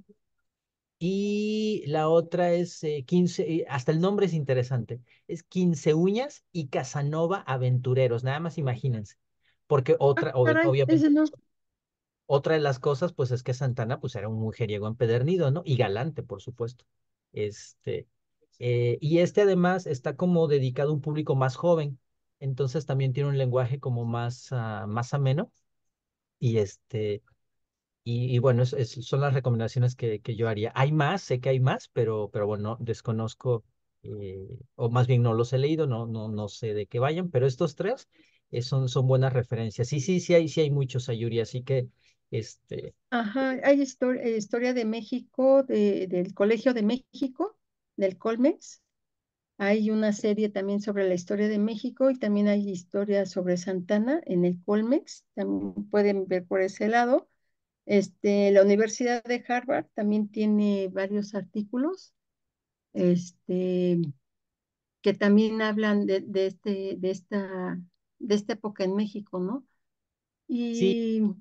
Y la otra es eh, quince, 15, hasta el nombre es interesante, es quince uñas y Casanova aventureros, nada más imagínense, porque ah, otra, obviamente, otra de las cosas, pues, es que Santana, pues, era un mujeriego empedernido, ¿no? Y galante, por supuesto. Este, eh, y este, además, está como dedicado a un público más joven, entonces también tiene un lenguaje como más, ah, más ameno. Y este, y, bueno, son las recomendaciones que, que, yo haría. Hay más, sé que hay más, pero, pero bueno, desconozco, eh, o más bien no los he leído, no, no, no sé de qué vayan, pero estos tres eh, son, son buenas referencias. Sí, sí, sí hay, sí hay muchos, Ayuri, así que este, Ajá, hay eh, historia de México, de, del Colegio de México, del Colmex. Hay una serie también sobre la historia de México y también hay historia sobre Santana en el Colmex. También pueden ver por ese lado. Este, la Universidad de Harvard también tiene varios artículos este, que también hablan de, este, de, esta, de esta época en México, ¿no? sí.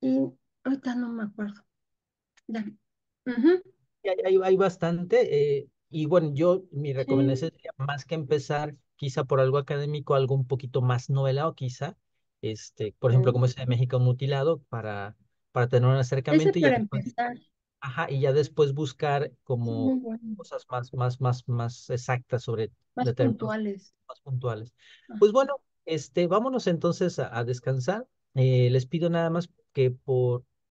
Y ahorita no me acuerdo. Ya. hay, bastante. Eh, y bueno, yo mi recomendación sería más que empezar quizá por algo académico, algo un poquito más novelado quizá. Este, por ejemplo, como mm. ese de México mutilado, para, para tener un acercamiento. y ya después, empezar. Ajá, y ya después buscar como cosas más, más, más, más exactas sobre más puntuales. Más puntuales. Pues bueno, este, vámonos entonces a, descansar. Eh, les pido nada más que por